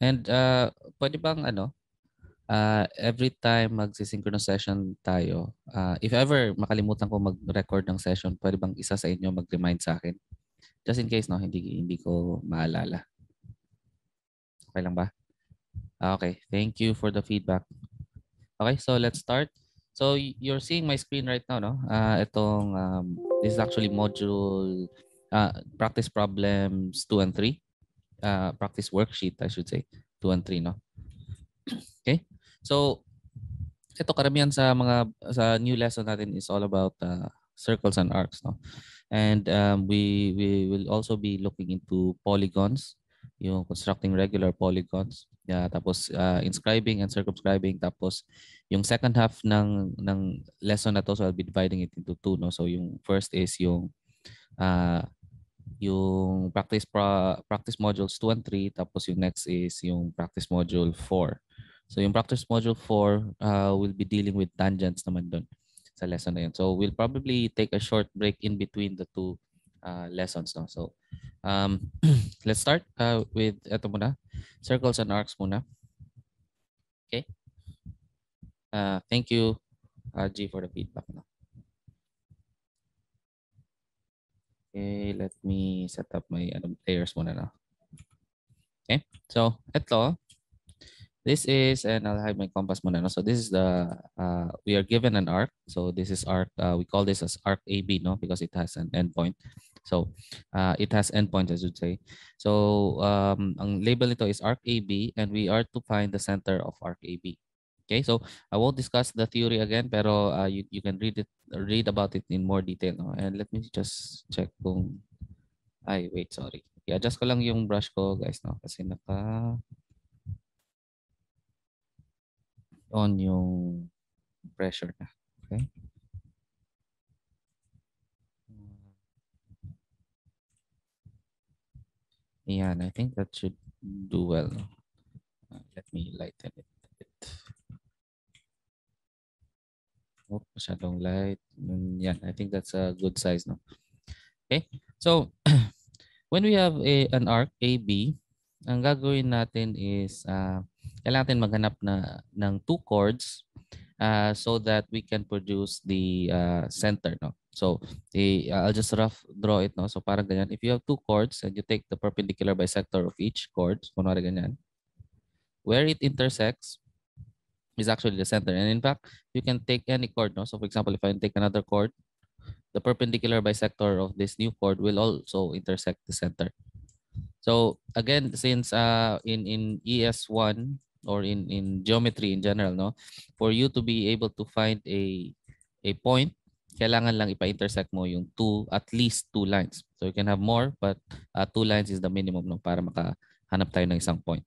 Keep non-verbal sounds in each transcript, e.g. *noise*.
And uh, pwede bang ano, uh, every time magsisynchronous session tayo, uh, if ever makalimutan ko mag-record ng session, pwede bang isa sa inyo mag-remind sa akin? Just in case, no? Hindi, hindi ko maalala. Okay lang ba? Ah, okay. Thank you for the feedback. Okay, so let's start. So you're seeing my screen right now, no? Uh, itong, um, this is actually module, uh, practice problems 2 and 3 uh, practice worksheet, I should say. 2 and 3, no? Okay? So, ito karamihan sa mga sa new lesson natin is all about uh, circles and arcs, no? And um, we we will also be looking into polygons, yung constructing regular polygons. Yeah, tapos uh, inscribing and circumscribing tapos yung second half ng ng lesson na to so I'll be dividing it into two no so yung first is yung uh, yung practice pra, practice modules 2 and 3 tapos yung next is yung practice module 4. So yung practice module 4 uh, ah, will be dealing with tangents naman doon sa lesson na yun. So we'll probably take a short break in between the two uh, lessons. No? So um, *clears throat* let's start uh, with ito muna, circles and arcs muna. Okay? Uh, thank you, uh, G, for the feedback. No? Okay, let me set up my ano, players muna na. Okay, so ito, this is, and I'll hide my compass muna. No? So this is the, uh, we are given an arc. So this is arc, uh, we call this as arc AB, no? Because it has an endpoint. So uh, it has endpoints, as should say. So um, ang label ito is arc AB, and we are to find the center of arc AB. Okay, so I won't discuss the theory again, pero uh, you, you can read it, read about it in more detail. No? And let me just check kung, ay, wait, sorry. I-adjust ko lang yung brush ko, guys, no? Kasi naka, on yung pressure na. Okay? Yeah, and I think that should do well. Uh, let me lighten it a bit. Oh, masyadong light. Mm, Yan, I think that's a good size. No? Okay, so *clears throat* when we have a, an arc AB, ang gagawin natin is uh, kailangan natin maghanap na, ng two chords uh, so that we can produce the uh, center. No? So the, uh, I'll just rough draw it. No? So parang ganyan. If you have two chords and you take the perpendicular bisector of each chord, kunwari ganyan, where it intersects, is actually the center. And in fact, you can take any chord. No? So for example, if I take another chord, the perpendicular bisector of this new chord will also intersect the center. So again, since uh, in, in ES1 or in, in geometry in general, no, for you to be able to find a, a point, kailangan lang ipa-intersect mo yung two, at least two lines. So you can have more, but uh, two lines is the minimum no, para makahanap tayo ng isang point.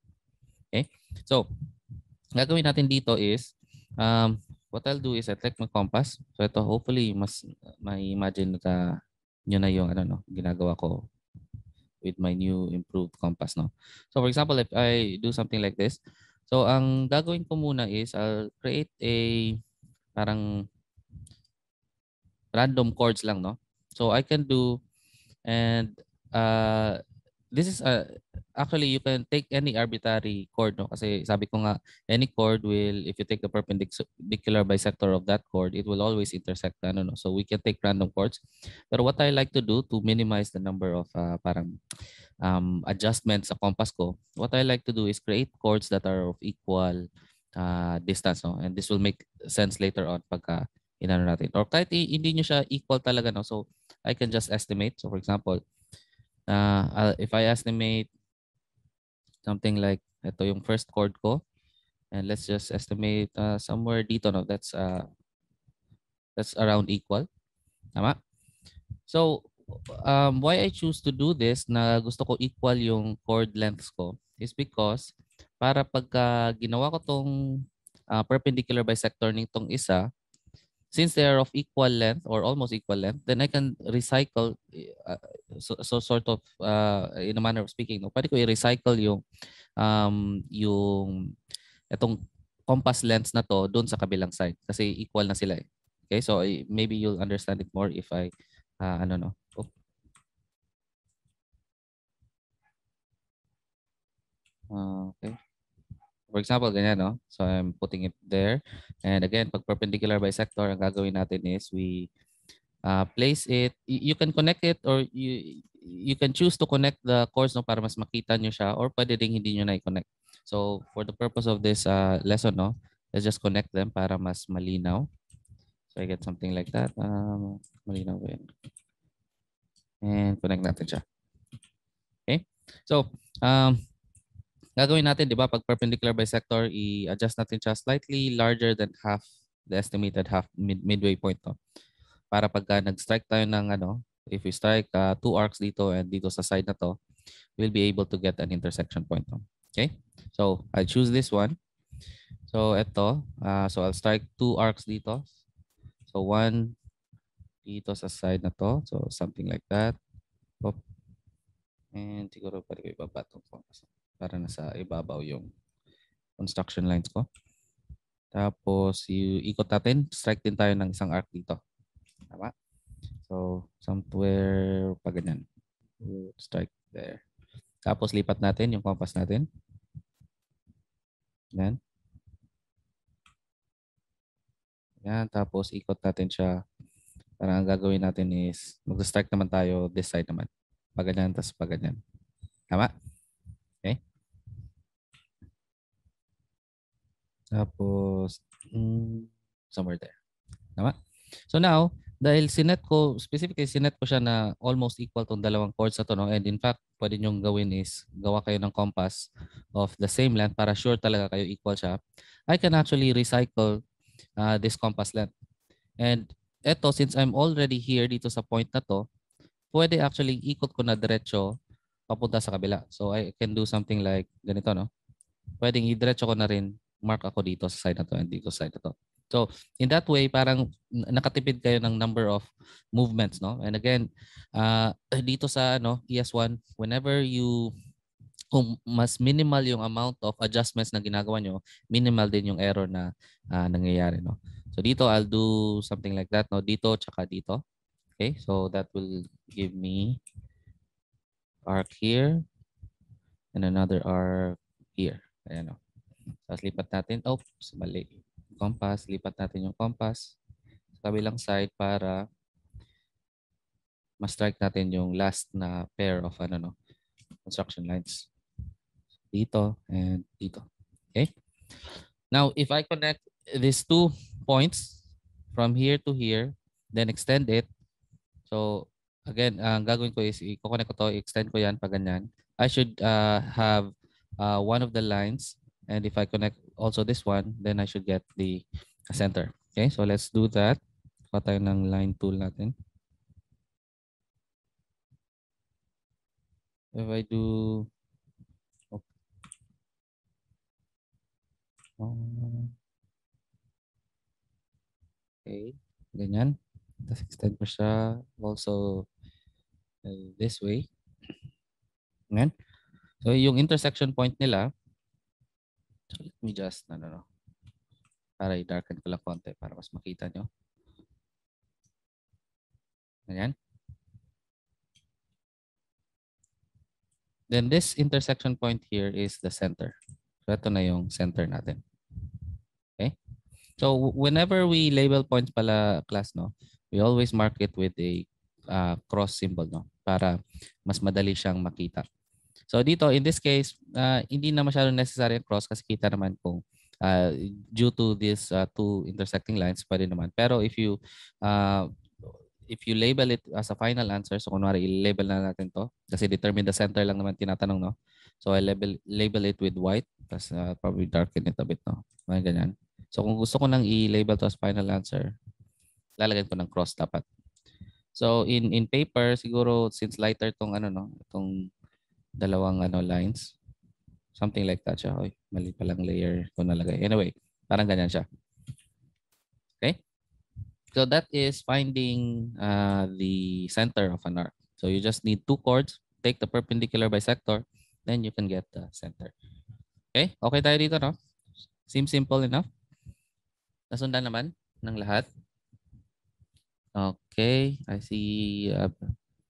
Okay? So gagawin natin dito is, um, what I'll do is I click my compass. So ito, hopefully, mas may imagine na nyo na yung ano, no, ginagawa ko with my new improved compass. No? So for example, if I do something like this, so ang gagawin ko muna is I'll create a parang random chords lang. no So I can do and uh, this is a uh, actually you can take any arbitrary chord no kasi sabi ko nga any chord will if you take the perpendicular bisector of that chord it will always intersect ano no so we can take random chords but what I like to do to minimize the number of uh, parang um, adjustments sa compass ko what I like to do is create chords that are of equal uh, distance no and this will make sense later on pagka inano natin or kahit hindi nyo siya equal talaga no so I can just estimate so for example uh, if I estimate something like ito yung first chord ko and let's just estimate uh, somewhere dito no that's uh that's around equal tama so um why I choose to do this na gusto ko equal yung chord lengths ko is because para pagka ginawa ko tong uh, perpendicular bisector nitong isa Since they are of equal length or almost equal length, then I can recycle, uh, so, so sort of, uh, in a manner of speaking, no, pwede ko i-recycle yung, um, yung, itong compass lens na to doon sa kabilang side kasi equal na sila eh. Okay, so eh, maybe you'll understand it more if I, uh, ano no, oh. ah, Okay. For example, ganyan, no? So I'm putting it there. And again, pag perpendicular bisector, ang gagawin natin is we uh, place it. You can connect it or you you can choose to connect the course no para mas makita nyo siya or pwede ding hindi nyo na-connect. So for the purpose of this uh, lesson, no, let's just connect them para mas malinaw. So I get something like that. Um, malinaw ba yan? And connect natin siya. Okay? So, um, gagawin natin, di ba, pag perpendicular bisector, i-adjust natin siya slightly larger than half, the estimated half mid midway point. No? Para pagka nag-strike tayo ng ano, if we strike uh, two arcs dito and dito sa side na to, we'll be able to get an intersection point. No? Okay? So, I choose this one. So, ito. Uh, ah, so, I'll strike two arcs dito. So, one dito sa side na to. So, something like that. Oop. And siguro pwede ko ibaba itong focus para nasa ibabaw yung construction lines ko. Tapos, ikot natin. Strike din tayo ng isang arc dito. Tama? So, somewhere pa ganyan. Strike there. Tapos, lipat natin yung compass natin. Yan. Yan. Tapos, ikot natin siya. Parang ang gagawin natin is, mag-strike naman tayo this side naman. Paganyan, tapos paganyan. Tama? Tapos, mm, somewhere there. Tama? So now, dahil sinet ko, specifically sinet ko siya na almost equal tong dalawang chords na to. No? And in fact, pwede nyong gawin is gawa kayo ng compass of the same length para sure talaga kayo equal siya. I can actually recycle uh, this compass length. And eto, since I'm already here dito sa point na to, pwede actually ikot ko na diretso papunta sa kabila. So I can do something like ganito, no? Pwedeng idiretso ko na rin mark ako dito sa side na to and dito sa side na to. So, in that way, parang nakatipid kayo ng number of movements, no? And again, uh, dito sa ano, ES1, whenever you kung mas minimal yung amount of adjustments na ginagawa nyo, minimal din yung error na uh, nangyayari, no? So, dito, I'll do something like that, no? Dito, tsaka dito. Okay, so that will give me arc here and another arc here. Ayan, no? Tapos lipat natin, oops, mali. Compass, lipat natin yung compass sa kabilang side para ma-strike natin yung last na pair of ano no, construction lines. Dito and dito. Okay? Now, if I connect these two points from here to here, then extend it. So, again, ang gagawin ko is i-connect ko to, i-extend ko yan pa ganyan. I should uh, have uh, one of the lines And if I connect also this one, then I should get the center. Okay, so let's do that. Kuha tayo ng line tool natin. If I do... Okay, ganyan. Tapos extend pa siya also uh, this way. Ganyan. So yung intersection point nila, So let me just, ano, no, para i-darken ko lang konti para mas makita nyo. Ayan. Then this intersection point here is the center. So ito na yung center natin. Okay? So whenever we label points pala class, no, we always mark it with a uh, cross symbol, no, para mas madali siyang makita. So dito, in this case, uh, hindi na masyado necessary ang cross kasi kita naman kung uh, due to these uh, ah, two intersecting lines pa rin naman. Pero if you uh, if you label it as a final answer, so kunwari i-label na natin to kasi determine the center lang naman tinatanong, no? So I label, label it with white tapos uh, probably darken it a bit, no? Mga ganyan. So kung gusto ko nang i-label to as final answer, lalagyan ko ng cross dapat. So in in paper siguro since lighter tong ano no, itong dalawang ano lines. Something like that siya. Oy, mali pa lang layer ko nalagay. Anyway, parang ganyan siya. Okay? So that is finding uh, the center of an arc. So you just need two chords, take the perpendicular bisector, then you can get the center. Okay? Okay tayo dito, no? Seems simple enough. Nasundan naman ng lahat. Okay, I see uh,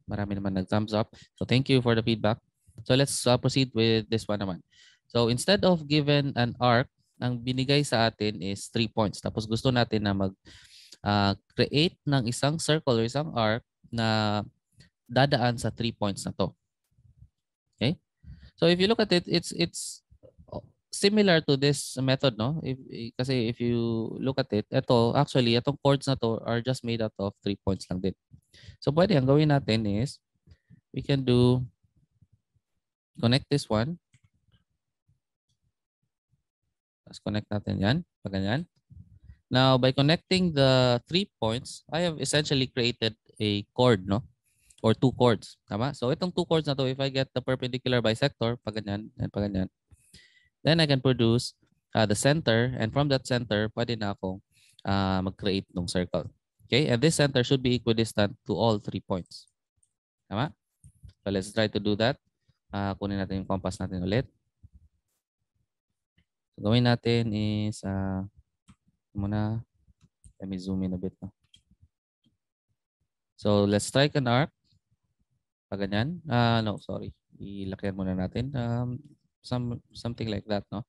marami naman nag-thumbs up. So thank you for the feedback. So let's uh, proceed with this one naman. So instead of given an arc, ang binigay sa atin is three points. Tapos gusto natin na mag uh, create ng isang circle or isang arc na dadaan sa three points na to. Okay? So if you look at it, it's it's similar to this method, no? If, kasi if you look at it, ito, actually, itong chords na to are just made out of three points lang din. So pwede, ang gawin natin is, we can do connect this one. Let's connect natin yan. Paganyan. Now, by connecting the three points, I have essentially created a chord, no? Or two chords. Tama? So, itong two chords na to, if I get the perpendicular bisector, paganyan, and paganyan, then I can produce uh, the center. And from that center, pwede na akong uh, mag-create ng circle. Okay? And this center should be equidistant to all three points. Tama? So, let's try to do that. Uh, kunin natin yung compass natin ulit. So, gawin natin is, uh, muna, let me zoom in a bit. No? So, let's strike an arc. Ah, ganyan. Uh, no, sorry. Ilakyan muna natin. Um, some, something like that, no?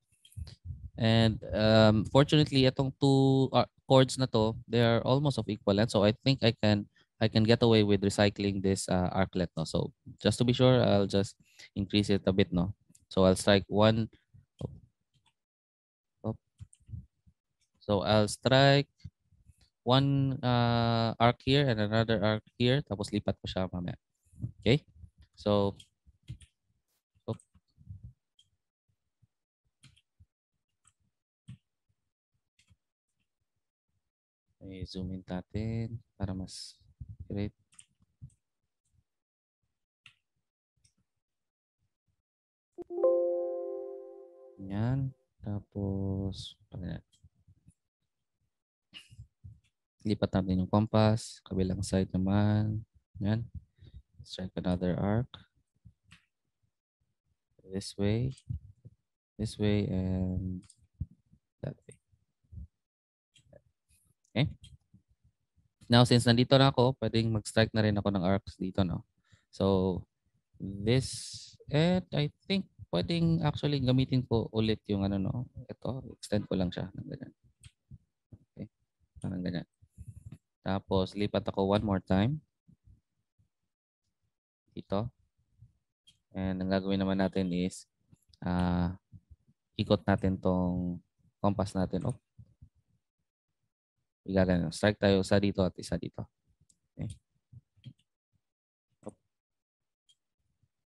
And um, fortunately, itong two chords na to, they are almost of equivalent. So I think I can I can get away with recycling this uh, arclet. No? So just to be sure, I'll just increase it a bit. No, So I'll strike one. Oh. Oh. So I'll strike one uh, arc here and another arc here. Tapos lipat ko siya mamaya. Okay? So, oh. May zoom in natin para mas Great. Yan. Tapos, paano natin? Lipat natin yung compass. Kabilang side naman. Yan. Strike another arc. This way. This way and that way. Now, since nandito na ako, pwedeng mag-strike na rin ako ng arcs dito, no? So, this, and eh, I think pwedeng actually gamitin ko ulit yung ano, no? Ito, extend ko lang siya ng ganyan. Okay, parang ganyan. Tapos, lipat ako one more time. Dito. And ang gagawin naman natin is, uh, ikot natin tong compass natin. Oh, Gagano. Strike tayo sa dito at isa dito. Okay.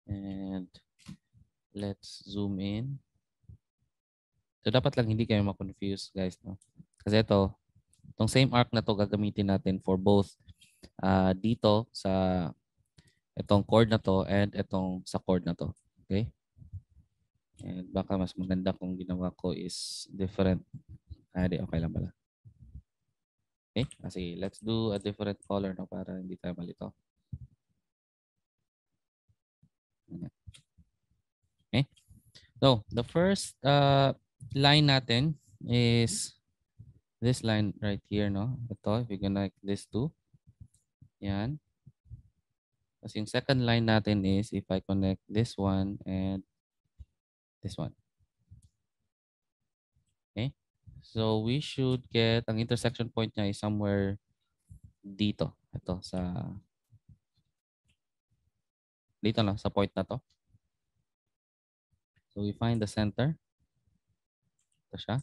And let's zoom in. So dapat lang hindi kayo ma-confuse guys. No? Kasi ito, itong same arc na to gagamitin natin for both uh, dito sa itong chord na to and itong sa chord na to. Okay? And baka mas maganda kung ginawa ko is different. Ah, di, okay lang pala. Okay? Eh, ah, sige, let's do a different color no, para hindi tayo malito. Okay? Eh, so, the first uh, line natin is this line right here, no? Ito, if you gonna like this too. Yan. Kasi yung second line natin is if I connect this one and this one. So we should get, ang intersection point niya is somewhere dito. Ito sa, dito na sa point na to. So we find the center. Ito siya.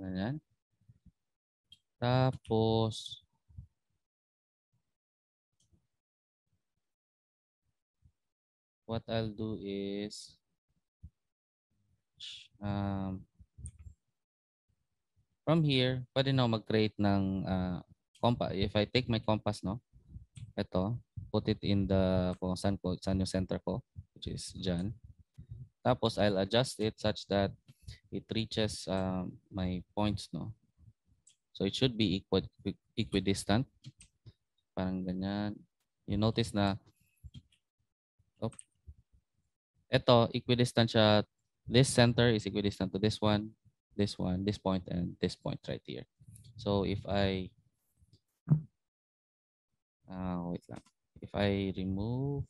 Ganyan. Tapos, what I'll do is, um, from here, pwede na mag-create ng uh, ah, compass. If I take my compass, no? Ito, put it in the kung saan, ko, saan yung center ko, which is dyan. Tapos, I'll adjust it such that it reaches uh, my points, no? So, it should be equi equidistant. Parang ganyan. You notice na, oh, ito, equidistant siya This center is equidistant to this one, this one, this point, and this point right here. So if I, uh, wait, if I remove,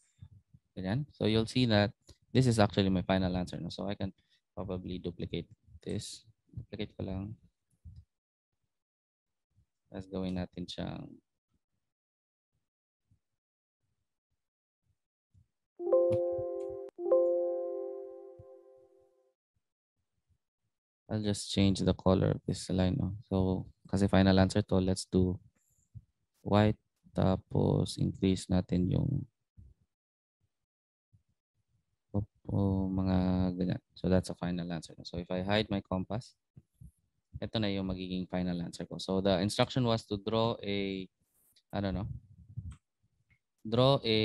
again, so you'll see that this is actually my final answer. No? So I can probably duplicate this. Duplicate ko lang. go in natin siyang I'll just change the color of this line. No? So, kasi final answer to, let's do white. Tapos, increase natin yung o, mga ganyan. So, that's a final answer. So, if I hide my compass, ito na yung magiging final answer ko. So, the instruction was to draw a, I don't know, draw a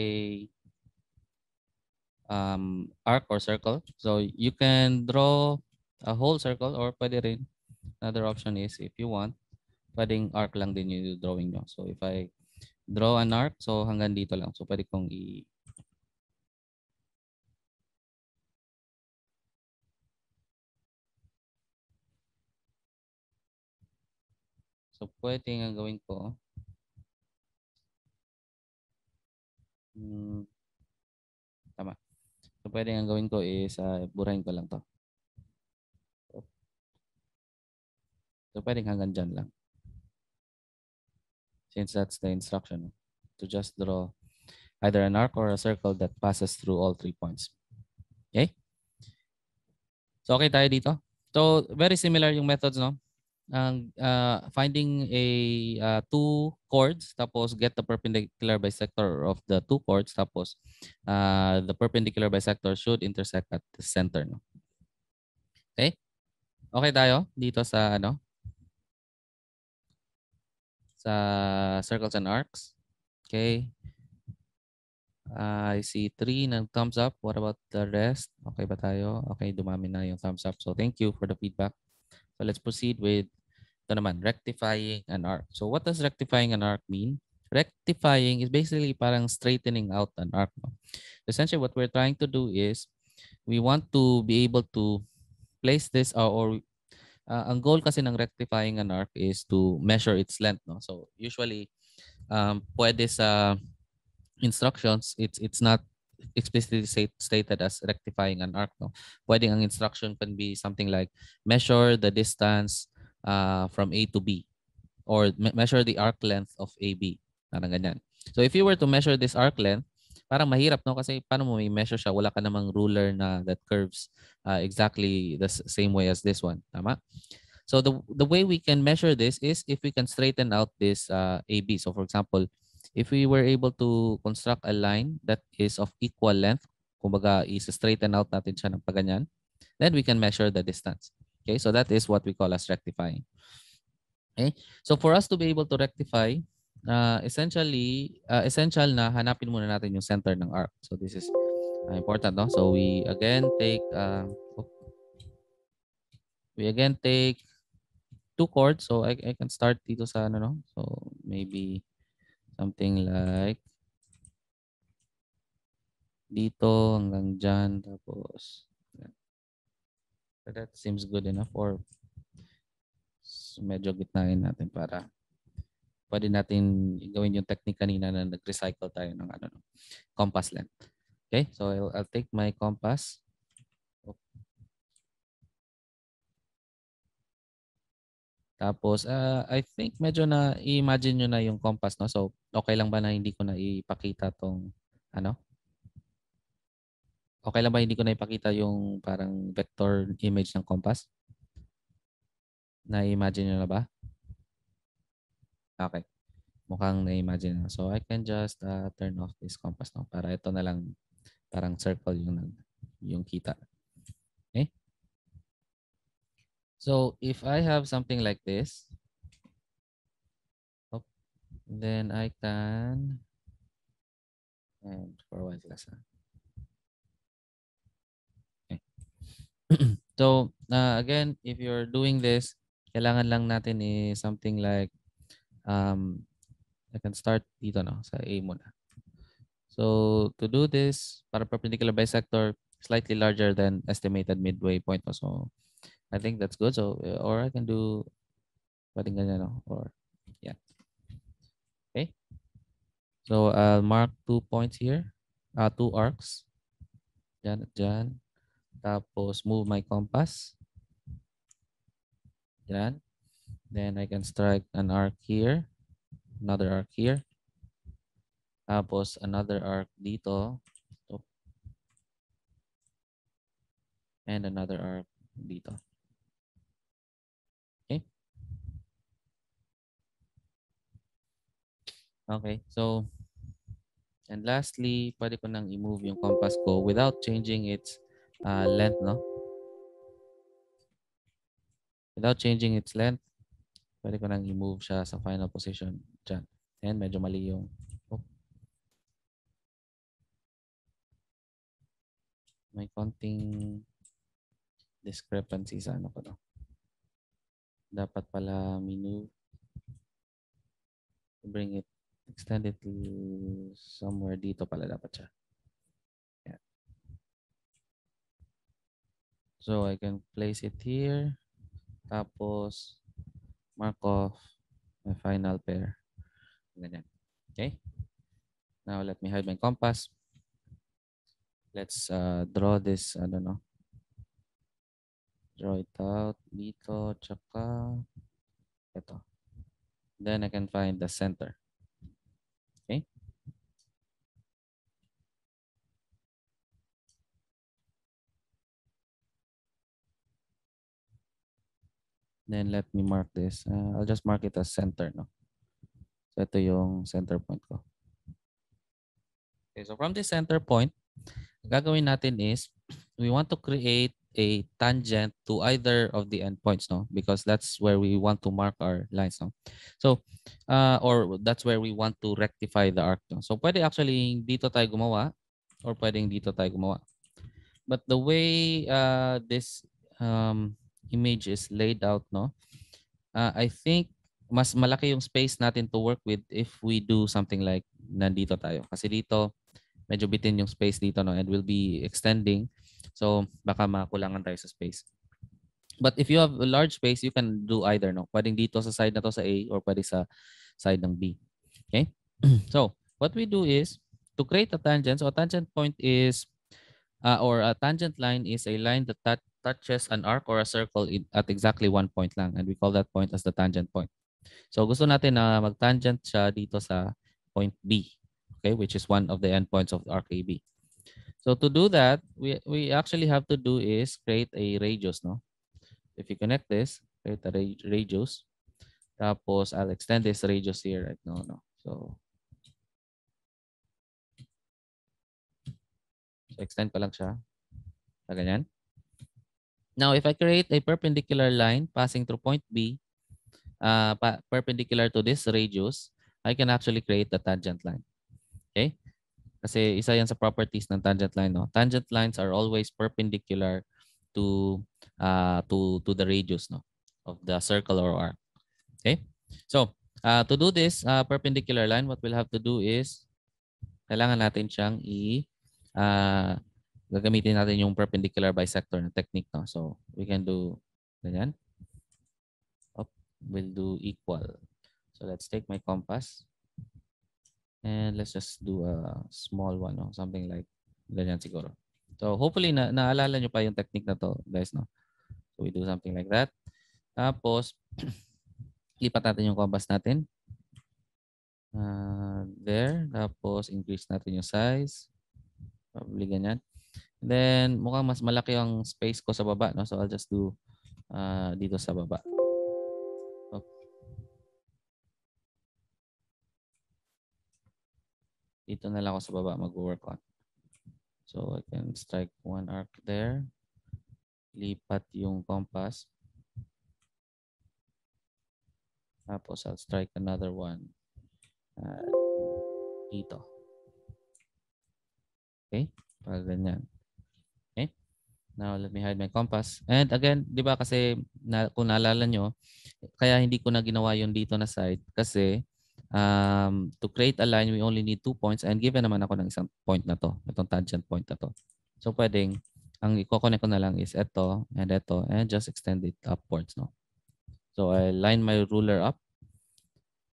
um, arc or circle. So, you can draw a whole circle or pwede rin. Another option is if you want, pwedeng arc lang din yung drawing nyo. So if I draw an arc, so hanggang dito lang. So pwede kong i So, pwede nga gawin ko. Hmm, tama. So, pwede nga gawin ko is uh, burahin ko lang to. So pwedeng hanggang dyan lang. Since that's the instruction, to just draw either an arc or a circle that passes through all three points. Okay? So okay tayo dito. So very similar yung methods, no? Ang uh, finding a uh, two chords tapos get the perpendicular bisector of the two chords tapos uh, the perpendicular bisector should intersect at the center, no? Okay? Okay tayo dito sa ano? sa circles and arcs. Okay. Uh, I see three ng thumbs up. What about the rest? Okay ba tayo? Okay, dumami na yung thumbs up. So thank you for the feedback. So let's proceed with ito naman, rectifying an arc. So what does rectifying an arc mean? Rectifying is basically parang straightening out an arc. No? Essentially what we're trying to do is we want to be able to place this uh, or, or uh, ang goal kasi ng rectifying an arc is to measure its length. No? So usually, um, pwede sa instructions, it's, it's not explicitly stated as rectifying an arc. No? pwedeng ang instruction can be something like measure the distance uh, from A to B or me- measure the arc length of AB. Parang ganyan. So if you were to measure this arc length, parang mahirap no kasi paano mo i-measure siya wala ka namang ruler na that curves uh, exactly the same way as this one tama so the the way we can measure this is if we can straighten out this uh, ah, AB so for example if we were able to construct a line that is of equal length kumbaga i-straighten out natin siya ng paganyan then we can measure the distance okay so that is what we call as rectifying okay so for us to be able to rectify na uh, essentially uh, essential na hanapin muna natin yung center ng arc. So this is uh, important no. So we again take uh, we again take two chords. So I I can start dito sa ano no. So maybe something like dito hanggang diyan tapos that seems good enough or medyo gitnain natin para pwede natin gawin yung technique kanina na nag-recycle tayo ng ano, no, compass length. Okay, so I'll, I'll take my compass. Tapos, uh, I think medyo na imagine niyo na yung compass, no? So, okay lang ba na hindi ko na ipakita tong ano? Okay lang ba hindi ko na ipakita yung parang vector image ng compass? Na-imagine niyo na ba? Okay. Mukhang na-imagine na. So I can just uh, turn off this compass now para ito na lang parang circle yung yung kita. Okay? So if I have something like this, oh, then I can and for one class. Ah. Okay. *clears throat* so uh, again, if you're doing this, kailangan lang natin is something like um, I can start dito no, sa A muna. So to do this, para perpendicular bisector, slightly larger than estimated midway point. No? So I think that's good. So, eh, or I can do, pwedeng ganyan no? Or, yeah. Okay. So I'll mark two points here, uh, two arcs. Dyan, dyan. Tapos move my compass. Yan. Then I can strike an arc here, another arc here. Tapos another arc dito. And another arc dito. Okay. Okay, so and lastly, pwede ko nang i-move yung compass ko without changing its uh, length, no? Without changing its length, pwede ko nang i-move siya sa final position dyan. Ayan, medyo mali yung... Oh. May konting discrepancy sa ano ko to. Dapat pala menu bring it, extend it to somewhere dito pala dapat siya. Ayan. So I can place it here. Tapos mark off my final pair. Ganyan. Okay? Now let me hide my compass. Let's uh, draw this, I don't know. Draw it out dito, tsaka ito. Then I can find the center. Then let me mark this. Uh, I'll just mark it as center. No? So ito yung center point ko. Okay, so from this center point, gagawin natin is we want to create a tangent to either of the endpoints, no? Because that's where we want to mark our lines, no? So, uh, or that's where we want to rectify the arc, no? So, pwede actually dito tayo gumawa or pwedeng dito tayo gumawa. But the way uh, this um, image is laid out, no? Uh, I think mas malaki yung space natin to work with if we do something like nandito tayo. Kasi dito, medyo bitin yung space dito, no? And we'll be extending. So, baka makulangan tayo sa space. But if you have a large space, you can do either, no? Pwedeng dito sa side na to sa A or pwede sa side ng B. Okay? *clears throat* so, what we do is, to create a tangent, so a tangent point is, uh, or a tangent line is a line that, touch, touches an arc or a circle at exactly one point lang. And we call that point as the tangent point. So gusto natin na mag-tangent siya dito sa point B, okay, which is one of the endpoints of arc AB. So to do that, we, we actually have to do is create a radius, no? If you connect this, create a radius. Tapos I'll extend this radius here right now, no? So, so extend ko lang siya. Sa ganyan. Now, if I create a perpendicular line passing through point B, uh, perpendicular to this radius, I can actually create a tangent line. Okay? Kasi isa yan sa properties ng tangent line. No? Tangent lines are always perpendicular to uh, to to the radius no of the circle or arc. Okay? So, uh, to do this uh, perpendicular line, what we'll have to do is kailangan natin siyang i uh, gagamitin natin yung perpendicular bisector na technique. No? So, we can do ganyan. Up, we'll do equal. So, let's take my compass. And let's just do a small one. No? Something like ganyan siguro. So, hopefully, na naalala nyo pa yung technique na to, guys. No? So, we do something like that. Tapos, *clears throat* lipat natin yung compass natin. Uh, there. Tapos, increase natin yung size. Probably ganyan. Then, mukhang mas malaki ang space ko sa baba. No? So, I'll just do uh, dito sa baba. Dito na lang ako sa baba mag-work on. So, I can strike one arc there. Lipat yung compass. Tapos, I'll strike another one uh, dito. Okay? Para ganyan. Now, let me hide my compass. And again, di ba kasi na, kung naalala nyo, kaya hindi ko na ginawa yon dito na side kasi um, to create a line, we only need two points and given naman ako ng isang point na to, itong tangent point na to. So, pwedeng ang i-coconnect ko na lang is ito and ito and just extend it upwards. No? So, I line my ruler up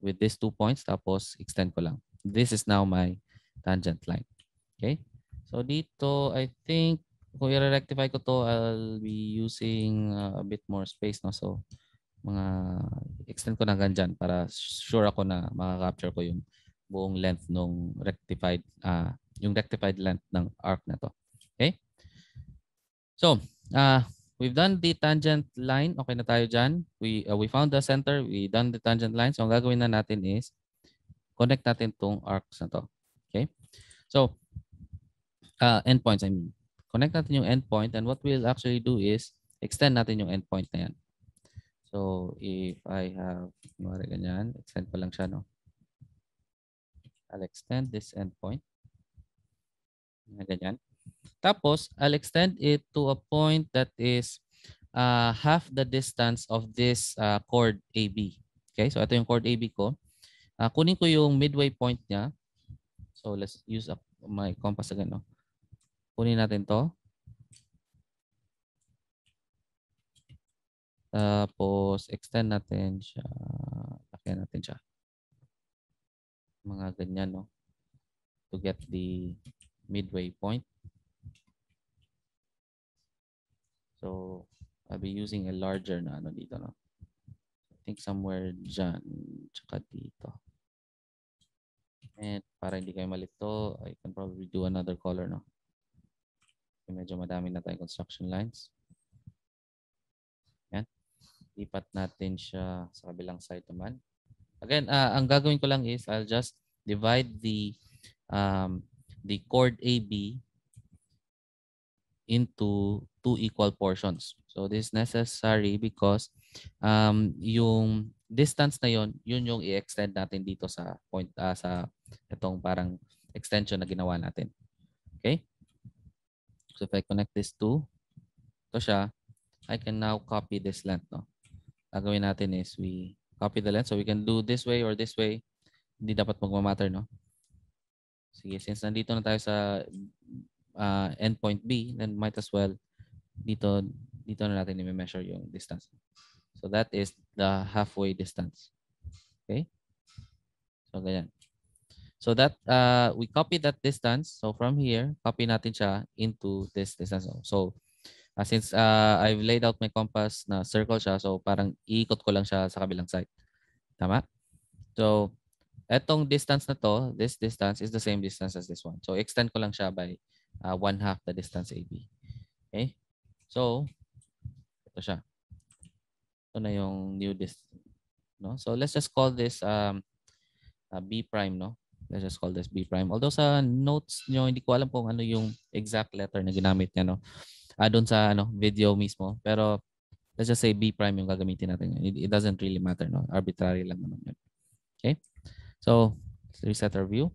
with these two points tapos extend ko lang. This is now my tangent line. Okay? So, dito I think kung i-rectify ko to, I'll be using uh, a bit more space. No? So, mga extend ko na ganyan para sure ako na makaka-capture ko yung buong length nung rectified uh, yung rectified length ng arc na to. Okay? So, uh, we've done the tangent line. Okay na tayo diyan We, uh, we found the center. We done the tangent line. So, ang gagawin na natin is connect natin tong arcs na to. Okay? So, uh, endpoints, I mean connect natin yung endpoint and what we'll actually do is extend natin yung endpoint na yan. So if I have, kumari ganyan, extend pa lang siya, no? I'll extend this endpoint. Ganyan. Tapos, I'll extend it to a point that is uh, half the distance of this uh, chord AB. Okay, so ito yung chord AB ko. Uh, kunin ko yung midway point niya. So let's use a, my compass again. No? Kunin natin to. Tapos, extend natin siya. Lakihan natin siya. Mga ganyan, no? To get the midway point. So, I'll be using a larger na ano dito, no? I think somewhere dyan. Tsaka dito. And para hindi kayo malito, I can probably do another color, no? Medyo madami na tayong construction lines. Yan. Ipat natin siya sa kabilang side naman. Again, uh, ang gagawin ko lang is I'll just divide the um, the chord AB into two equal portions. So this is necessary because um, yung distance na yon yun yung i-extend natin dito sa point uh, sa itong parang extension na ginawa natin. Okay? So if I connect this to, to siya, I can now copy this length. No? Gagawin natin is we copy the length. So we can do this way or this way. Hindi dapat magma-matter, no? Sige, since nandito na tayo sa uh, ah, endpoint B, then might as well dito, dito na natin i-measure yung distance. So that is the halfway distance. Okay? So ganyan. So that uh, we copy that distance. So from here, copy natin siya into this distance. So uh, since uh, I've laid out my compass na circle siya, so parang ikot ko lang siya sa kabilang side. Tama? So etong distance na to, this distance is the same distance as this one. So extend ko lang siya by uh, one half the distance AB. Okay? So ito siya. Ito na yung new distance. No? So let's just call this um, uh, B prime, no? Let's just call this B prime. Although sa notes nyo, hindi ko alam kung ano yung exact letter na ginamit niya, no? Ah, doon sa ano, video mismo. Pero let's just say B prime yung gagamitin natin. It, it doesn't really matter, no? Arbitrary lang naman yun. Okay? So, let's reset our view.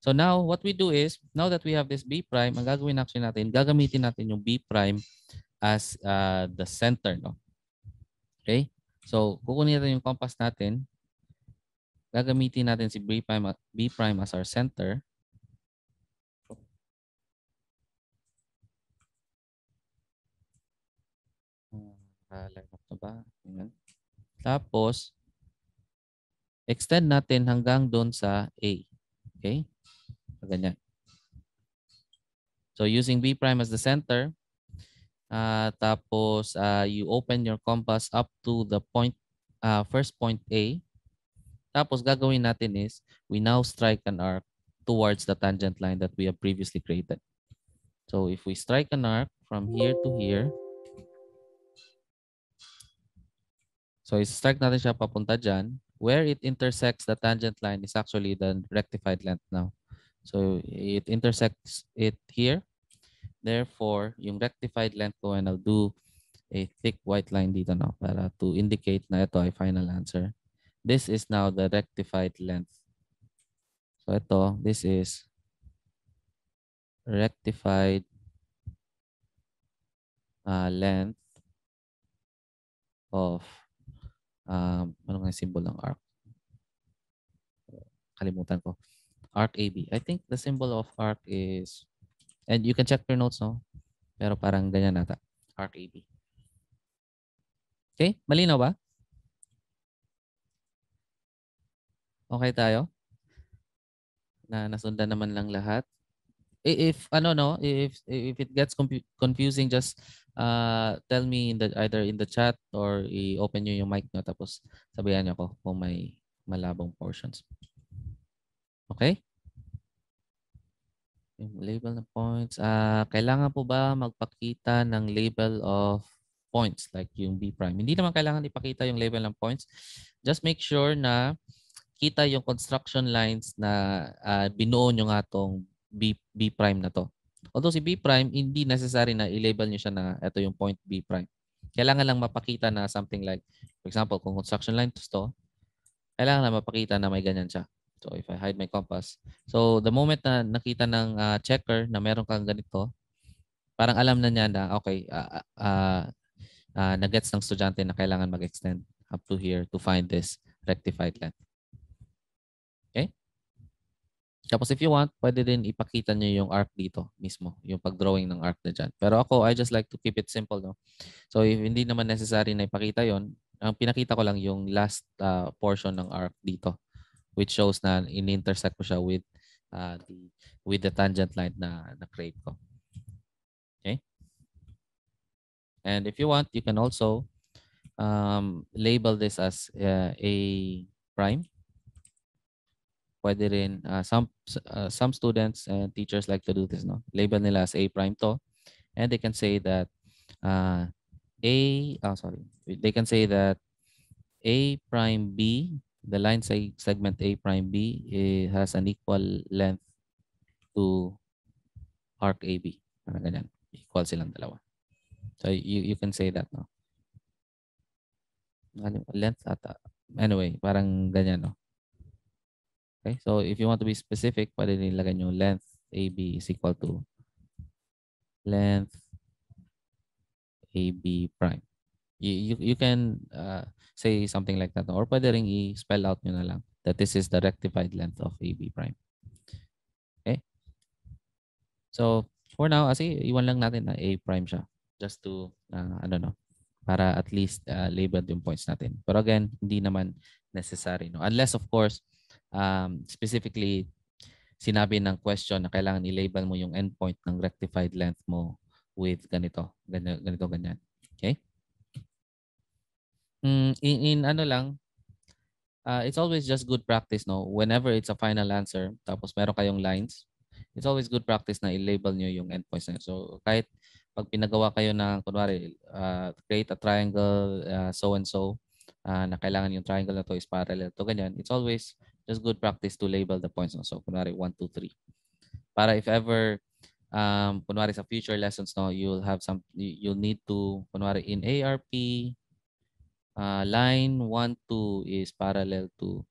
So now, what we do is, now that we have this B prime, ang gagawin action natin, gagamitin natin yung B prime as uh, the center, no? Okay? So, kukunin natin yung compass natin gagamitin natin si B prime, B prime as our center. Ah, line up ba? Ayan. Tapos, extend natin hanggang doon sa A. Okay? So, ganyan. So, using B prime as the center, uh, tapos uh, you open your compass up to the point, uh, first point A. Tapos gagawin natin is we now strike an arc towards the tangent line that we have previously created. So if we strike an arc from here to here, so i-strike natin siya papunta dyan, where it intersects the tangent line is actually the rectified length now. So it intersects it here. Therefore, yung rectified length ko, and I'll do a thick white line dito na para to indicate na ito ay final answer. This is now the rectified length. So ito, this is rectified uh, length of um, ano nga symbol ng arc? Kalimutan ko. Arc AB. I think the symbol of arc is and you can check your notes, no? Pero parang ganyan nata. Arc AB. Okay? Malinaw ba? Okay tayo? Na nasundan naman lang lahat. If ano no, if if it gets confusing just uh tell me in the either in the chat or i-open niyo yung mic niyo tapos sabihan niyo ko kung may malabong portions. Okay? Yung label ng points. Uh, kailangan po ba magpakita ng label of points like yung B prime? Hindi naman kailangan ipakita yung label ng points. Just make sure na kita yung construction lines na uh, binuo nyo nga tong B, B prime na to. Although si B prime, hindi necessary na i-label nyo siya na ito yung point B prime. Kailangan lang mapakita na something like, for example, kung construction line to, to kailangan lang mapakita na may ganyan siya. So if I hide my compass. So the moment na nakita ng uh, checker na meron kang ganito, parang alam na niya na okay, uh, uh, uh, nagets ng estudyante na kailangan mag-extend up to here to find this rectified length. Tapos if you want, pwede din ipakita niyo yung arc dito mismo, yung pagdrawing ng arc na dyan. Pero ako, I just like to keep it simple. No? So if hindi naman necessary na ipakita yon ang pinakita ko lang yung last uh, portion ng arc dito which shows na in-intersect ko siya with uh, the with the tangent line na na-create ko. Okay? And if you want, you can also um, label this as uh, a prime pwede rin uh, some uh, some students and teachers like to do this no label nila as a prime to and they can say that uh, a oh sorry they can say that a prime b the line seg segment a prime b eh, has an equal length to arc ab equal silang dalawa so you you can say that no length ata anyway parang ganyan no Okay, so if you want to be specific, pwede nilagay nyo length AB is equal to length AB prime. You, you, you can uh, say something like that or pwede rin i-spell out nyo na lang that this is the rectified length of AB prime. Okay? So, for now, kasi ah, iwan lang natin na A prime siya just to, uh, ah, I don't know, para at least uh, labeled yung points natin. Pero again, hindi naman necessary. No? Unless, of course, um, specifically sinabi ng question na kailangan i-label mo yung endpoint ng rectified length mo with ganito, ganito, ganito, ganyan. Okay? Mm, in, in ano lang, uh, it's always just good practice, no? Whenever it's a final answer, tapos meron kayong lines, it's always good practice na i-label nyo yung endpoints na So kahit pag pinagawa kayo ng, kunwari, uh, create a triangle, uh, so and so, uh, na kailangan yung triangle na to is parallel to ganyan, it's always just good practice to label the points. No? So, kunwari, 1, 2, 3. Para if ever, um, kunwari sa future lessons, no, you'll have some, you'll need to, kunwari, in ARP, uh, line 1, 2 is parallel to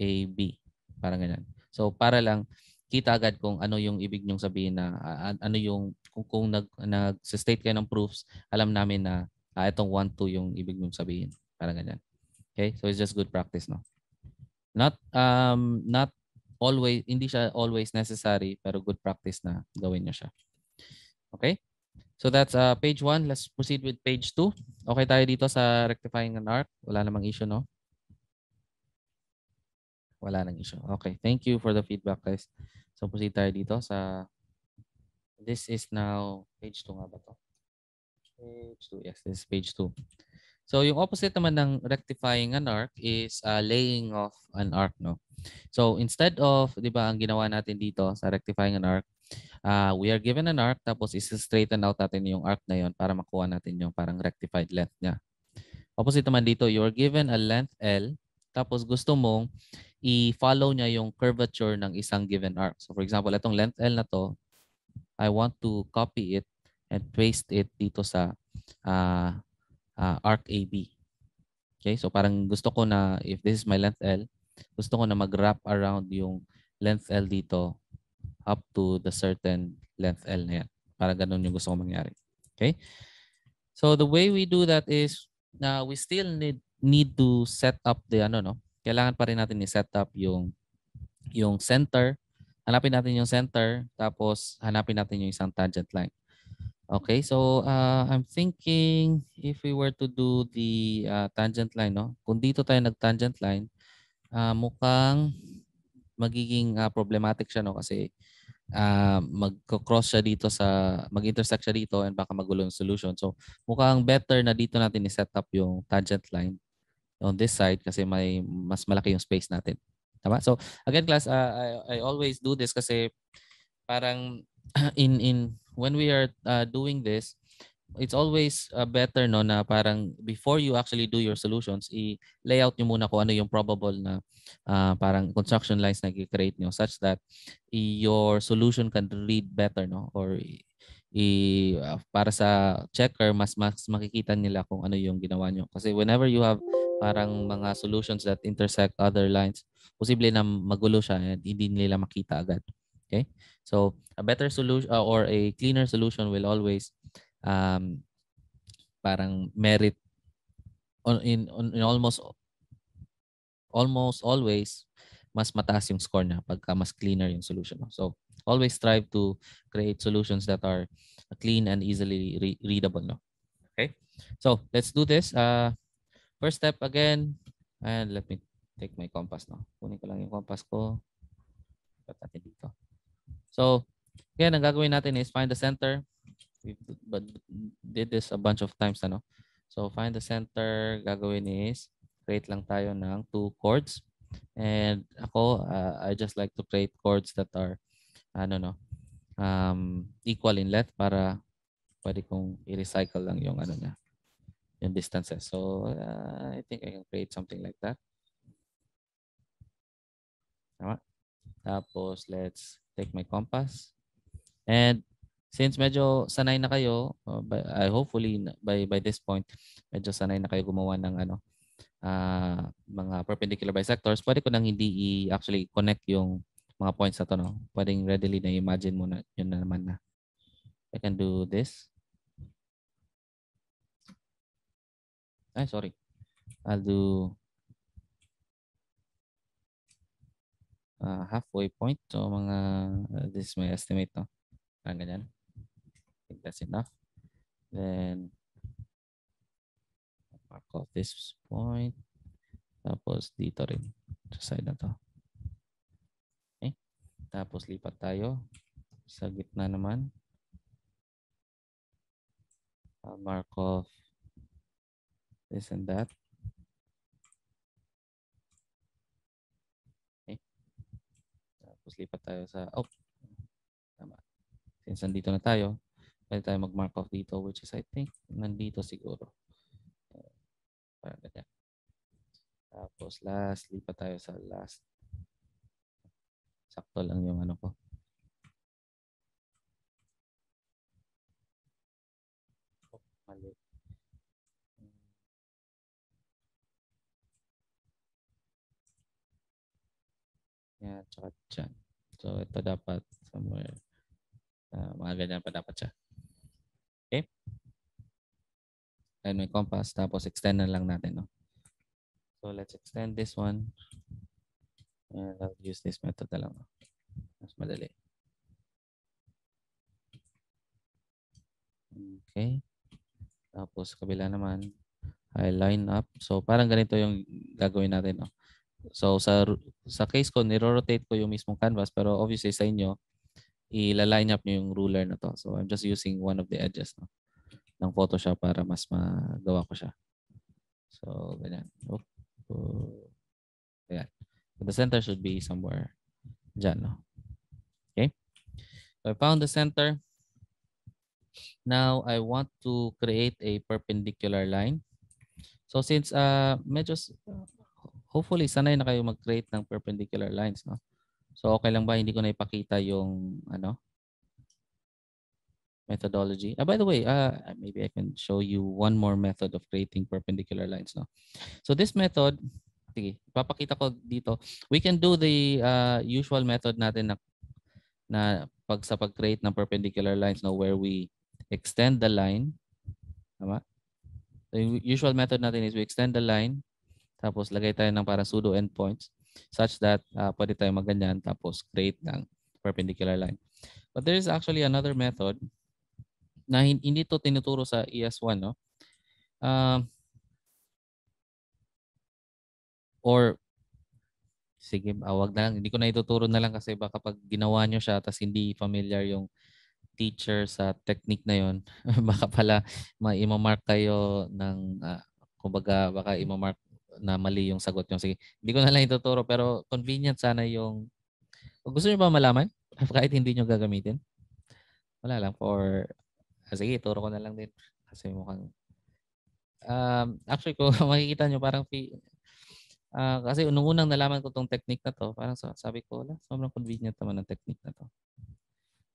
AB. Parang ganyan. So, para lang, kita agad kung ano yung ibig nyong sabihin na, uh, ano yung, kung, kung nag, nag-state kayo ng proofs, alam namin na uh, itong 1, 2 yung ibig nyong sabihin. Parang ganyan. Okay? So, it's just good practice, no? not um not always hindi siya always necessary pero good practice na gawin niyo siya. Okay? So that's uh, page 1. Let's proceed with page 2. Okay tayo dito sa rectifying an arc. Wala namang issue, no? Wala nang issue. Okay. Thank you for the feedback, guys. So proceed tayo dito sa this is now page 2 nga ba to? Page 2. Yes, this is page 2. So yung opposite naman ng rectifying an arc is uh, laying off an arc, no? So instead of, 'di ba, ang ginawa natin dito sa rectifying an arc, uh, we are given an arc tapos is-straighten out natin yung arc na yon para makuha natin yung parang rectified length niya. Opposite naman dito, you are given a length L tapos gusto mong i-follow niya yung curvature ng isang given arc. So for example, itong length L na to, I want to copy it and paste it dito sa uh, uh, arc AB. Okay, so parang gusto ko na if this is my length L, gusto ko na mag-wrap around yung length L dito up to the certain length L na yan. Parang ganun yung gusto kong mangyari. Okay? So the way we do that is na uh, we still need need to set up the ano no. Kailangan pa rin natin i-set up yung yung center. Hanapin natin yung center tapos hanapin natin yung isang tangent line. Okay, so uh, I'm thinking if we were to do the uh, tangent line, no? kung dito tayo nag-tangent line, uh, mukhang magiging uh, problematic siya no? kasi uh, ah, mag-cross siya dito sa, mag-intersect siya dito and baka magulo yung solution. So mukhang better na dito natin i-set up yung tangent line on this side kasi may mas malaki yung space natin. Tama? So again class, uh, I, I always do this kasi parang *clears throat* in in when we are uh, doing this, it's always uh, better no na parang before you actually do your solutions, i-layout nyo muna kung ano yung probable na uh, parang construction lines na i-create nyo such that your solution can read better no or i uh, para sa checker mas mas makikita nila kung ano yung ginawa nyo kasi whenever you have parang mga solutions that intersect other lines posible na magulo siya at hindi nila makita agad okay So a better solution uh, or a cleaner solution will always um, parang merit on, in, on, in almost almost always mas mataas yung score niya pagka mas cleaner yung solution So always strive to create solutions that are clean and easily re readable. No? Okay. So let's do this. Uh, first step again, and let me take my compass. No? Kunin ko lang yung compass ko. Cut natin dito. So, again, ang gagawin natin is find the center. We did this a bunch of times. Ano? So, find the center. Gagawin is create lang tayo ng two chords. And ako, uh, I just like to create chords that are, ano no, um, equal in length para pwede kong i-recycle lang yung ano niya, yung distances. So, uh, I think I can create something like that. Tama? Tapos, let's take my compass. And since medyo sanay na kayo, uh, uh hopefully by by this point, medyo sanay na kayo gumawa ng ano uh, mga perpendicular bisectors, pwede ko nang hindi i-actually connect yung mga points na to. No? Pwedeng readily na imagine mo na yun na naman na. I can do this. Ay, sorry. I'll do uh, halfway point. So mga, uh, this is my estimate. No? Ah, ganyan. I think that's enough. Then, mark off this point. Tapos dito rin sa side na to. Okay. Tapos lipat tayo sa gitna naman. I'll ah, mark off this and that. Tapos lipat tayo sa oh Tama. Since nandito na tayo, pwede tayo mag-mark off dito which is I think nandito siguro. Uh, ganyan. Tapos last, lipat tayo sa last. Sakto lang yung ano ko. Yan, tsaka dyan. So, ito dapat somewhere. Uh, mga ganyan pa dapat siya. Okay? And may compass. Tapos, extend na lang natin. No? So, let's extend this one. And I'll use this method na lang. Mas madali. Okay. Tapos, kabila naman, I line up. So, parang ganito yung gagawin natin. No? So sa sa case ko, niro-rotate ko yung mismong canvas pero obviously sa inyo, ilaline up nyo yung ruler na to. So I'm just using one of the edges no, ng Photoshop para mas magawa ko siya. So ganyan. Oh, oh. Ayan. So the center should be somewhere dyan. No? Okay. So I found the center. Now I want to create a perpendicular line. So since uh, medyo hopefully sanay na kayo mag-create ng perpendicular lines, no? So okay lang ba hindi ko na ipakita yung ano methodology? Ah, by the way, uh, maybe I can show you one more method of creating perpendicular lines, no? So this method, sige, ipapakita ko dito. We can do the uh, usual method natin na na pag sa pag-create ng perpendicular lines, no, where we extend the line, tama? The usual method natin is we extend the line tapos lagay tayo ng para sudo endpoints such that uh, pwede tayo maganyan tapos create ng perpendicular line. But there is actually another method na hindi to tinuturo sa ES1 no. Um, or sige, awag ah, na lang. Hindi ko na ituturo na lang kasi baka pag ginawa nyo siya tapos hindi familiar yung teacher sa technique na yon *laughs* baka pala ma-mark kayo ng uh, kumbaga baka i-mark na mali yung sagot nyo. Sige, hindi ko na lang ituturo pero convenient sana yung... Gusto niyo ba malaman? *laughs* Kahit hindi niyo gagamitin? Wala lang. For... Ah, sige, ituro ko na lang din. Kasi mukhang... Um, actually, ko *laughs* makikita niyo parang fi, Uh, kasi unang unang nalaman ko tong technique na to, parang sabi ko, wala, sobrang convenient naman ng technique na to.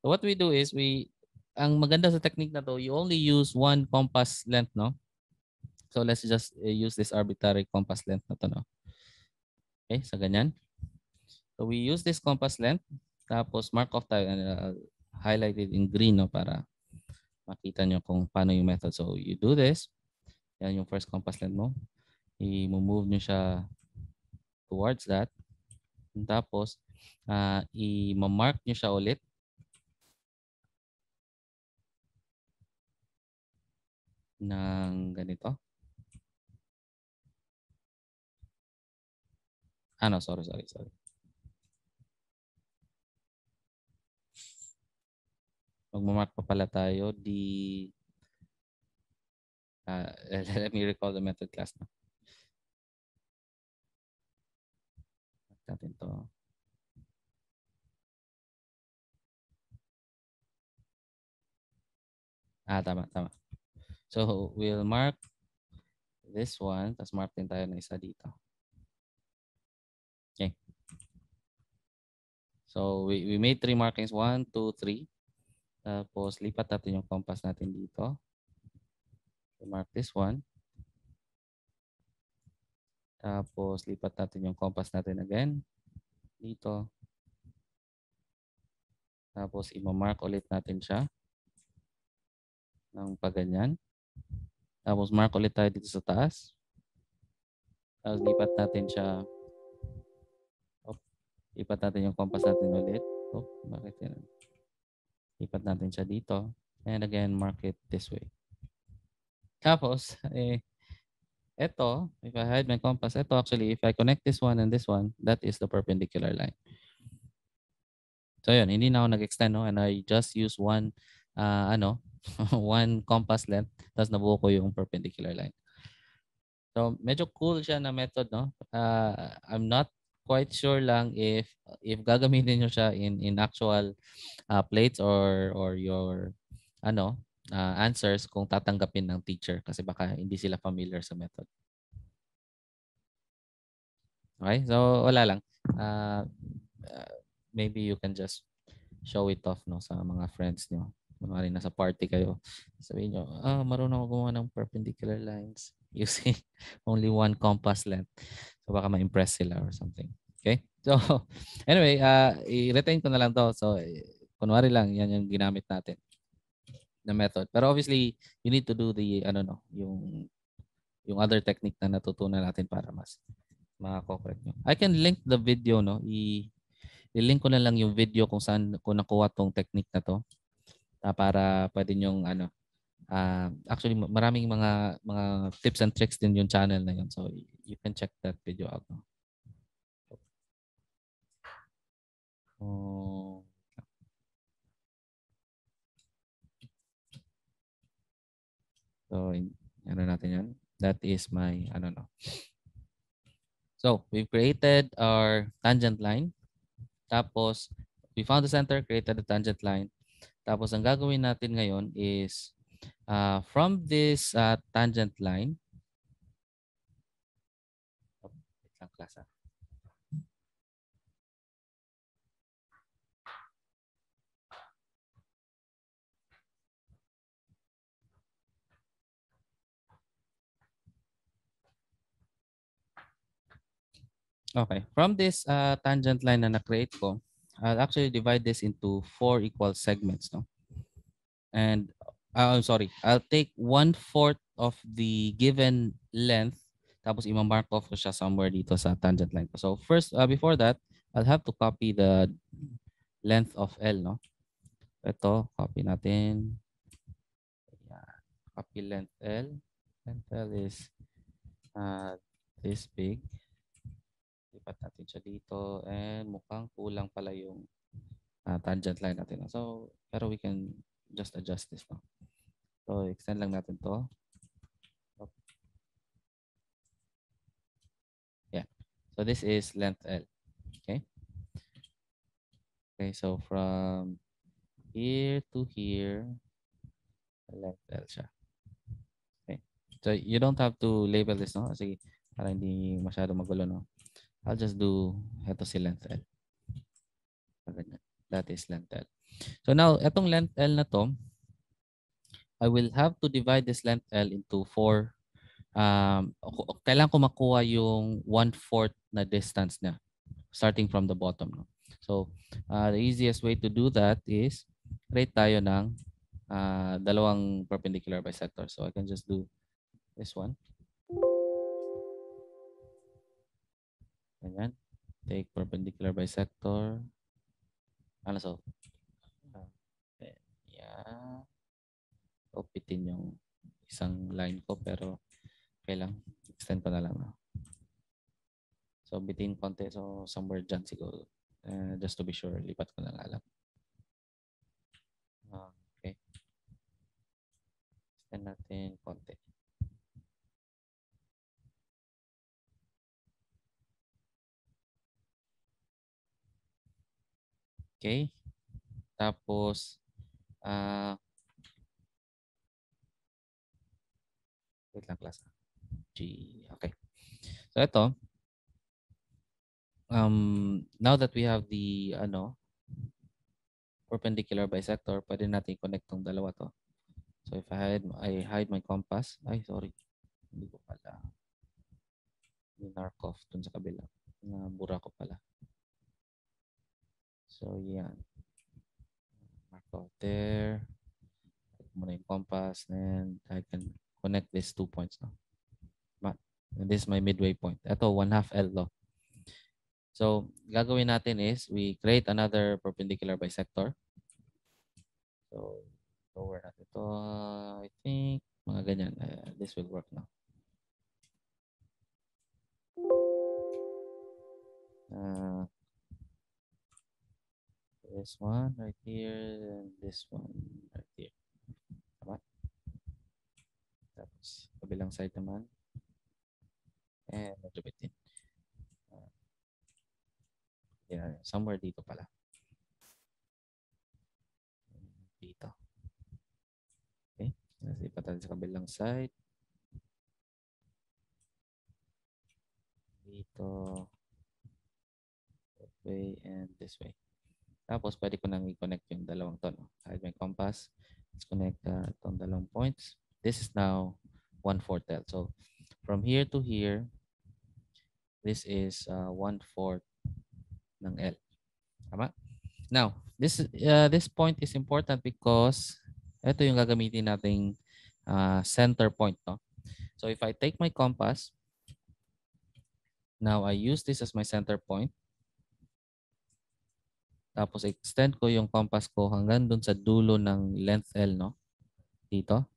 So what we do is we, ang maganda sa technique na to, you only use one compass length, no? So let's just eh, use this arbitrary compass length na to. No? Okay, so ganyan. So we use this compass length. Tapos mark off tayo uh, highlighted in green no, para makita nyo kung paano yung method. So you do this. Yan yung first compass length mo. I-move nyo siya towards that. Tapos uh, ah, i-mark nyo siya ulit ng ganito. Ano, sorry, sorry, sorry. Magmamark pa pala tayo di uh, *laughs* let me recall the method class na. Natin to. Ah, tama, tama. So, we'll mark this one. Tapos mark din tayo na isa dito. So, we, we made three markings. One, two, three. Tapos, lipat natin yung compass natin dito. So, mark this one. Tapos, lipat natin yung compass natin again. Dito. Tapos, imamark ulit natin siya. Nang paganyan. Tapos, mark ulit tayo dito sa taas. Tapos, lipat natin siya Ipat natin yung compass natin ulit. Oh, bakit yan? Ipat natin siya dito. And again, mark it this way. Tapos, *laughs* eh, ito, if I hide my compass, ito actually, if I connect this one and this one, that is the perpendicular line. So yun, hindi na ako nag-extend, no? and I just use one, uh, ano, *laughs* one compass length, tapos nabuo ko yung perpendicular line. So medyo cool siya na method, no? Uh, I'm not quite sure lang if if gagamitin niyo siya in in actual uh, plates or or your ano uh, answers kung tatanggapin ng teacher kasi baka hindi sila familiar sa method. Okay? So wala lang. Uh, uh, maybe you can just show it off no sa mga friends niyo. Kunwari, nasa party kayo. Sabihin nyo, ah, marunong ako gumawa ng perpendicular lines *laughs* using only one compass length. So baka ma-impress sila or something. Okay? So, *laughs* anyway, uh, i-retain ko na lang to. So, kunwari lang, yan yung ginamit natin na method. Pero obviously, you need to do the, ano no, yung, yung other technique na natutunan natin para mas makakorrect nyo. I can link the video, no? I, i-link ko na lang yung video kung saan ko nakuha tong technique na to uh, para pwede yung ano uh, actually maraming mga mga tips and tricks din yung channel na yun. So you can check that video out. No? So, ano natin yan? That is my, I don't know. So, we've created our tangent line. Tapos, we found the center, created the tangent line. Tapos ang gagawin natin ngayon is uh, from this uh, tangent line, oh, klasa. Ah. Okay, from this uh, tangent line na na-create ko, I'll actually divide this into four equal segments. No? And uh, I'm sorry, I'll take one fourth of the given length tapos imamark off ko siya somewhere dito sa tangent line So first, uh, before that, I'll have to copy the length of L, no? Ito, copy natin. Copy length L. Length L is uh, this big. Lipat natin siya dito. And mukhang kulang pala yung uh, tangent line natin. So, pero we can just adjust this now. So, extend lang natin to. Yeah. So, this is length L. Okay. Okay, so from here to here, length L siya. Okay. So, you don't have to label this, no? Kasi para hindi masyado magulo, no? I'll just do ito si length L. That is length L. So now, itong length L na to, I will have to divide this length L into 4. Um, kailangan ko makuha yung 1-4 na distance niya starting from the bottom. No? So, uh, the easiest way to do that is create tayo ng uh, dalawang perpendicular bisector. So, I can just do this one. Ayan. Take perpendicular bisector. Ano so? Yeah. Opitin yung isang line ko pero okay lang. Extend pa na lang. No? So, bitin konti. So, somewhere dyan siguro. Uh, just to be sure, lipat ko na lang alam. Ah, okay. Extend natin konti. Okay? Tapos, uh, wait lang class. G. Okay. So, ito. Um, now that we have the ano, perpendicular bisector, pwede natin connect tong dalawa to. So, if I hide, I hide my compass. Ay, sorry. Hindi ko pala. Narkov dun sa kabila. Nabura ko pala. So, yan. Mark out there. Type muna yung compass. And I can connect these two points. No? But this is my midway point. Ito, 1 half L. No? So, gagawin natin is we create another perpendicular bisector. So, lower natin ito. I think mga ganyan. Uh, this will work now. Uh, This one right here, and this one right here. Tama? Tapos, kabilang side naman. And a little bit in. Uh, ah. yeah, somewhere dito pala. Dito. Okay. Tapos, ipatan sa kabilang side. Dito. That way and this way. Tapos, pwede ko nang i-connect yung dalawang to. No? Kahit may compass, let's connect uh, itong dalawang points. This is now 1 4 tel. So, from here to here, this is uh, 1 4 ng L. Tama? Now, this uh, this point is important because ito yung gagamitin nating uh, center point. No? So if I take my compass, now I use this as my center point. Tapos extend ko yung compass ko hanggang dun sa dulo ng length L, no? Dito.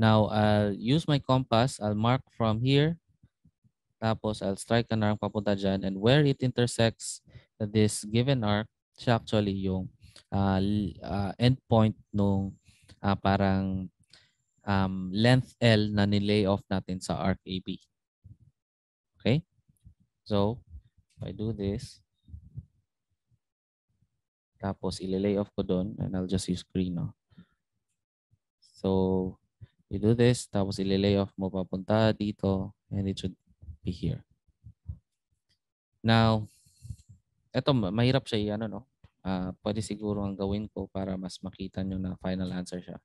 Now, I'll use my compass. I'll mark from here. Tapos, I'll strike an arc papunta dyan. And where it intersects this given arc, siya actually yung uh, ah, uh, ah, endpoint nung uh, parang um, length L na nilay off natin sa arc AB. Okay? So, if I do this, tapos, ililay off ko doon and I'll just use screen. No? So, you do this, tapos ililay off mo papunta dito and it should be here. Now, eto mahirap siya i no? Uh, pwede siguro ang gawin ko para mas makita nyo na final answer siya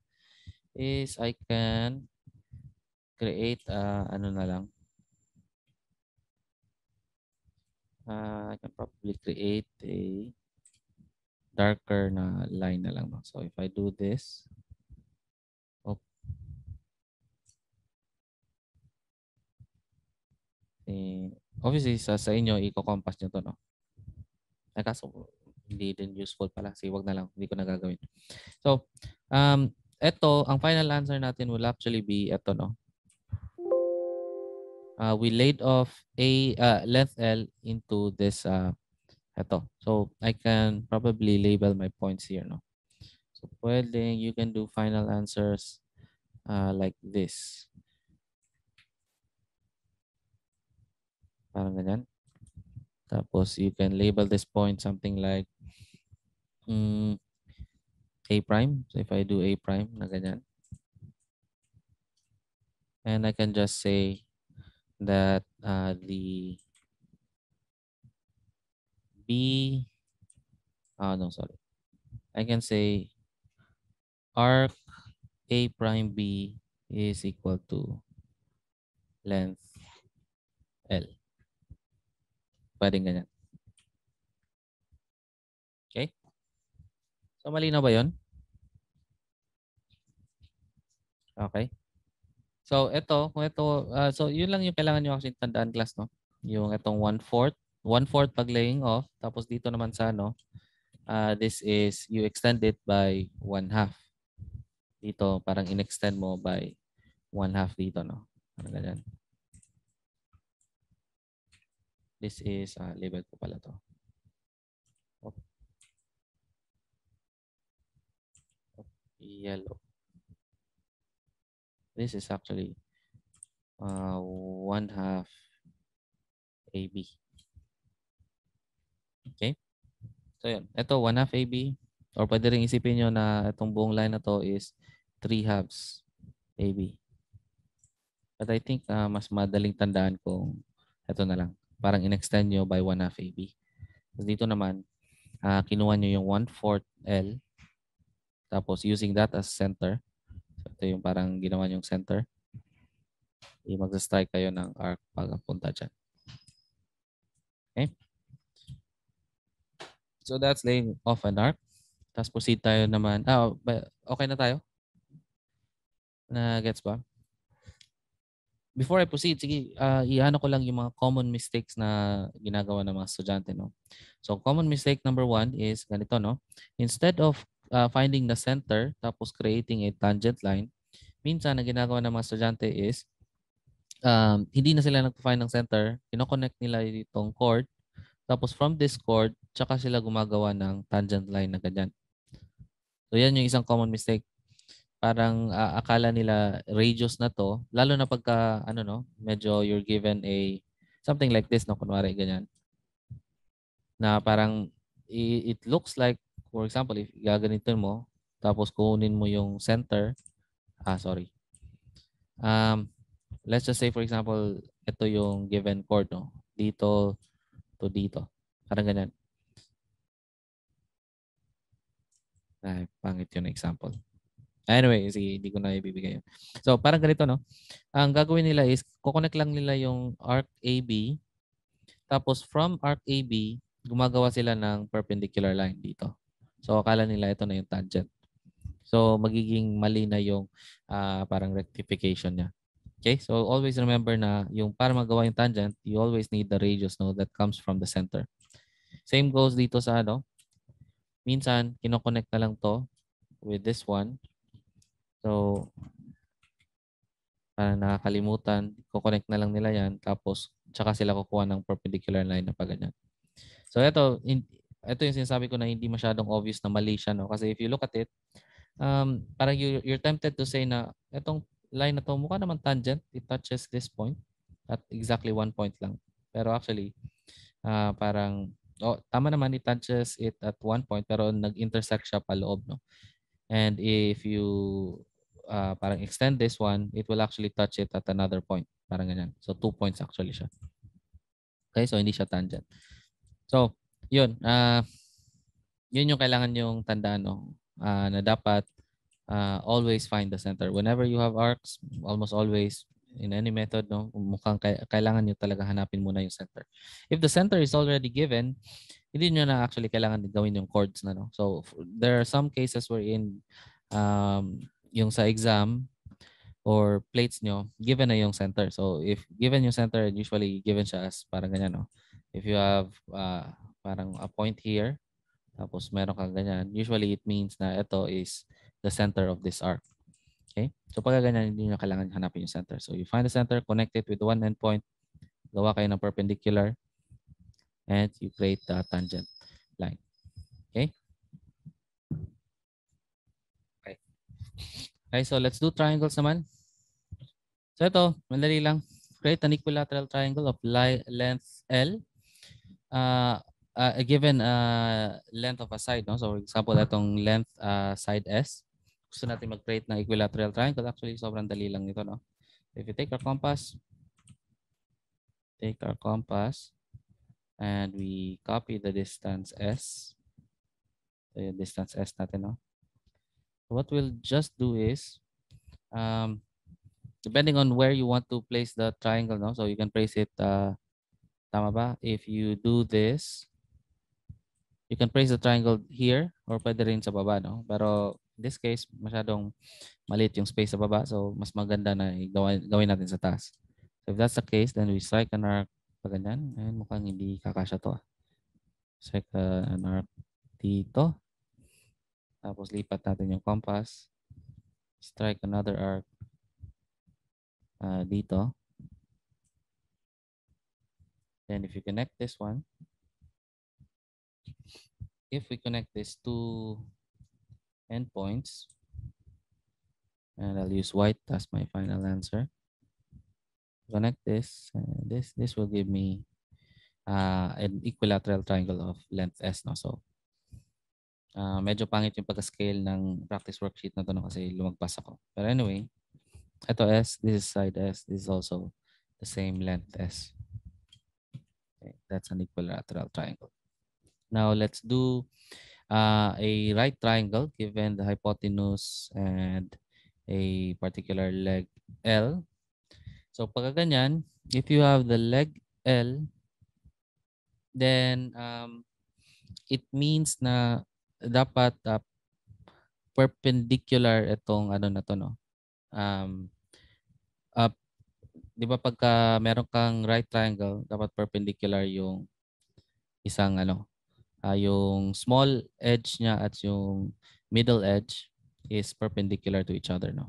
is I can create uh, ano na lang uh, I can probably create a darker na line na lang. No? So if I do this, oh, eh, obviously sa, sa inyo, i-compass nyo to, no? Ay, eh, kaso, hindi din useful pala. Sige, wag na lang. Hindi ko na gagawin. So, um, ito, ang final answer natin will actually be ito, no? Uh, we laid off a uh, length L into this uh, at all. So I can probably label my points here now. So pwedeng, you can do final answers uh, like this. Parang ganyan. Tapos you can label this point something like mm, A prime. So if I do A prime na ganyan. And I can just say that uh, the B, ah, no, sorry. I can say arc A prime B is equal to length L. Pwedeng ganyan. Okay? So, malinaw ba yun? Okay. So, ito, kung ito, uh, ah, so yun lang yung kailangan nyo actually tandaan class, no? Yung itong 1 fourth one-fourth pag laying off. Tapos dito naman sa ano, uh, this is you extend it by one-half. Dito, parang in-extend mo by one-half dito, no? Parang ganyan. This is, uh, label ko pala to. Okay. Yellow. This is actually uh, ah, one half AB. Okay? So, yan. Ito, 1 half AB. Or pwede rin isipin nyo na itong buong line na to is 3 halves AB. But I think uh, mas madaling tandaan kung ito na lang. Parang in-extend nyo by 1 half AB. So, dito naman, uh, kinuha nyo yung 1 fourth L. Tapos using that as center. So ito yung parang ginawa yung center. I magsa-strike kayo ng arc pag punta dyan. Okay? So that's laying off an arc. Tapos proceed tayo naman. Ah, okay na tayo? Na gets ba? Before I proceed, sige, uh, iano ko lang yung mga common mistakes na ginagawa ng mga estudyante. No? So common mistake number one is ganito. no Instead of uh, finding the center tapos creating a tangent line, minsan na ginagawa ng mga estudyante is um, hindi na sila nag-find ng center, kinoconnect nila itong chord. Tapos from this chord, tsaka sila gumagawa ng tangent line na ganyan. So yan yung isang common mistake. Parang uh, akala nila radius na to, lalo na pagka ano no, medyo you're given a something like this no kunwari ganyan. Na parang it looks like for example if gaganitin mo tapos kunin mo yung center ah sorry um let's just say for example ito yung given chord no dito to dito parang ganyan Ay, pangit yun example. Anyway, sige, hindi ko na ibibigay yun. So, parang ganito, no? Ang gagawin nila is, kukonek lang nila yung arc AB. Tapos, from arc AB, gumagawa sila ng perpendicular line dito. So, akala nila ito na yung tangent. So, magiging mali na yung uh, parang rectification niya. Okay? So, always remember na yung para magawa yung tangent, you always need the radius no, that comes from the center. Same goes dito sa ano, minsan, kinoconnect na lang to with this one. So, para nakakalimutan, kukonect na lang nila yan. Tapos, tsaka sila kukuha ng perpendicular line na pag So, ito, in, ito yung sinasabi ko na hindi masyadong obvious na mali siya. No? Kasi if you look at it, um, parang you, you're tempted to say na itong line na to mukha naman tangent. It touches this point at exactly one point lang. Pero actually, uh, parang oh, tama naman, it touches it at one point pero nag-intersect siya pa loob. No? And if you uh, parang extend this one, it will actually touch it at another point. Parang ganyan. So two points actually siya. Okay, so hindi siya tangent. So, yun. Uh, yun yung kailangan yung tandaan no? uh, na dapat uh, always find the center. Whenever you have arcs, almost always in any method, no, mukhang kailangan niyo talaga hanapin muna yung center. If the center is already given, hindi niyo na actually kailangan din gawin yung chords na. No? So there are some cases wherein um, yung sa exam or plates nyo, given na yung center. So if given yung center, usually given siya as parang ganyan. No? If you have uh, parang a point here, tapos meron kang ganyan, usually it means na ito is the center of this arc. Okay? So pag ganyan, hindi nyo kailangan hanapin yung center. So you find the center, connect it with one endpoint, gawa kayo ng perpendicular, and you create the tangent line. Okay? Okay. Okay, so let's do triangles naman. So ito, madali lang. Create an equilateral triangle of length L uh, uh, a given uh, length of a side. No? So for example, itong length uh, side S gusto natin mag-create ng equilateral triangle, actually sobrang dali lang nito. No? If you take our compass, take our compass, and we copy the distance S. So distance S natin. No? What we'll just do is, um, depending on where you want to place the triangle, no? so you can place it, uh, tama ba? If you do this, you can place the triangle here or pwede rin sa baba, no? Pero In this case, masyadong maliit yung space sa baba. So, mas maganda na gawin, natin sa taas. So, if that's the case, then we strike an arc pa ganyan. Ayan, mukhang hindi kakasya to. Ah. Strike uh, an arc dito. Tapos, lipat natin yung compass. Strike another arc uh, dito. Then, if you connect this one, if we connect this to endpoints. And I'll use white as my final answer. Connect this. this this will give me uh, an equilateral triangle of length S. No? So uh, medyo pangit yung pag scale ng practice worksheet na to no, kasi lumagpas ako. But anyway, ito S, this is side S, this is also the same length S. Okay, that's an equilateral triangle. Now let's do uh, a right triangle given the hypotenuse and a particular leg L. So pagka ganyan, if you have the leg L, then um, it means na dapat uh, perpendicular itong ano na to no. Um, uh, 'di ba pagka meron kang right triangle, dapat perpendicular yung isang ano, uh, yung small edge niya at yung middle edge is perpendicular to each other. No?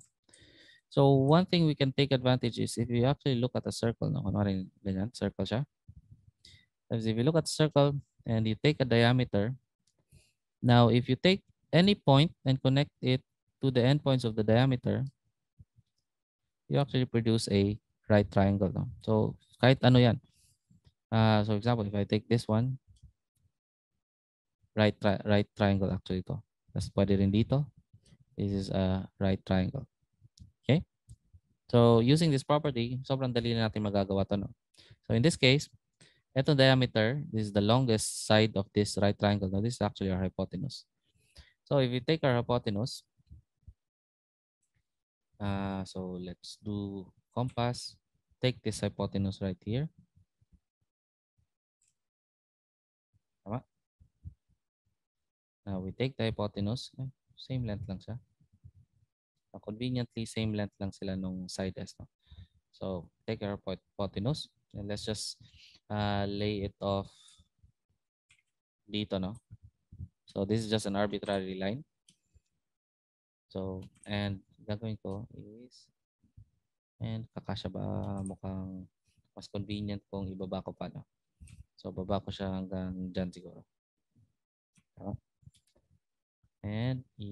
So one thing we can take advantage is if you actually look at a circle, no? kunwari ganyan, circle siya. If you look at the circle and you take a diameter, now if you take any point and connect it to the endpoints of the diameter, you actually produce a right triangle. No? So kahit ano yan. Uh, so example, if I take this one right, tri right triangle actually ito. Tapos pwede rin dito. This is a right triangle. Okay? So using this property, sobrang dali na natin magagawa to. No? So in this case, itong diameter, this is the longest side of this right triangle. Now this is actually our hypotenuse. So if we take our hypotenuse, uh, so let's do compass. Take this hypotenuse right here. Uh, we take the hypotenuse. Ah, same length lang siya. So ah, conveniently, same length lang sila nung side S. No? So take our hypotenuse. And let's just uh, lay it off dito. No? So this is just an arbitrary line. So, and gagawin ko is, and kakasya ba mukhang mas convenient kung ibaba ko pa. No? So baba ko siya hanggang dyan siguro. Okay. And i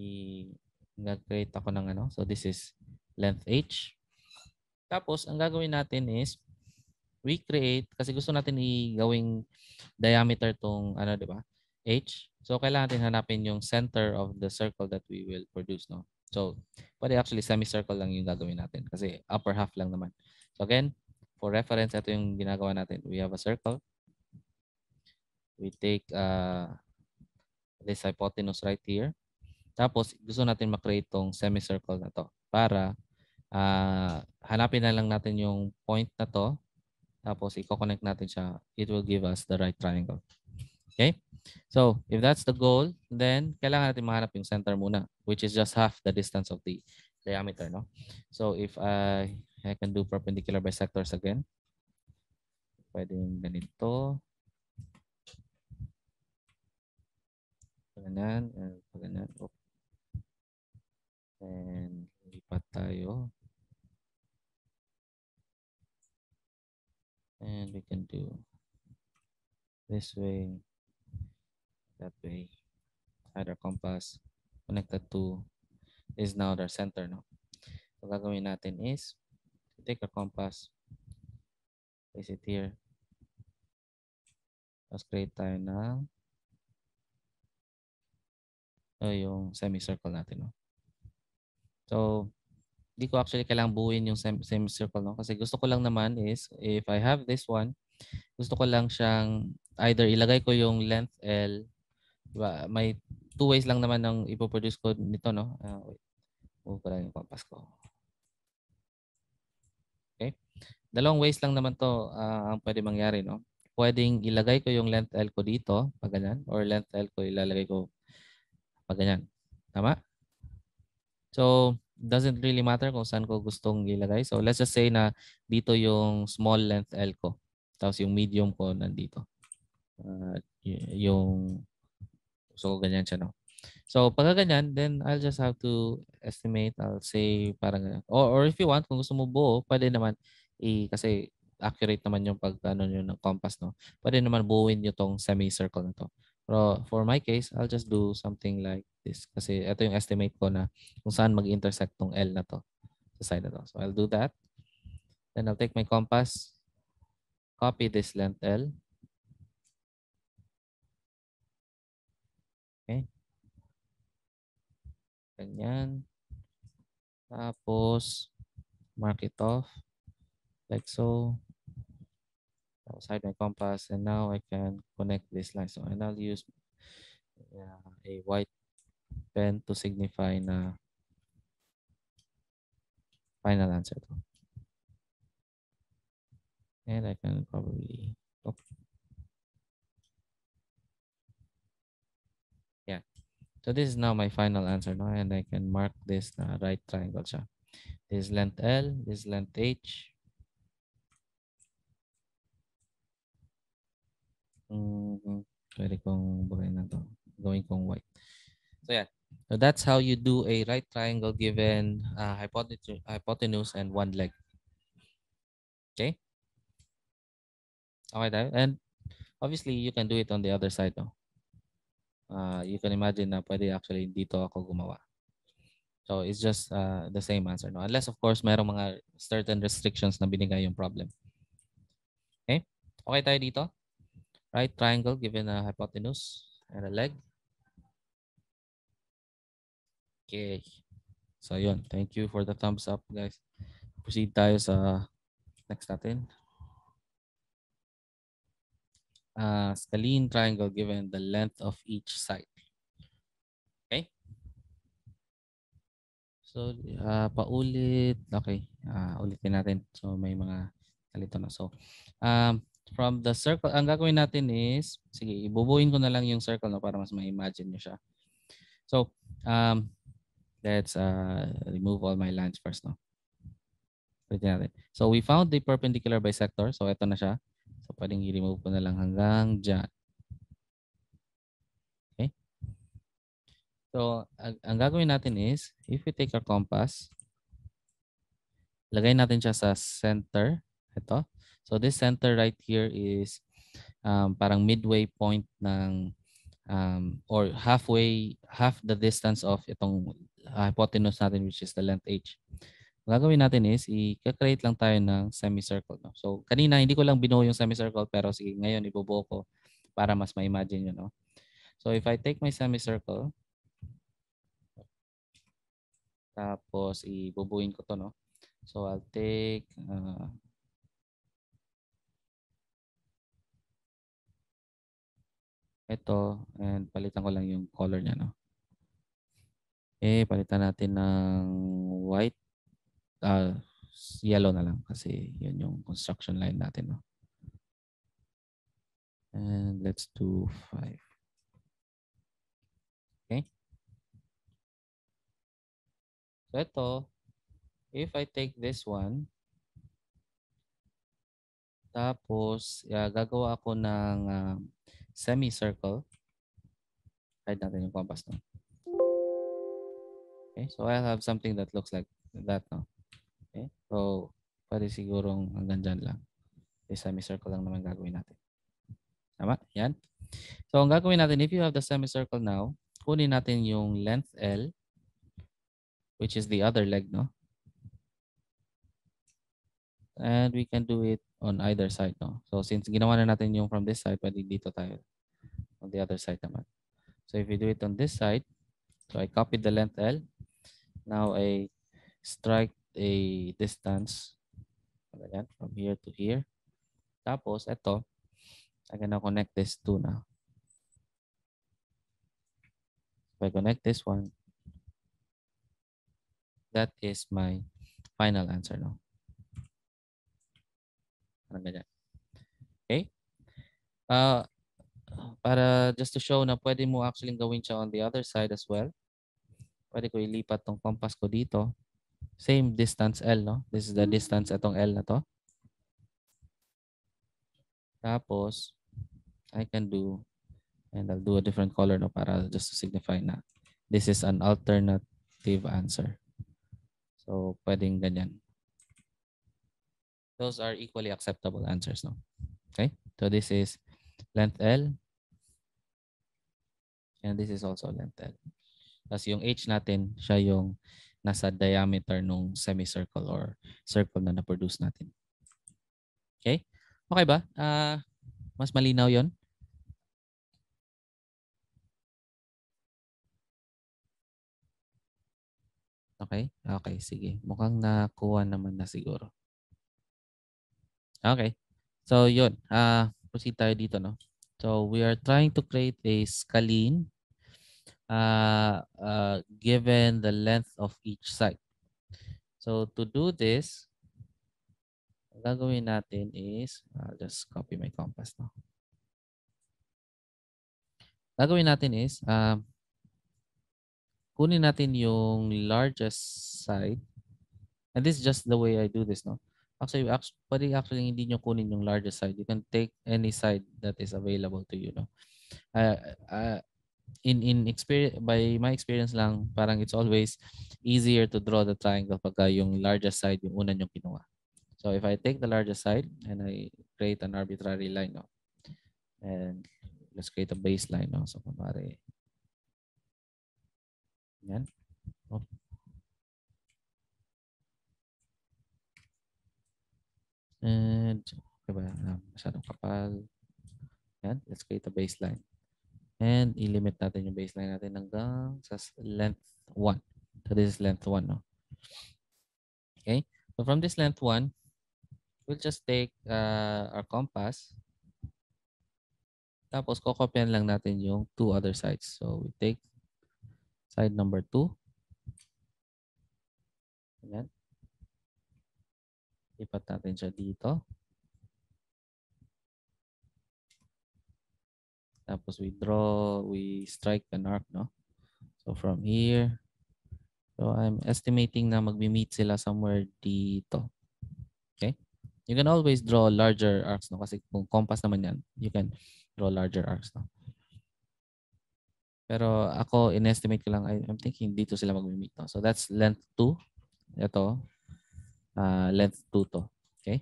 nag-create ako ng ano. So this is length h. Tapos ang gagawin natin is we create kasi gusto natin i-gawing diameter tong ano 'di ba? h. So kailangan natin hanapin yung center of the circle that we will produce no. So pwede actually semicircle lang yung gagawin natin kasi upper half lang naman. So again, for reference ito yung ginagawa natin. We have a circle. We take uh, this hypotenuse right here. Tapos gusto natin ma tong semicircle na to para uh, hanapin na lang natin yung point na to. Tapos i-connect natin siya. It will give us the right triangle. Okay? So, if that's the goal, then kailangan natin mahanap yung center muna, which is just half the distance of the diameter, no? So, if I, I can do perpendicular bisectors again, pwede pwedeng ganito. Paganan, uh, paganan. Okay. Oh. And lipat tayo. And we can do this way, that way. Add our compass connected to is now our center. No? So gagawin natin is take a compass, place it here. Tapos create tayo ng So, yung semicircle natin. No? So, di ko actually kailangang buuin yung sem- semicircle. No? Kasi gusto ko lang naman is, if I have this one, gusto ko lang siyang either ilagay ko yung length L. Diba? May two ways lang naman ang ipoproduce ko nito. No? Uh, wait. Move oh, ko lang yung compass ko. Okay? Dalawang ways lang naman to uh, ang pwede mangyari. No? Pwedeng ilagay ko yung length L ko dito, pag ganyan, or length L ko ilalagay ko pag ganyan. Tama? So, doesn't really matter kung saan ko gustong ilagay. So, let's just say na dito yung small length L ko. Tapos yung medium ko nandito. Uh, yung gusto ko ganyan siya, no? So, pagka ganyan, then I'll just have to estimate. I'll say parang ganyan. Or, or if you want, kung gusto mo buo, pwede naman i, kasi accurate naman yung pagtano nyo ng compass, no? Pwede naman buuin nyo tong semicircle na to. Pero for my case, I'll just do something like this. Kasi ito yung estimate ko na kung saan mag-intersect tong L na to sa side na to. So I'll do that. Then I'll take my compass, copy this length L. Okay. Ganyan. Tapos, mark it off. Like so. outside my compass and now I can connect this line. So and I'll use uh, a white pen to signify na final answer And I can probably, oh. yeah. So this is now my final answer now and I can mark this right triangle So, This is length L, this is length H, Mm, pwede kong bagay na to. Gawin kong white. So yan. So that's how you do a right triangle given uh, hypotenuse, hypotenuse and one leg. Okay? Okay tayo. And obviously, you can do it on the other side. No? Uh, you can imagine na pwede actually dito ako gumawa. So it's just uh, the same answer. No? Unless of course, merong mga certain restrictions na binigay yung problem. Okay? Okay tayo dito? right triangle given a hypotenuse and a leg. Okay. So yun, thank you for the thumbs up guys. Proceed tayo sa next natin. Uh, scalene triangle given the length of each side. Okay. So uh, paulit. Okay. Uh, ulitin natin. So may mga kalito na. So um, from the circle, ang gagawin natin is, sige, ibubuin ko na lang yung circle no, para mas ma-imagine nyo siya. So, um, let's uh, remove all my lines first. No? Pwede natin. So, we found the perpendicular bisector. So, ito na siya. So, pwedeng i-remove ko na lang hanggang dyan. Okay? So, ang, ang gagawin natin is, if we take our compass, lagay natin siya sa center. Ito. So this center right here is um, parang midway point ng um, or halfway, half the distance of itong hypotenuse natin which is the length h. Ang gagawin natin is i-create lang tayo ng semicircle. No? So kanina hindi ko lang binuo yung semicircle pero sige ngayon ibubuo ko para mas ma-imagine yun. No? So if I take my semicircle, tapos ibubuin ko to no. So I'll take uh, ito and palitan ko lang yung color niya no. Eh palitan natin ng white uh, yellow na lang kasi yun yung construction line natin no. And let's do 5. Okay? So ito, if I take this one tapos uh, gagawa ako ng uh, semicircle. Hide natin yung compass. No? Okay, so I'll have something that looks like that. No? Okay, so pwede sigurong hanggang dyan lang. Okay, semicircle lang naman gagawin natin. Tama? Yan. So ang gagawin natin, if you have the semicircle now, kunin natin yung length L, which is the other leg, no? And we can do it on either side. No? So since ginawa na natin yung from this side, pwede dito tayo on the other side naman. So if we do it on this side, so I copied the length L. Now I strike a distance from here to here. Tapos ito, I'm gonna connect this two now. If I connect this one, that is my final answer now. Parang ganyan. Okay? Uh, para just to show na pwede mo actually gawin siya on the other side as well. Pwede ko ilipat tong compass ko dito. Same distance L, no? This is the distance itong L na to. Tapos, I can do, and I'll do a different color, no? Para just to signify na this is an alternative answer. So, pwedeng ganyan. Those are equally acceptable answers. No? Okay, so this is length L. And this is also length L. Tapos yung H natin, siya yung nasa diameter nung semicircle or circle na na-produce natin. Okay? Okay ba? Uh, mas malinaw yon Okay? Okay, sige. Mukhang nakuha naman na siguro. Okay. So, yun. Uh, proceed tayo dito, no? So, we are trying to create a scalene uh, uh, given the length of each side. So, to do this, gagawin natin is, I'll just copy my compass now. Gagawin natin is, um, uh, kunin natin yung largest side. And this is just the way I do this, no? Actually, actually, pwede actually hindi nyo kunin yung largest side. You can take any side that is available to you. No? Uh, uh, in in experience by my experience lang parang it's always easier to draw the triangle pagka yung largest side yung una yung kinuha. So if I take the largest side and I create an arbitrary line no. And let's create a baseline no. So kumare. Yan. Oh, And, diba, um, masyadong kapal. Yan, let's create a baseline. And ilimit natin yung baseline natin hanggang sa length 1. So this is length 1, no? Okay, so from this length 1, we'll just take uh, our compass. Tapos, kukopyan lang natin yung two other sides. So, we take side number 2. Ayan. Lipat natin siya dito. Tapos we draw, we strike an arc, no? So from here, so I'm estimating na magbi-meet sila somewhere dito. Okay? You can always draw larger arcs, no? Kasi kung compass naman yan, you can draw larger arcs, no? Pero ako, in-estimate ko lang, I'm thinking dito sila magmi-meet, no? So that's length 2. Ito, uh, length 2 to. Okay?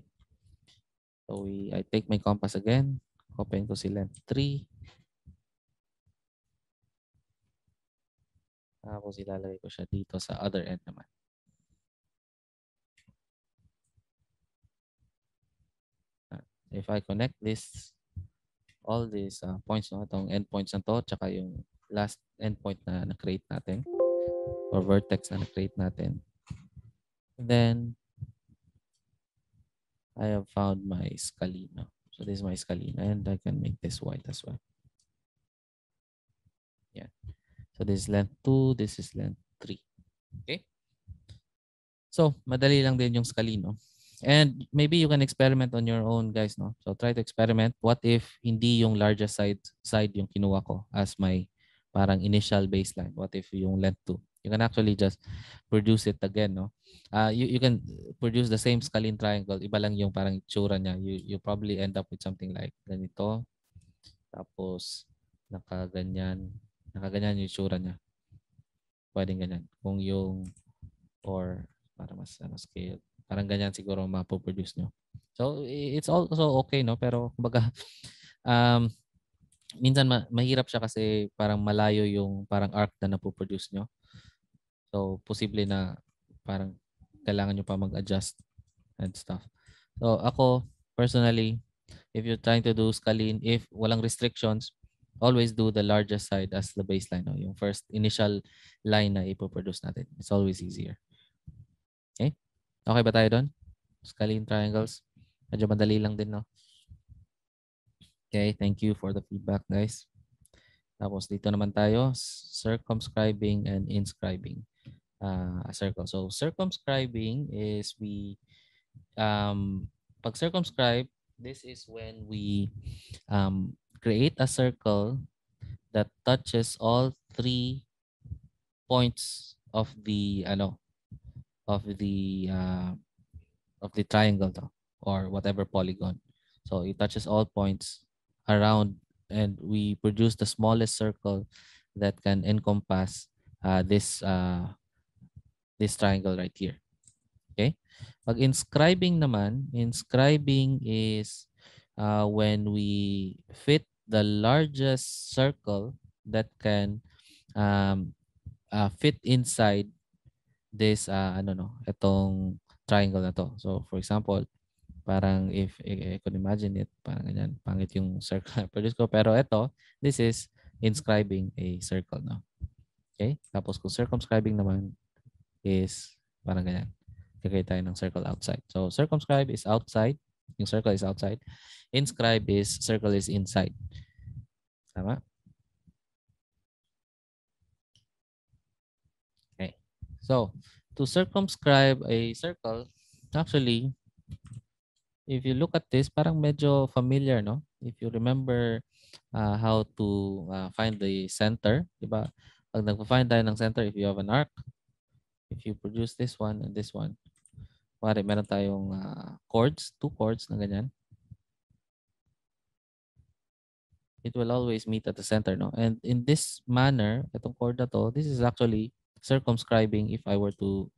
So we, I take my compass again. Open ko si length 3. Tapos ilalagay ko siya dito sa other end naman. Ah, if I connect this, all these uh, points, no, itong endpoints na to, tsaka yung last endpoint na na-create natin or vertex na na-create natin. then, I have found my scalino. So this is my scalino and I can make this white as well. Yeah. So this is length 2, this is length 3. Okay? So, madali lang din yung scalino. And maybe you can experiment on your own, guys, no? So try to experiment. What if hindi yung largest side side yung kinuha ko as my parang initial baseline? What if yung length 2? You can actually just produce it again, no? Uh, you, you can produce the same scalene triangle. Iba lang yung parang itsura niya. You, you probably end up with something like ganito. Tapos, nakaganyan. Nakaganyan yung itsura niya. Pwedeng ganyan. Kung yung or para mas ano, scale. Parang ganyan siguro mapoproduce nyo. So, it's also okay, no? Pero, kumbaga, um, minsan ma- mahirap siya kasi parang malayo yung parang arc na napoproduce nyo. So, posible na parang kailangan nyo pa mag-adjust and stuff. So, ako, personally, if you're trying to do scalene, if walang restrictions, always do the largest side as the baseline. No? Yung first initial line na ipoproduce natin. It's always easier. Okay? Okay ba tayo doon? Scalene triangles. Medyo madali lang din, no? Okay, thank you for the feedback, guys. Tapos dito naman tayo, circumscribing and inscribing. uh, a circle. So circumscribing is we, um, pag circumscribe, this is when we um, create a circle that touches all three points of the ano of the uh, of the triangle to, or whatever polygon. So it touches all points around and we produce the smallest circle that can encompass uh, this uh, this triangle right here. Okay? Pag inscribing naman, inscribing is uh, when we fit the largest circle that can um, uh, fit inside this uh, ano no, itong triangle na to. So for example, parang if I, I could imagine it, parang ganyan, pangit yung *laughs* circle na produce ko. Pero ito, this is inscribing a circle. No? Okay? Tapos kung circumscribing naman, is parang ganyan. Kagaya tayo ng circle outside. So circumscribe is outside. Yung circle is outside. Inscribe is circle is inside. Tama? Okay. So to circumscribe a circle, actually, if you look at this, parang medyo familiar, no? If you remember uh, how to uh, find the center, di ba? Pag nagpa-find tayo ng center, if you have an arc, If you produce this one and this one, pare, meron tayong uh, chords, two chords na ganyan. It will always meet at the center, no? And in this manner, itong chord na to, this is actually circumscribing if I were to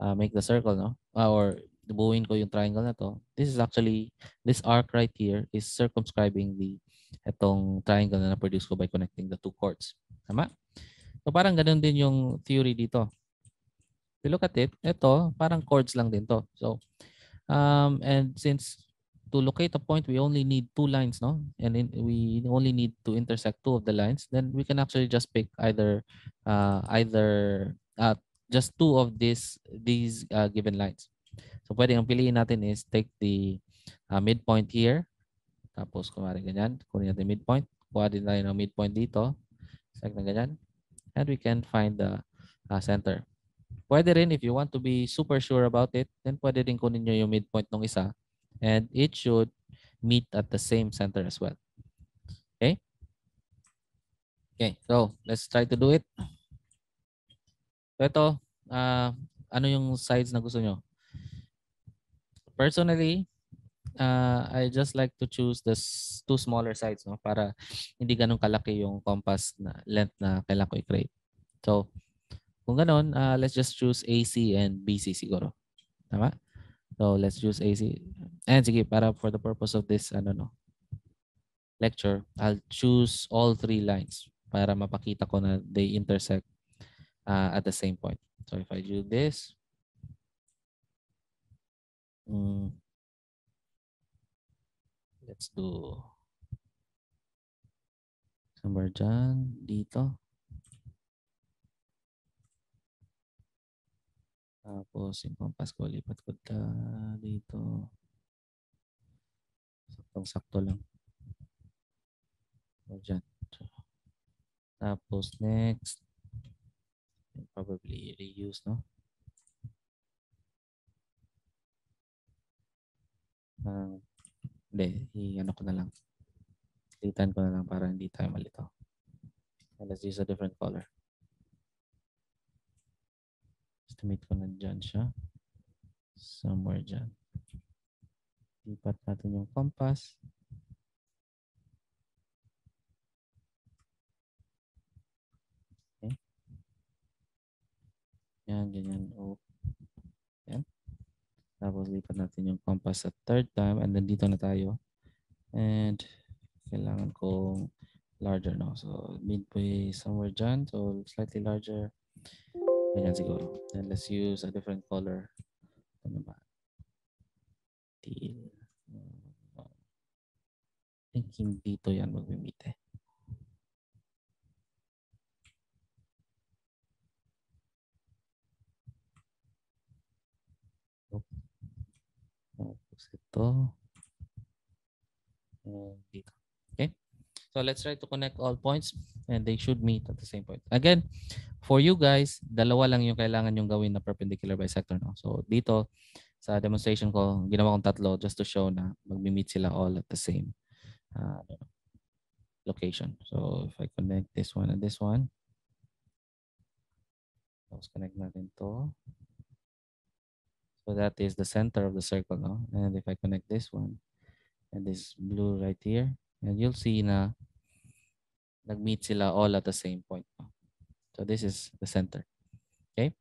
uh, make the circle, no? Uh, or buuin ko yung triangle na to. This is actually, this arc right here is circumscribing the itong triangle na na-produce ko by connecting the two chords. Tama? So parang ganun din yung theory dito we look at it, ito, parang chords lang din to. So, um, and since to locate a point, we only need two lines, no? And in, we only need to intersect two of the lines. Then we can actually just pick either, uh, either uh, just two of this, these uh, given lines. So pwede ang piliin natin is take the uh, midpoint here. Tapos kumari ganyan. Kunin natin midpoint. Kuha din tayo ng midpoint dito. Sag Second ganyan. And we can find the uh, center. Pwede rin if you want to be super sure about it, then pwede din kunin nyo yung midpoint ng isa and it should meet at the same center as well. Okay? Okay, so let's try to do it. So ito, uh, ano yung sides na gusto nyo? Personally, uh, I just like to choose the two smaller sides no para hindi ganun kalaki yung compass na length na kailangan ko i-create. So, kung ganun, uh, let's just choose AC and BC siguro. Tama? So let's choose AC. And sige, para for the purpose of this ano no, lecture, I'll choose all three lines para mapakita ko na they intersect uh, at the same point. So if I do this, um, let's do somewhere dyan, dito. Tapos yung compass ko, lipat ko ta dito. Saktong-sakto lang. O dyan. Tapos next. Probably reuse, no? Uh, hindi, i-ano ko na lang. Litan ko na lang para hindi tayo malito. And let's use a different color estimate ko nandyan siya. Somewhere dyan. Lipat natin yung compass. Okay. Yan, ganyan. Oh. Yan. Tapos lipat natin yung compass a third time and then dito na tayo. And kailangan kong larger no. So midway somewhere dyan. So slightly larger. Ganyan siguro. Then let's use a different color. Ano ba? Teal. Thinking dito yan magmimite. Tapos ito. And dito. Okay. So let's try to connect all points and they should meet at the same point. Again, For you guys, dalawa lang yung kailangan yung gawin na perpendicular bisector. No? So dito, sa demonstration ko, ginawa kong tatlo just to show na mag-meet sila all at the same uh, location. So if I connect this one and this one, tapos connect natin to. So that is the center of the circle. No? And if I connect this one and this blue right here, and you'll see na nag-meet sila all at the same point. No? So this is the center. Okay?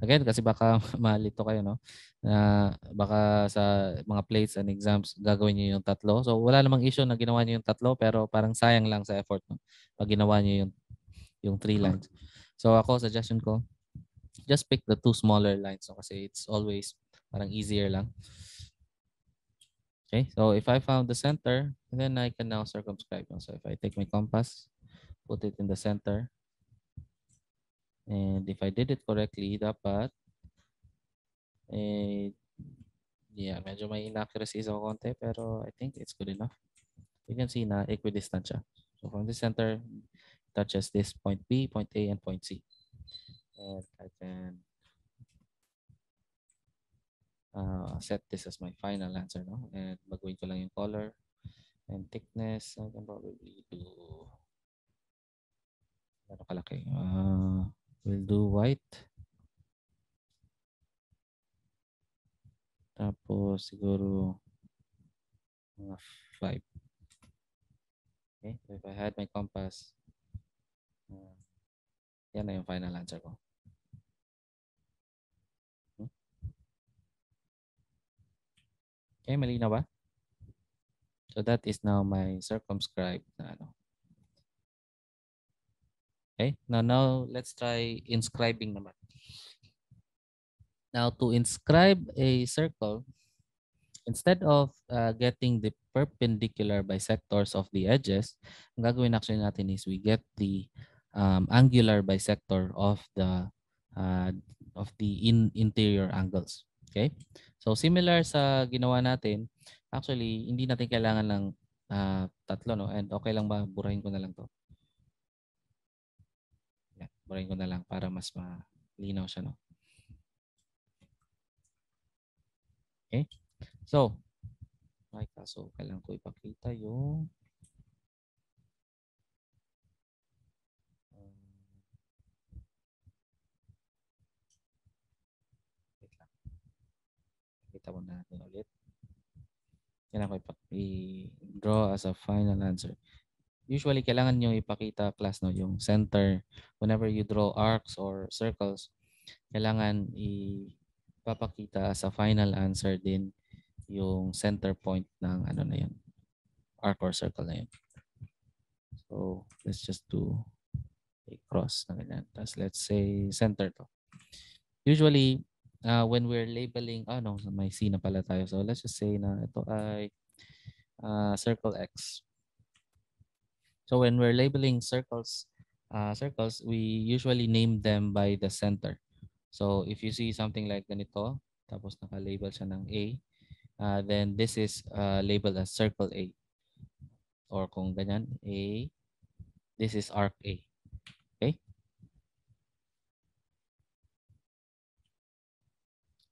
Again, kasi baka *laughs* malito kayo, no? Na uh, baka sa mga plates and exams, gagawin niyo yung tatlo. So wala namang issue na ginawa niyo yung tatlo, pero parang sayang lang sa effort no? pag ginawa niyo yung, yung three lines. So ako, suggestion ko, just pick the two smaller lines no? kasi it's always parang easier lang. Okay, so if I found the center, then I can now circumscribe. So if I take my compass, put it in the center, And if I did it correctly, dapat, eh, yeah, medyo may inaccuracy sa konti, pero I think it's good enough. You can see na equidistant siya. So from the center, touches this point B, point A, and point C. And I can uh, set this as my final answer. No? And baguhin ko lang yung color and thickness. I can probably do... Ano kalaki? Uh, We'll do white. Tapos siguro mga 5. Okay, so if I had my compass, uh, yan na yung final answer ko. Hmm? Okay, malinaw ba? So that is now my circumscribed na ano, Okay, now, now let's try inscribing naman. Now to inscribe a circle, instead of uh, getting the perpendicular bisectors of the edges, ang gagawin actually natin is we get the um, angular bisector of the uh, of the in interior angles. Okay? So similar sa ginawa natin, actually hindi natin kailangan ng uh, tatlo no and okay lang ba burahin ko na lang to. Murahin ko na lang para mas malinaw siya. No? Okay? So, ay kaso kailangan ko ipakita yung Kita mo natin ulit. Kailangan ko i-draw as a final answer usually kailangan nyo ipakita class no yung center whenever you draw arcs or circles kailangan ipapakita sa final answer din yung center point ng ano na yun arc or circle na yun so let's just do a cross na ganyan tapos let's say center to usually uh, when we're labeling ano oh may C na pala tayo so let's just say na ito ay uh, circle X So when we're labeling circles, uh, circles, we usually name them by the center. So if you see something like ganito, tapos naka-label siya ng A, uh, then this is uh, labeled as circle A. Or kung ganyan, A, this is arc A. Okay?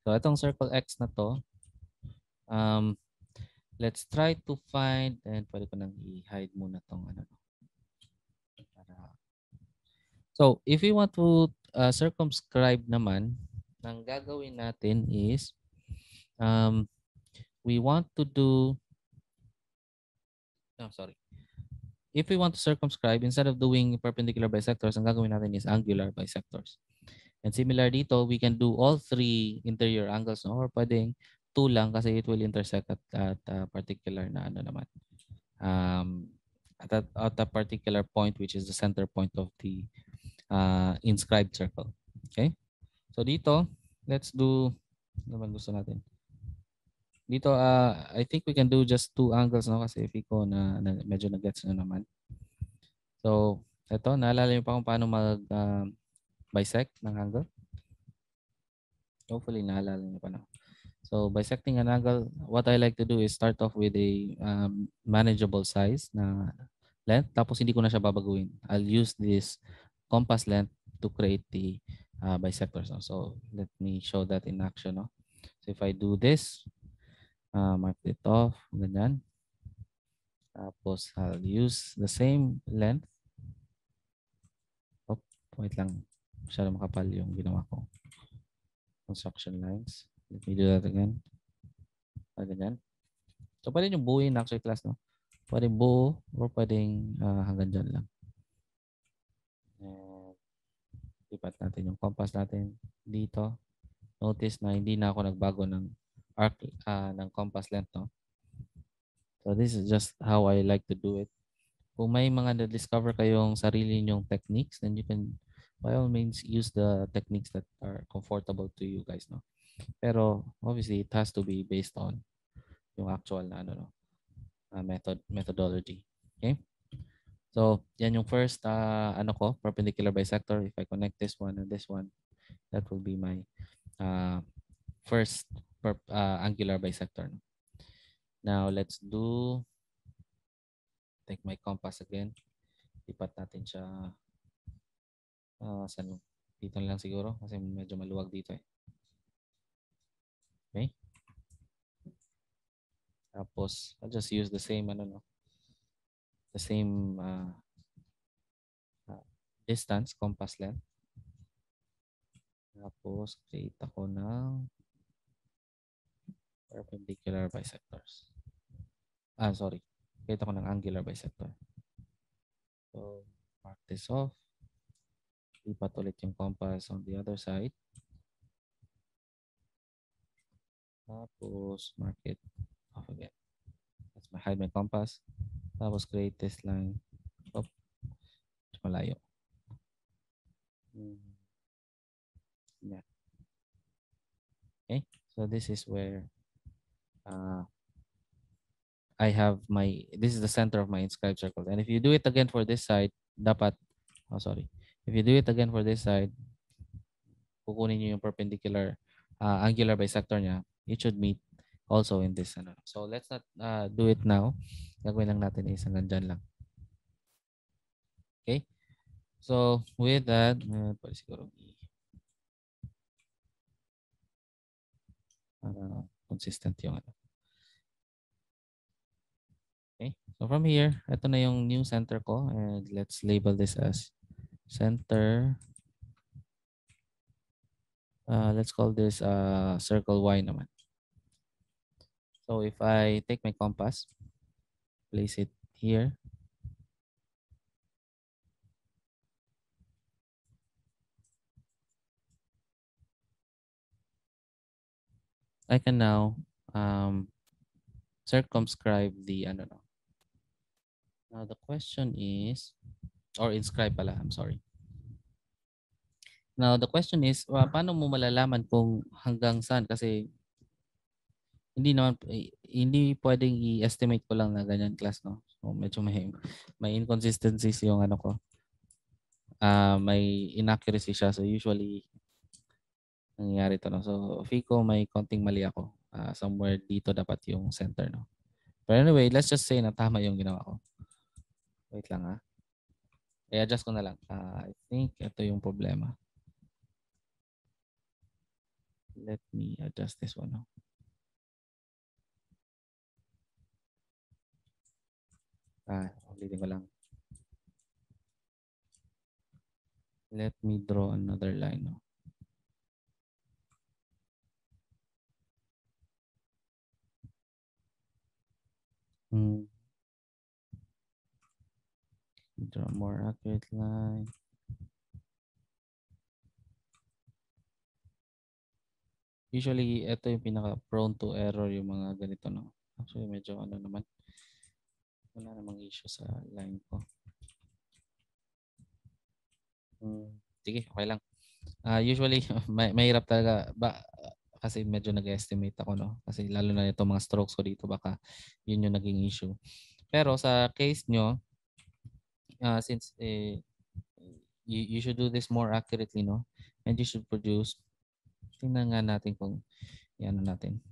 So itong circle X na to, um, let's try to find, and pwede ko nang i-hide muna tong ano, So, if we want to uh, circumscribe naman, ang gagawin natin is um, we want to do no, sorry. If we want to circumscribe, instead of doing perpendicular bisectors, ang gagawin natin is angular bisectors. And similar dito, we can do all three interior angles no? or pwedeng two lang kasi it will intersect at, at uh, particular na ano naman um, at, that, at a particular point which is the center point of the uh, inscribed circle. Okay? So dito, let's do, naman bang gusto natin? Dito, uh, I think we can do just two angles no? kasi if ko na, na medyo nag-gets na naman. So, ito, naalala niyo pa kung paano mag-bisect um, ng angle? Hopefully, naalala niyo pa na. No? So bisecting an angle, what I like to do is start off with a um, manageable size na length. Tapos hindi ko na siya babaguhin. I'll use this compass length to create the uh, bisectors. So let me show that in action. No? So if I do this, uh, mark it off, ganyan. Tapos I'll use the same length. Oh, wait lang. Masyado makapal yung ginawa ko. Construction lines. Let me do that Ah, ganyan. So, pwede yung buuin actually class, no? Pwede buo or pwedeng uh, hanggang dyan lang. And, ipat natin yung compass natin dito. Notice na hindi na ako nagbago ng arc uh, ng compass length, no? So, this is just how I like to do it. Kung may mga na-discover kayong sarili nyong techniques, then you can by all means use the techniques that are comfortable to you guys, no? Pero obviously, it has to be based on yung actual na ano, no, uh, method, methodology. Okay? So, yan yung first uh, ano ko, perpendicular bisector. If I connect this one and this one, that will be my uh, first per, uh, angular bisector. Now, let's do, take my compass again. Ipat natin siya, uh, saan, dito lang siguro kasi medyo maluwag dito eh. Okay? Tapos, I'll just use the same, ano, no? The same uh, uh, distance, compass length. Tapos, create ako ng perpendicular bisectors. Ah, sorry. Create ako ng angular bisector. So, mark this off. Lipat ulit yung compass on the other side. Tapos, mark it off oh, again. Let's hide my compass. Tapos, create this line. Up. Oh, Mas malayo. Hmm. Yeah. Okay. So, this is where uh, I have my, this is the center of my inscribed circle. And if you do it again for this side, dapat, oh, sorry. If you do it again for this side, kukunin nyo yung perpendicular uh, angular bisector niya you should meet also in this. Ano. So let's not uh, do it now. Gagawin lang natin is nandyan lang. Okay? So with that, uh, pwede siguro uh, consistent yung ano. Okay? So from here, ito na yung new center ko and let's label this as center uh, let's call this uh, circle Y naman. So if I take my compass, place it here. I can now um, circumscribe the ano no. Now the question is, or inscribe pala, I'm sorry. Now the question is, uh, paano mo malalaman kung hanggang saan? Kasi hindi naman eh, hindi pwedeng i-estimate ko lang na ganyan class no. So medyo may may inconsistencies yung ano ko. Uh, may inaccuracy siya so usually nangyayari to no. So FICO may konting mali ako. Uh, somewhere dito dapat yung center no. But anyway, let's just say na tama yung ginawa ko. Wait lang ha. Ah. I-adjust ko na lang. Uh, I think ito yung problema. Let me adjust this one. No? Ah, ulitin ko lang. Let me draw another line. No? Oh. Hmm. Draw more accurate line. Usually, ito yung pinaka-prone to error yung mga ganito, no? Actually, medyo ano naman. Wala namang issue sa line ko. Hmm, sige, okay lang. Uh, usually, *laughs* may, mahirap talaga. Ba, kasi medyo nag-estimate ako, no? Kasi lalo na itong mga strokes ko dito, baka yun yung naging issue. Pero sa case nyo, uh, since eh, you, you should do this more accurately, no? And you should produce, tingnan nga natin kung, yan natin.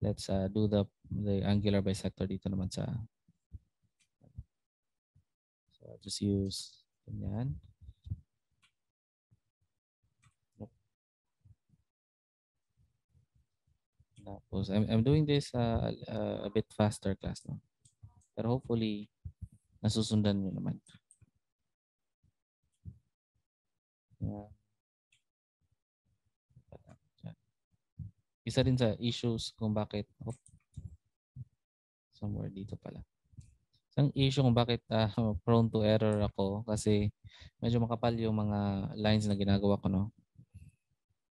Let's uh, do the, the angular bisector dito naman sa So uh, I'll just use ganyan. Tapos, I'm, I'm doing this uh, uh, a bit faster class. No? Pero hopefully, nasusundan nyo naman. Yeah. Isa din sa issues kung bakit, oh, somewhere dito pala isang issue kung bakit uh, *laughs* prone to error ako kasi medyo makapal yung mga lines na ginagawa ko, no?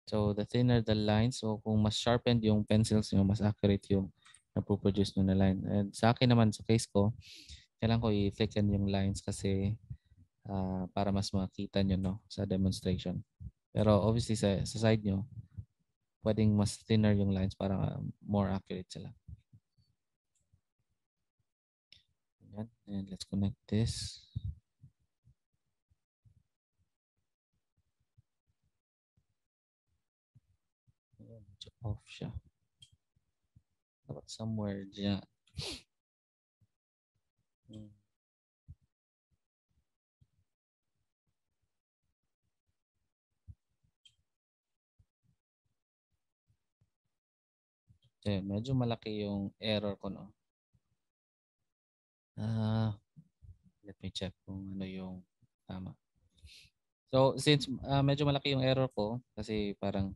So, the thinner the lines, so kung mas sharpened yung pencils nyo, mas accurate yung napoproduce nyo na line. And sa akin naman, sa case ko, kailangan ko i-thicken yung lines kasi uh, para mas makita nyo no, sa demonstration. Pero obviously sa, sa side nyo, pwedeng mas thinner yung lines para ah, more accurate sila. Yan. And let's connect this. Ayan, off siya. Dapat somewhere dyan. Hmm. Eh, medyo malaki yung error ko no. Uh, let me check kung ano yung tama. So since uh, medyo malaki yung error ko kasi parang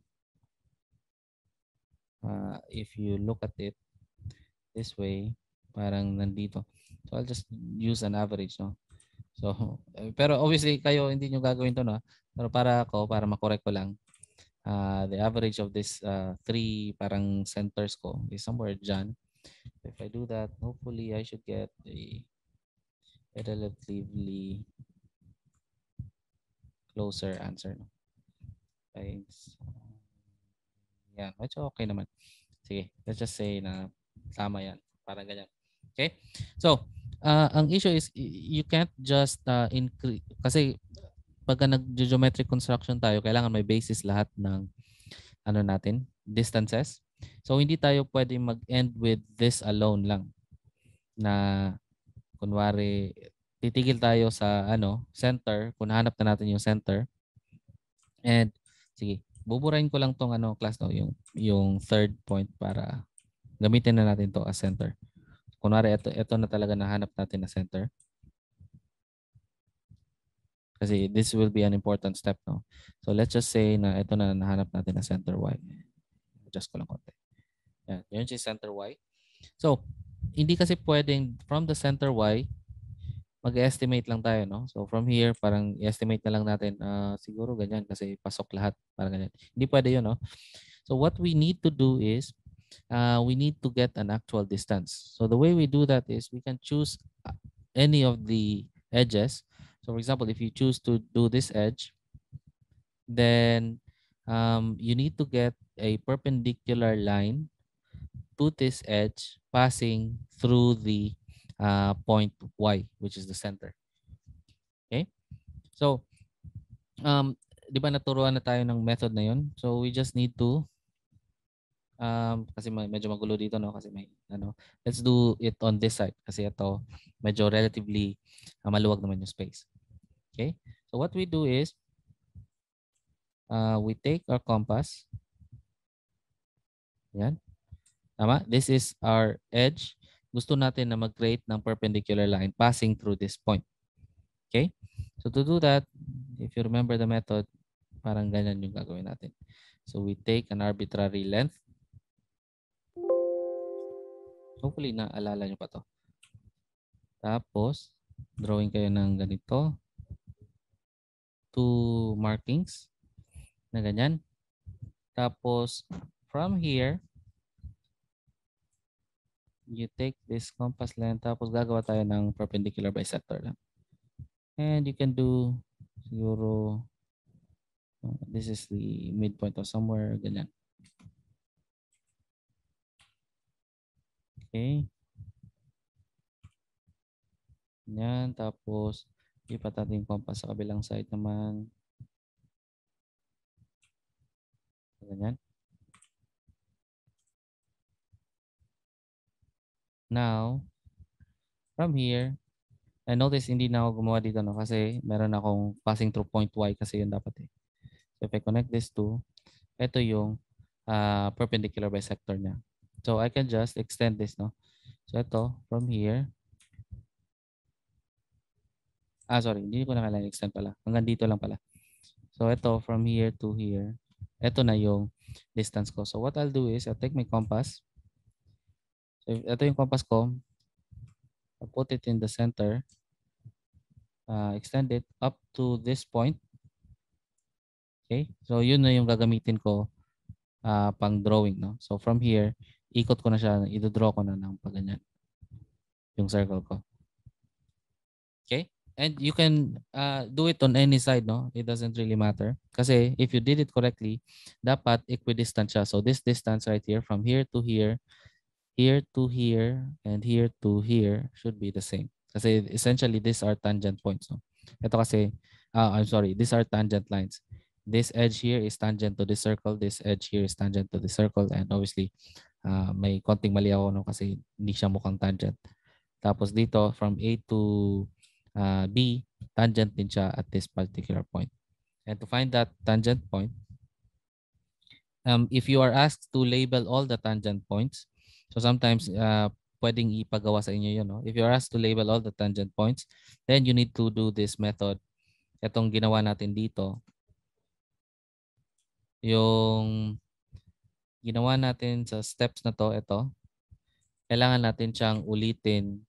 uh, if you look at it this way, parang nandito. So I'll just use an average, no? So, *laughs* pero obviously kayo hindi nyo gagawin to, no? Pero para ako, para makorek ko lang, uh, the average of this uh, three parang centers ko is somewhere dyan. If I do that, hopefully I should get a relatively closer answer. No? Okay. Yan, medyo okay naman. Sige, let's just say na tama yan. Parang ganyan. Okay? So, uh, ang issue is you can't just uh, ah, increase kasi pagka nag-geometric construction tayo, kailangan may basis lahat ng ano natin, distances. So hindi tayo pwede mag-end with this alone lang na kunwari titigil tayo sa ano center kung hanap na natin yung center and sige buburain ko lang tong ano class no yung yung third point para gamitin na natin to as center kunwari ito ito na talaga nahanap natin na center kasi this will be an important step no so let's just say na ito na nahanap natin na center y Adjust ko lang konti. Yan. Yan yung center Y. So, hindi kasi pwedeng from the center Y, mag-estimate lang tayo. No? So, from here, parang estimate na lang natin. Uh, siguro ganyan kasi pasok lahat. Parang ganyan. Hindi pwede yun. No? So, what we need to do is uh, we need to get an actual distance. So, the way we do that is we can choose ah, any of the edges. So, for example, if you choose to do this edge, then um, you need to get a perpendicular line to this edge passing through the uh, point Y, which is the center. Okay? So, um, di ba naturuan na tayo ng method na yun? So, we just need to, um, kasi medyo magulo dito, no? Kasi may, ano, let's do it on this side. Kasi ito, medyo relatively uh, maluwag naman yung space. Okay? So, what we do is, uh, we take our compass. Yan. Tama? This is our edge. Gusto natin na mag-create ng perpendicular line passing through this point. Okay? So to do that, if you remember the method, parang ganyan yung gagawin natin. So we take an arbitrary length. Hopefully naalala nyo pa to. Tapos, drawing kayo ng ganito. Two markings na ganyan. Tapos, from here, you take this compass line tapos gagawa tayo ng perpendicular bisector lang. And you can do siguro this is the midpoint of somewhere ganyan. Okay. Yan. Tapos, ipat compass sa kabilang side naman. Ganyan. Now, from here, and notice hindi na ako gumawa dito no kasi meron akong passing through point Y kasi yun dapat eh. So if I connect this to, ito yung uh, perpendicular bisector niya. So I can just extend this no. So ito, from here, Ah, sorry. Hindi ko na kailangan extend pala. Hanggang dito lang pala. So, ito, from here to here ito na yung distance ko. So what I'll do is I'll take my compass. So ito yung compass ko. I'll put it in the center. Uh, extend it up to this point. Okay? So yun na yung gagamitin ko uh, pang drawing. No? So from here, ikot ko na siya. Idodraw ko na ng pag Yung circle ko. And you can uh, do it on any side, no? It doesn't really matter. Kasi if you did it correctly, dapat equidistant siya. So this distance right here, from here to here, here to here, and here to here should be the same. Kasi essentially, these are tangent points. No? Ito kasi, uh, I'm sorry, these are tangent lines. This edge here is tangent to the circle. This edge here is tangent to the circle. And obviously, uh, may konting mali ako no? kasi hindi siya mukhang tangent. Tapos dito, from A to uh, B, tangent din siya at this particular point. And to find that tangent point, um, if you are asked to label all the tangent points, so sometimes uh, pwedeng ipagawa sa inyo yun. No? If you are asked to label all the tangent points, then you need to do this method. Itong ginawa natin dito, yung ginawa natin sa steps na to, ito, kailangan natin siyang ulitin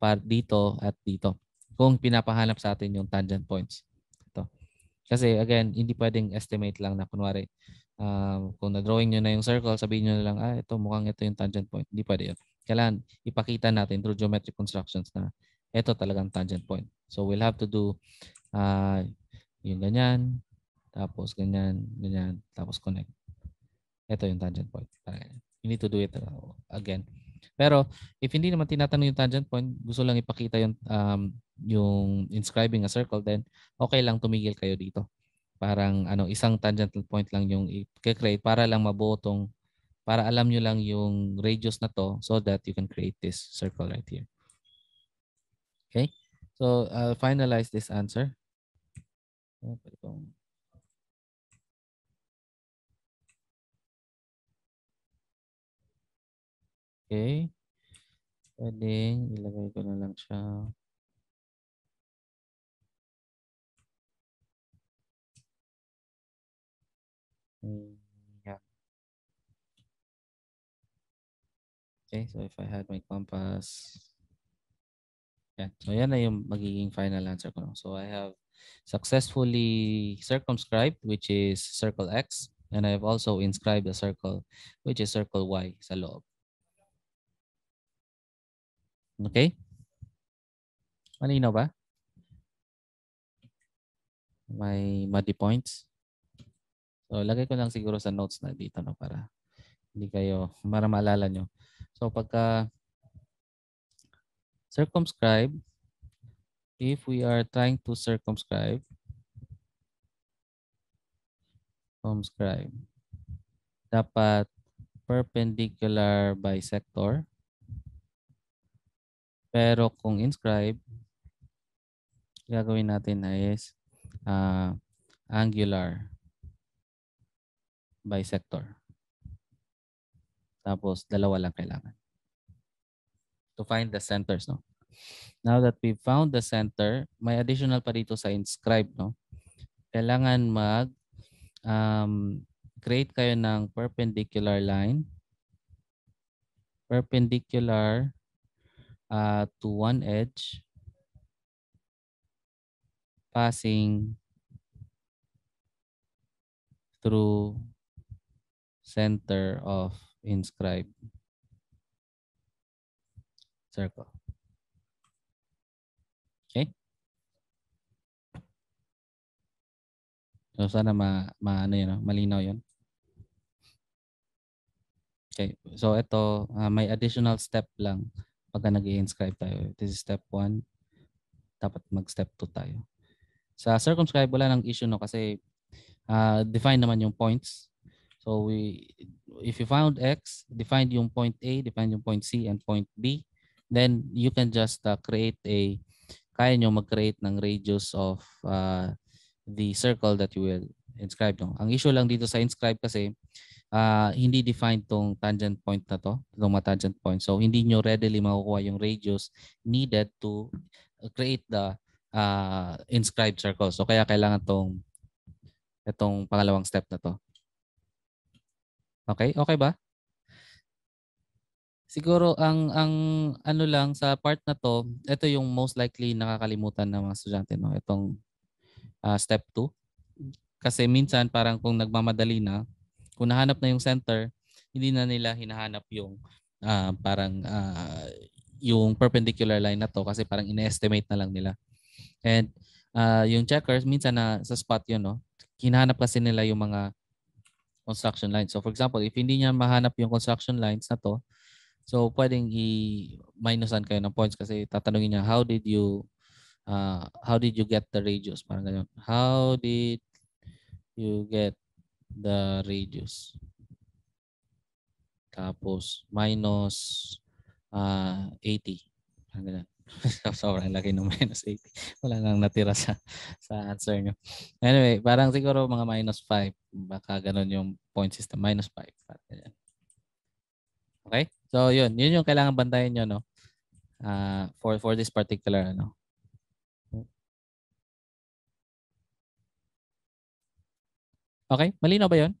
par dito at dito kung pinapahanap sa atin yung tangent points. Ito. Kasi again, hindi pwedeng estimate lang na kunwari um, kung na-drawing nyo na yung circle, sabihin nyo na lang, ah, ito mukhang ito yung tangent point. Hindi pwede yun. Kailangan ipakita natin through geometric constructions na ito talagang tangent point. So we'll have to do uh, ah, yung ganyan, tapos ganyan, ganyan, tapos connect. Ito yung tangent point. You need to do it uh, again. Pero if hindi naman tinatanong yung tangent point, gusto lang ipakita yung um, yung inscribing a circle, then okay lang tumigil kayo dito. Parang ano, isang tangential point lang yung i-create para lang mabuo para alam nyo lang yung radius na to so that you can create this circle right here. Okay? So, I'll finalize this answer. Oh, okay. Pwedeng ilagay ko na lang siya. Mm, yeah. Okay, so if I had my compass. Yeah, So yan na yung magiging final answer ko. So I have successfully circumscribed which is circle X and I have also inscribed a circle which is circle Y sa loob. Okay? Malinaw ba? May muddy points? So, lagay ko lang siguro sa notes na dito no para hindi kayo para maalala nyo. So, pagka circumscribe, if we are trying to circumscribe, circumscribe, dapat perpendicular bisector. Pero kung inscribe, gagawin natin na is uh, angular by sector. Tapos, dalawa lang kailangan. To find the centers, no? Now that we found the center, may additional pa dito sa inscribe, no? Kailangan mag um, create kayo ng perpendicular line. Perpendicular uh, to one edge. Passing through center of inscribed circle. Okay? So sana ma, ma ano yun, malinaw yun. Okay. So ito, uh, ah, may additional step lang pagka nag inscribe tayo. This is step 1. Dapat mag-step 2 tayo. Sa circumscribe, wala nang issue no kasi uh, define naman yung points So we, if you found X, define yung point A, define yung point C and point B, then you can just uh, create a, kaya nyo mag-create ng radius of uh, the circle that you will inscribe. No? Ang issue lang dito sa inscribe kasi, uh, hindi defined tong tangent point na to, tong mga tangent point. So hindi nyo readily makukuha yung radius needed to create the uh, inscribed circle. So kaya kailangan tong itong pangalawang step na to. Okay? Okay ba? Siguro ang ang ano lang sa part na to, ito yung most likely nakakalimutan ng mga estudyante no, itong uh, step 2. Kasi minsan parang kung nagmamadali na, kung nahanap na yung center, hindi na nila hinahanap yung uh, parang uh, yung perpendicular line na to kasi parang ine-estimate na lang nila. And uh, yung checkers minsan na sa spot yun no, hinahanap kasi nila yung mga construction lines. So for example, if hindi niya mahanap yung construction lines na to, so pwedeng i-minusan kayo ng points kasi tatanungin niya, how did you uh, how did you get the radius? Parang ganyan. How did you get the radius? Tapos minus uh, 80. Parang ganyan. *laughs* sobrang laki ng minus 80. *laughs* Wala nang natira sa sa answer nyo. Anyway, parang siguro mga minus 5. Baka ganun yung point system. Minus 5. Okay? So, yun. Yun yung kailangan bantayan nyo, no? Uh, for, for this particular, ano? Okay? Malino ba yun?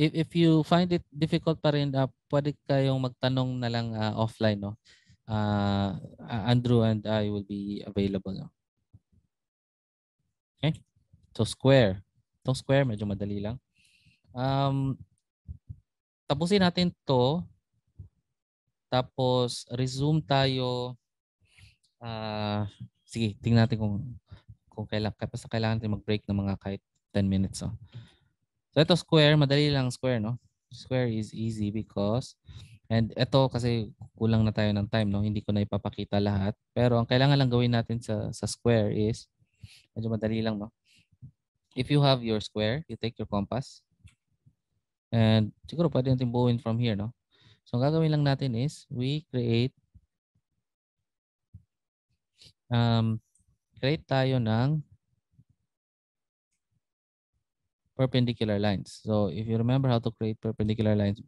if, if you find it difficult pa rin, uh, pwede kayong magtanong na lang uh, offline. No? Uh, Andrew and I will be available. No? Okay? So square. tong square, medyo madali lang. Um, tapusin natin to. Tapos resume tayo. Uh, sige, tingnan natin kung kung kailan sa kailangan natin mag-break ng mga kahit 10 minutes. Oh. So ito square, madali lang square, no? Square is easy because and ito kasi kulang na tayo ng time, no? Hindi ko na ipapakita lahat. Pero ang kailangan lang gawin natin sa sa square is medyo madali lang, no? If you have your square, you take your compass. And siguro pwede natin buuin from here, no? So ang gagawin lang natin is we create um create tayo ng perpendicular lines. So, if you remember how to create perpendicular lines,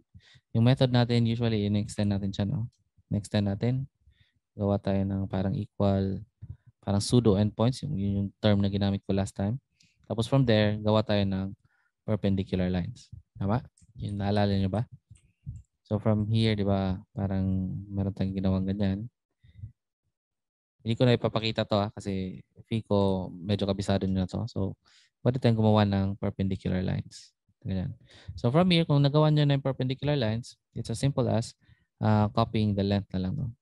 yung method natin, usually, in-extend natin siya, no? In-extend natin. Gawa tayo ng parang equal, parang pseudo endpoints, yung, yung term na ginamit ko last time. Tapos from there, gawa tayo ng perpendicular lines. Tama? Yun, naalala nyo ba? So, from here, di ba, parang meron tayong ginawang ganyan. Hindi ko na ipapakita to ha, ah, kasi feel ko medyo kabisado nyo na to. So, pwede tayong gumawa ng perpendicular lines. Ganyan. So from here, kung nagawa nyo na yung perpendicular lines, it's as simple as uh, copying the length na lang. No?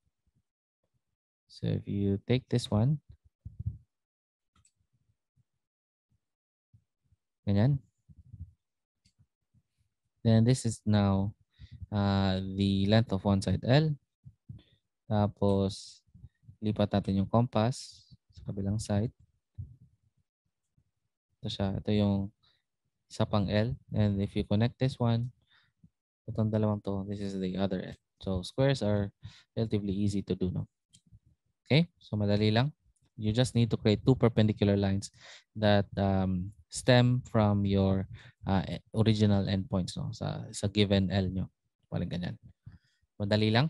So if you take this one, ganyan. Then this is now uh, the length of one side L. Tapos, lipat natin yung compass sa kabilang side. Ito siya. Ito yung isa pang L. And if you connect this one, itong dalawang to, this is the other L. So squares are relatively easy to do. No? Okay? So madali lang. You just need to create two perpendicular lines that um, stem from your uh, e, original endpoints no? sa, sa given L nyo. Parang ganyan. Madali lang.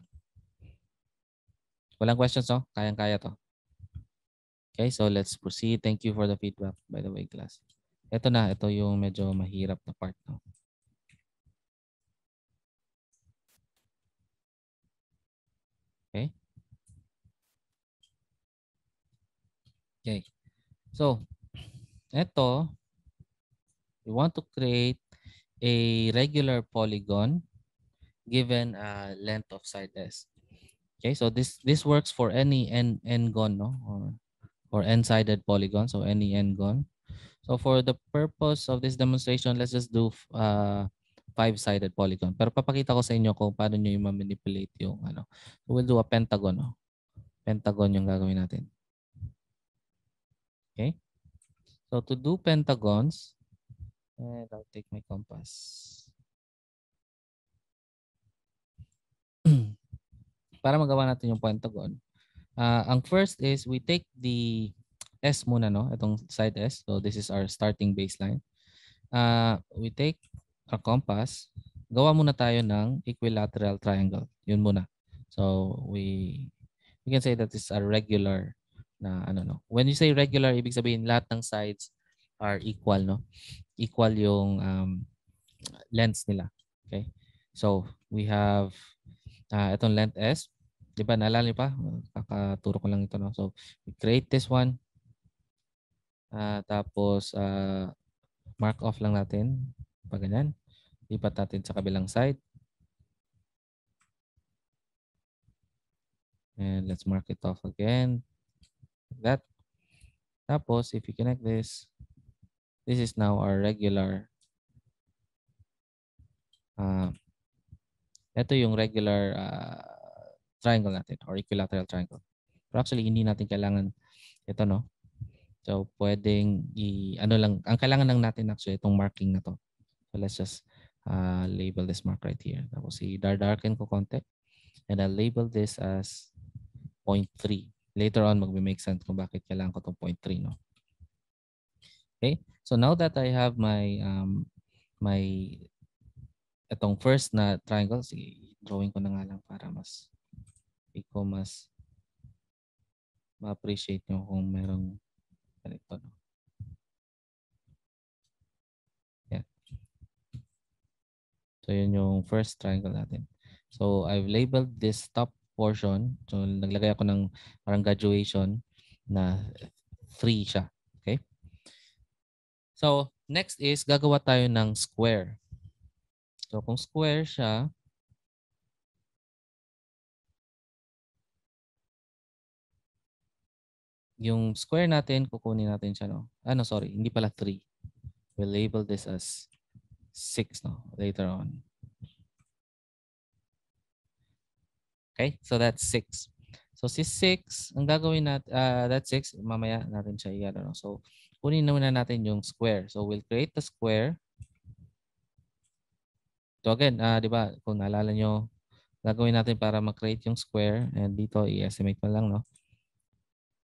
Walang questions, no? Kayang-kaya to. Okay, so let's proceed. Thank you for the feedback, by the way, class. Ito na, ito yung medyo mahirap na part. No? Okay. Okay. So, ito, we want to create a regular polygon given a length of side s. Okay, so this this works for any n gon no or or n-sided polygon, so any e n-gon. So for the purpose of this demonstration, let's just do uh, five-sided polygon. Pero papakita ko sa inyo kung paano nyo yung manipulate yung ano. So we'll do a pentagon. Oh. Pentagon yung gagawin natin. Okay? So to do pentagons, and I'll take my compass. *clears throat* Para magawa natin yung pentagon, Uh, ang first is we take the S muna, no? Itong side S. So this is our starting baseline. Uh, we take our compass. Gawa muna tayo ng equilateral triangle. Yun muna. So we we can say that this is a regular na ano no. When you say regular, ibig sabihin lahat ng sides are equal, no? Equal yung um, length nila. Okay? So we have uh, itong length S. Di ba? Naalala niyo pa? Kakaturo ko lang ito. No? So, we create this one. Uh, tapos, uh, mark off lang natin. Pag ganyan. Lipat natin sa kabilang side. And let's mark it off again. Like that. Tapos, if you connect this, this is now our regular. Uh, ito yung regular uh, triangle natin or equilateral triangle. Pero actually, hindi natin kailangan ito, no? So, pwedeng i, ano lang, ang kailangan lang natin actually itong marking na to. So, let's just uh, label this mark right here. Tapos i-darken ko konti. And I'll label this as 0.3. Later on, magbe-make sense kung bakit kailangan ko itong 0.3, no? Okay? So, now that I have my, um, my, itong first na triangle, sige, drawing ko na nga lang para mas ikaw mas ma-appreciate nyo kung merong ganito. No? Yeah. So, yun yung first triangle natin. So, I've labeled this top portion. So, naglagay ako ng parang graduation na 3 siya. Okay? So, next is gagawa tayo ng square. So, kung square siya, yung square natin, kukunin natin siya, no? Ano, sorry, hindi pala 3. We'll label this as 6, no? Later on. Okay, so that's 6. So si 6, ang gagawin natin, uh, ah, that's 6, mamaya natin siya i no? So, kunin na muna natin yung square. So, we'll create the square. So again, uh, di ba, kung naalala nyo, gagawin natin para mag-create yung square. And dito, i-estimate mo lang, no?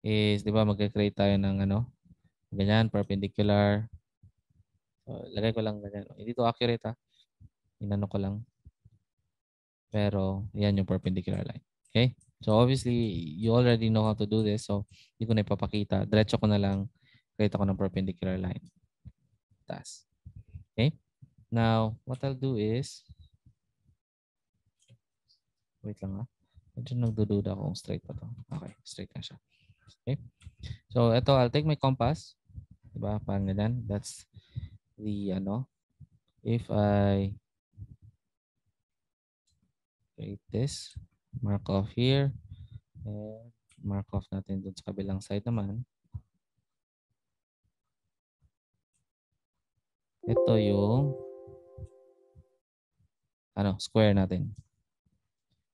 is, di ba, magka-create tayo ng ano, ganyan, perpendicular. So, lagay ko lang ganyan. Hindi to accurate ha. Inano ko lang. Pero, yan yung perpendicular line. Okay? So, obviously, you already know how to do this. So, hindi ko na ipapakita. Diretso ko na lang. Create ako ng perpendicular line. Taas. Okay? Now, what I'll do is, wait lang ha. Medyo nagdududa ako kung straight pa to. Okay, straight na siya. Okay. So ito, I'll take my compass. Diba? Parang ganyan. That's the ano. If I create this, mark off here. And mark off natin dun sa kabilang side naman. Ito yung ano, square natin.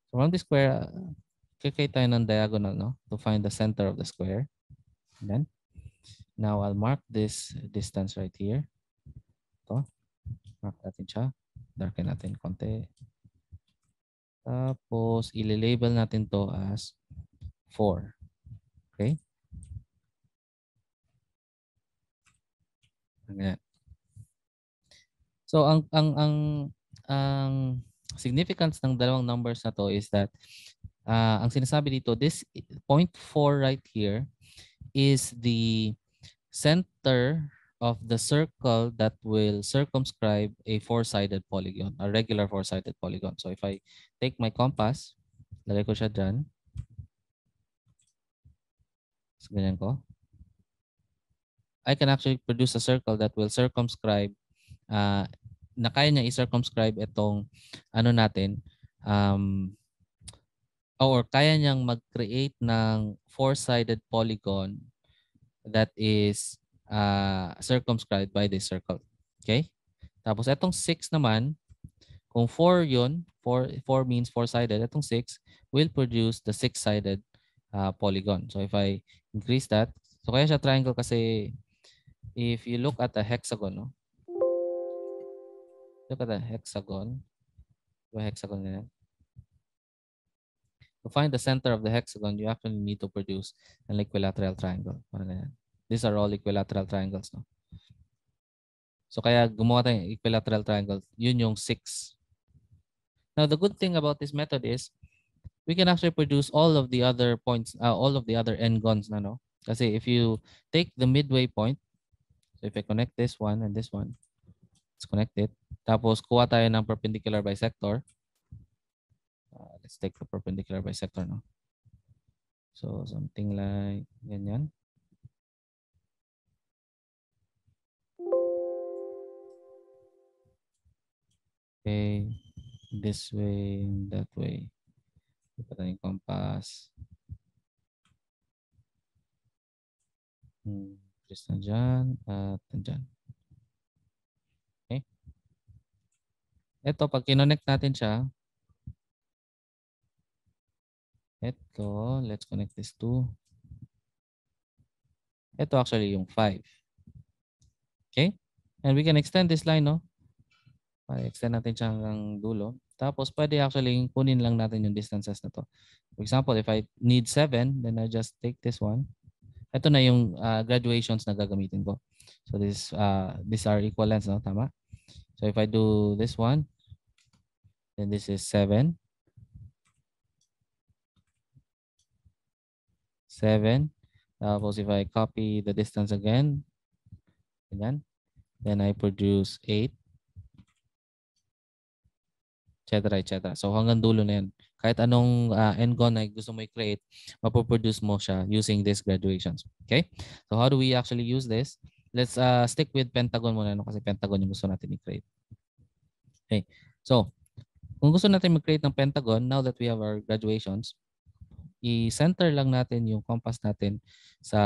So from this square, Kikay tayo ng diagonal, no? To find the center of the square. And then, now I'll mark this distance right here. To Mark natin siya. Darken natin konti. Tapos, ili-label natin to as 4. Okay? Ganyan. So, ang, ang, ang, ang significance ng dalawang numbers na to is that uh, ang sinasabi dito, this point 4 right here is the center of the circle that will circumscribe a four-sided polygon, a regular four-sided polygon. So if I take my compass, lalagay ko siya dyan. So ganyan ko. I can actually produce a circle that will circumscribe uh, na kaya niya i-circumscribe itong ano natin, um, Oh, or kaya niyang mag-create ng four-sided polygon that is uh, circumscribed by this circle. Okay? Tapos itong 6 naman, kung 4 yun, 4, 4 means four sided itong 6 will produce the six sided uh, ah, polygon. So if I increase that, so kaya siya triangle kasi if you look at a hexagon, no? look at a hexagon, hexagon na yan. To find the center of the hexagon, you actually need to produce an equilateral triangle. Parang ganyan. These are all equilateral triangles. No? So kaya gumawa tayo ng equilateral triangle. Yun yung six. Now the good thing about this method is we can actually produce all of the other points, uh, all of the other n-gons na no. Kasi if you take the midway point, so if I connect this one and this one, let's connect it. Tapos kuha tayo ng perpendicular bisector let's take the perpendicular bisector no so something like ganyan okay this way and that way dapat tayong compass hmm Chris na dyan at nandyan. Okay. Ito, pag kinonect natin siya, ito, let's connect this to. Ito actually yung 5. Okay? And we can extend this line, no? Para extend natin siya hanggang dulo. Tapos pwede actually kunin lang natin yung distances na to. For example, if I need 7, then I just take this one. Ito na yung uh, graduations na gagamitin ko. So this uh, these are equivalents, no? Tama? So if I do this one, then this is 7. 7. Tapos if I copy the distance again, ganyan, then I produce 8, etc. etc. So hanggang dulo na yan. Kahit anong uh, n-gon na gusto mo i-create, mapoproduce mo siya using these graduations. Okay? So how do we actually use this? Let's uh, stick with pentagon muna no? kasi pentagon yung gusto natin i-create. Okay. So, kung gusto natin mag-create ng pentagon, now that we have our graduations, i-center lang natin yung compass natin sa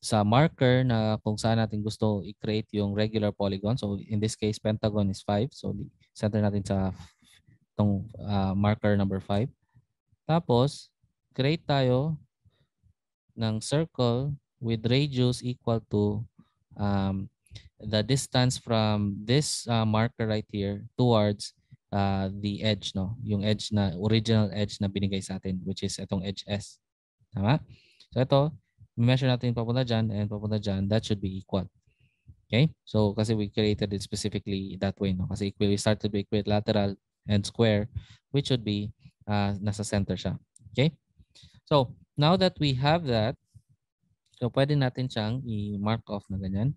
sa marker na kung saan natin gusto i-create yung regular polygon. So in this case, pentagon is 5. So center natin sa itong uh, ah, marker number 5. Tapos, create tayo ng circle with radius equal to um, the distance from this uh, marker right here towards uh, the edge, no? Yung edge na, original edge na binigay sa atin, which is itong edge S. Tama? So ito, measure natin papunta dyan and papunta dyan, that should be equal. Okay? So kasi we created it specifically that way, no? Kasi we started with equilateral and square, which should be uh, nasa center siya. Okay? So, now that we have that, so pwede natin siyang i-mark off na ganyan.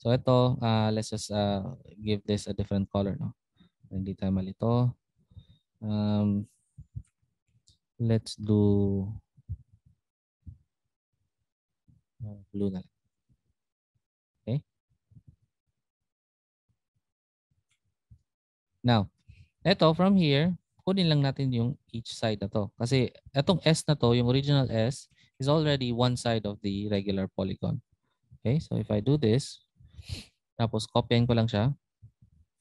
So ito, uh, let's just uh, give this a different color. No? Hindi tayo malito. Um, let's do uh, blue na lang. Okay? Now, eto from here, kunin lang natin yung each side na to. Kasi etong S na to, yung original S, is already one side of the regular polygon. Okay, so if I do this, tapos copyin ko lang siya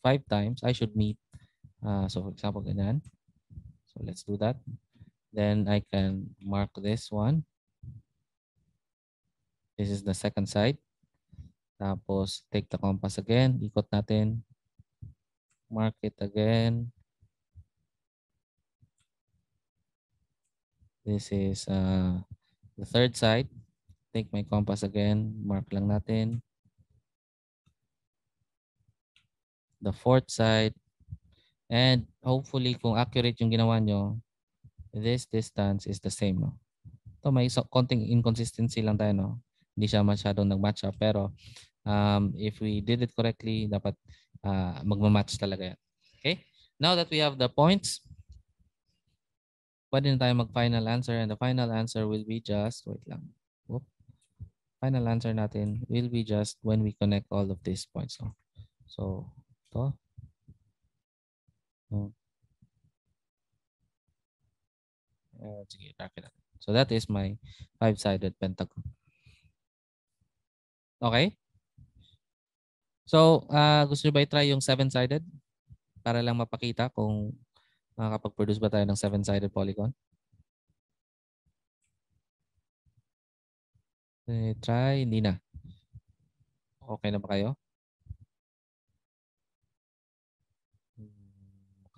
five times, I should meet. Uh, so for example, ganyan. So let's do that. Then I can mark this one. This is the second side. Tapos take the compass again. Ikot natin. Mark it again. This is uh, the third side. Take my compass again. Mark lang natin. the fourth side, and hopefully kung accurate yung ginawa nyo, this distance is the same. No? Ito may so, konting inconsistency lang tayo. No? Hindi siya masyadong nag-match up. Pero um, if we did it correctly, dapat uh, magmamatch talaga yan. Okay? Now that we have the points, pwede na tayo mag-final answer. And the final answer will be just, wait lang. Whoop. Final answer natin will be just when we connect all of these points. No? So, to? No. Uh, sige, racket natin. So that is my five-sided pentagon. Okay? So, uh, gusto nyo ba i-try yung seven-sided? Para lang mapakita kung makakapag-produce ba tayo ng seven-sided polygon. I-try, eh, hindi na. Okay na ba kayo?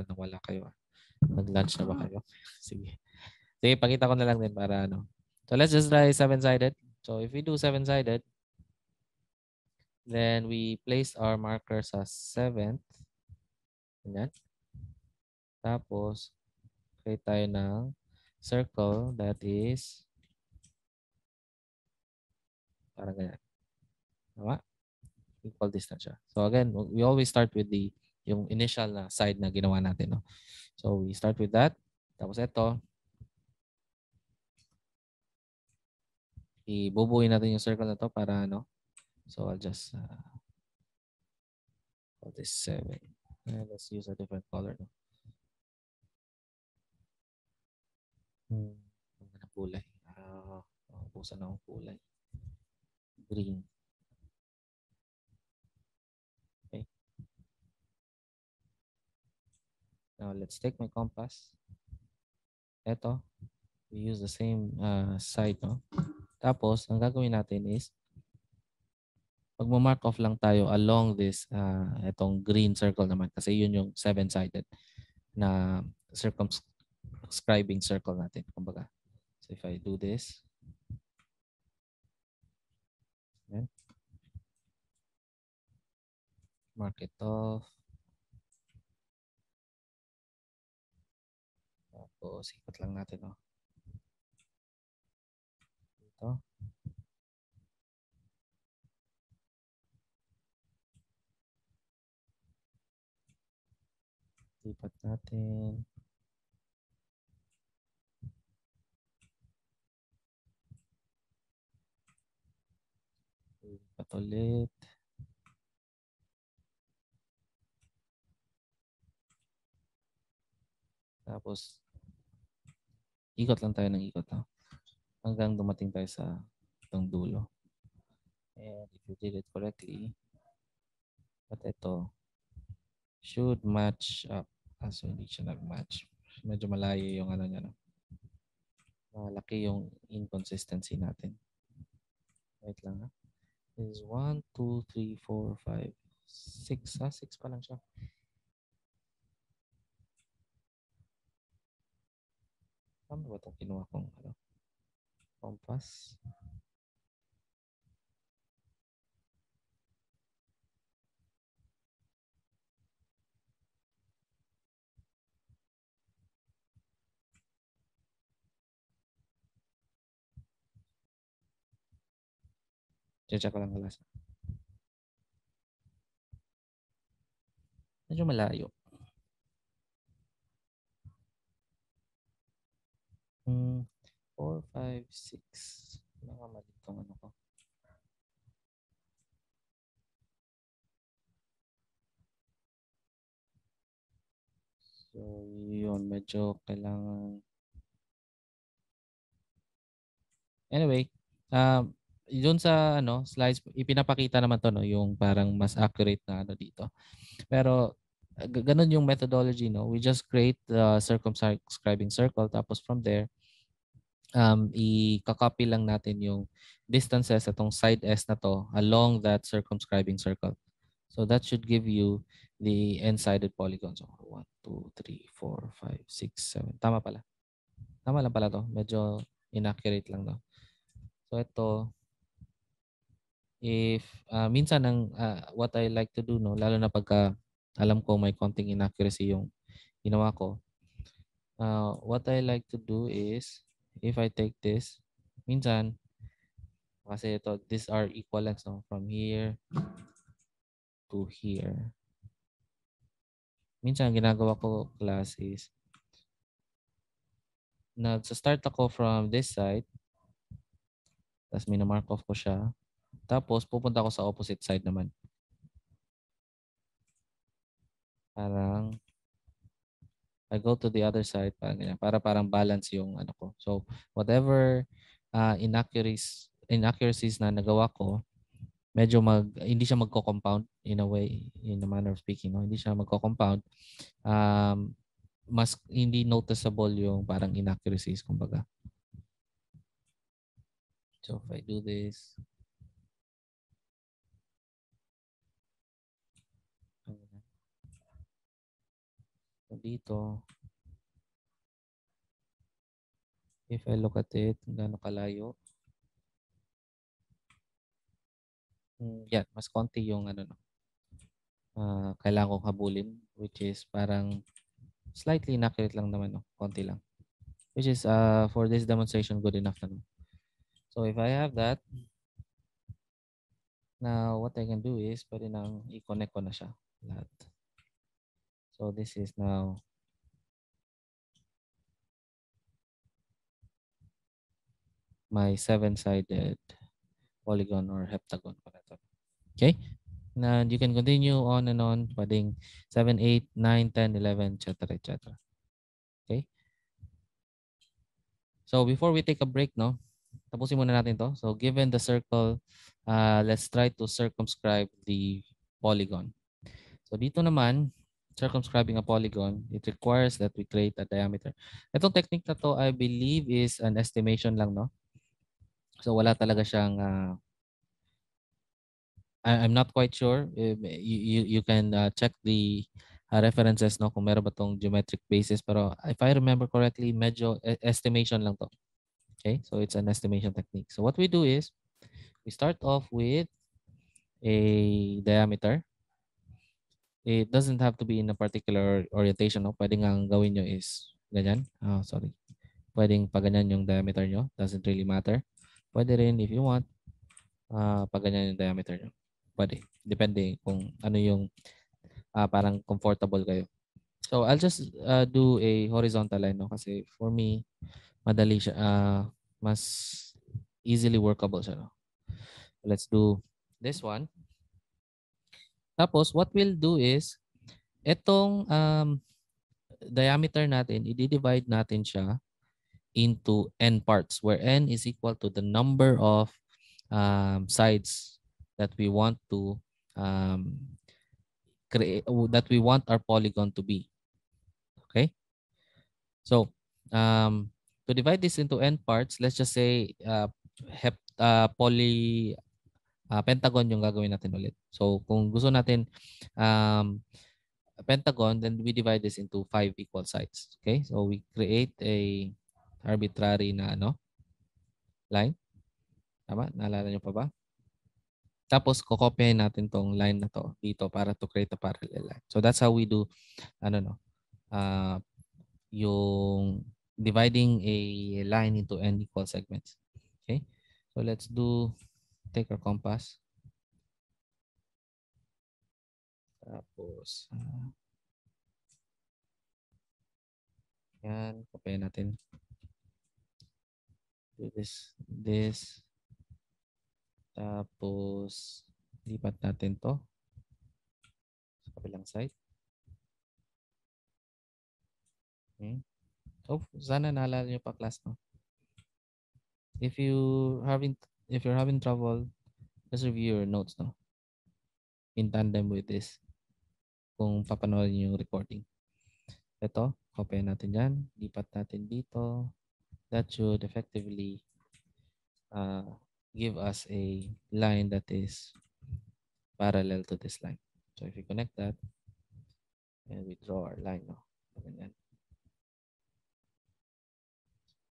baka wala kayo. Ah. Mag-lunch na ba kayo? *laughs* Sige. Sige, pakita ko na lang din para ano. So let's just try seven-sided. So if we do seven-sided, then we place our marker sa seventh. Ganyan. Tapos, create tayo ng circle that is parang ganyan. Tama? Equal distance siya. So again, we always start with the yung initial na side na ginawa natin. No? So we start with that. Tapos ito. Ibubuin natin yung circle na to para ano. So I'll just uh, call this 7. And eh, let's use a different color. No? Hmm. Ang kulay. Uh, ah, ubusan na ang kulay. Green. Now let's take my compass. Ito, we use the same uh, side. No? Tapos, ang gagawin natin is, magmamark off lang tayo along this, uh, itong green circle naman. Kasi yun yung seven-sided na circumscribing circle natin. Kumbaga. So if I do this, mark it off. So, sikat lang natin. Oh. Ito. Lipat natin. Lipat ulit. Tapos, Ikot lang tayo ng ikot. Ha? Hanggang dumating tayo sa itong dulo. And if you did it correctly, at ito, should match up. Ah, so hindi siya nag-match. Medyo malayo yung ano niya. No? Malaki yung inconsistency natin. Wait lang ha. This is 1, 2, 3, 4, 5, 6 ha. 6 pa lang siya. Ano ba itong kinuha kong ano? Compass? Check ko lang kalasa. Medyo malayo. Mm, 4, 5, 6. Nakamali itong ano ko. So, yun. Medyo kailangan... Anyway, um, uh, yun sa ano, slides, ipinapakita naman to, no, yung parang mas accurate na ano dito. Pero ganun yung methodology, no? We just create the circumscribing circle tapos from there, um, i-copy lang natin yung distances atong side S na to along that circumscribing circle. So that should give you the n-sided polygon. So 1, 2, 3, 4, 5, 6, 7. Tama pala. Tama lang pala to. Medyo inaccurate lang to. So ito, if uh, minsan ang uh, what I like to do no lalo na pagka alam ko may konting inaccuracy yung ginawa ko. Uh, what I like to do is, if I take this, minsan, kasi ito, these are equivalents no? from here to here. Minsan, ginagawa ko class is, nag-start ako from this side, tapos minamark off ko siya, tapos pupunta ako sa opposite side naman. Parang I go to the other side parang ganyan, para parang balance yung ano ko. So whatever uh, inaccuracies inaccuracies na nagawa ko, medyo mag hindi siya magko-compound in a way in a manner of speaking, no? Hindi siya magko-compound. Um, mas hindi noticeable yung parang inaccuracies kumbaga. So if I do this, So dito, if I look at it, gaano kalayo? Mm, yan, mas konti yung ano no. Uh, kailangan kong habulin which is parang slightly inaccurate lang naman no, konti lang. Which is uh, for this demonstration good enough na no. So if I have that, now what I can do is pwede nang i-connect ko na siya lahat. So this is now my seven-sided polygon or heptagon pala to. Okay? And you can continue on and on. Pwedeng 7, 8, 9, 10, 11, etc. etc. Okay? So before we take a break, no? Tapusin muna natin to. So given the circle, uh, let's try to circumscribe the polygon. So dito naman, circumscribing a polygon, it requires that we create a diameter. Itong technique na to, I believe, is an estimation lang, no? So wala talaga siyang... Uh, I'm not quite sure. Eh, you, you, you can uh, check the uh, references, no? Kung meron ba tong geometric basis. Pero if I remember correctly, medyo eh, estimation lang to. Okay? So it's an estimation technique. So what we do is, we start off with a diameter It doesn't have to be in a particular orientation. No? Pwede nga ang gawin nyo is ganyan. Oh, sorry. Pwedeng paganyan yung diameter nyo. Doesn't really matter. Pwede rin if you want, uh, ah, paganyan yung diameter nyo. Pwede. Depende kung ano yung uh, parang comfortable kayo. So I'll just uh, do a horizontal line no? kasi for me, madali siya. Uh, mas easily workable siya. No? Let's do this one. Tapos, what we'll do is, itong um, diameter natin, i-divide natin siya into n parts where n is equal to the number of um, sides that we want to um, create, that we want our polygon to be. Okay? So, um, to divide this into n parts, let's just say uh, hep, uh, poly uh, Pentagon yung gagawin natin ulit. So kung gusto natin um, Pentagon, then we divide this into five equal sides. Okay? So we create a arbitrary na ano line. Tama? Naalala nyo pa ba? Tapos, kukopyahin natin tong line na to dito para to create a parallel line. So that's how we do, ano no, uh, yung dividing a line into n equal segments. Okay? So let's do take our compass. Tapos, uh, yan, copy natin. Do this, this. Tapos, lipat natin to sa kabilang side. Okay. Hmm. Oh, sana naalala nyo pa class, no? If you haven't if you're having trouble, just review your notes no? in tandem with this kung papanood yung recording. Ito, copy natin yan. Lipat natin dito. That should effectively uh, give us a line that is parallel to this line. So if we connect that and we draw our line now,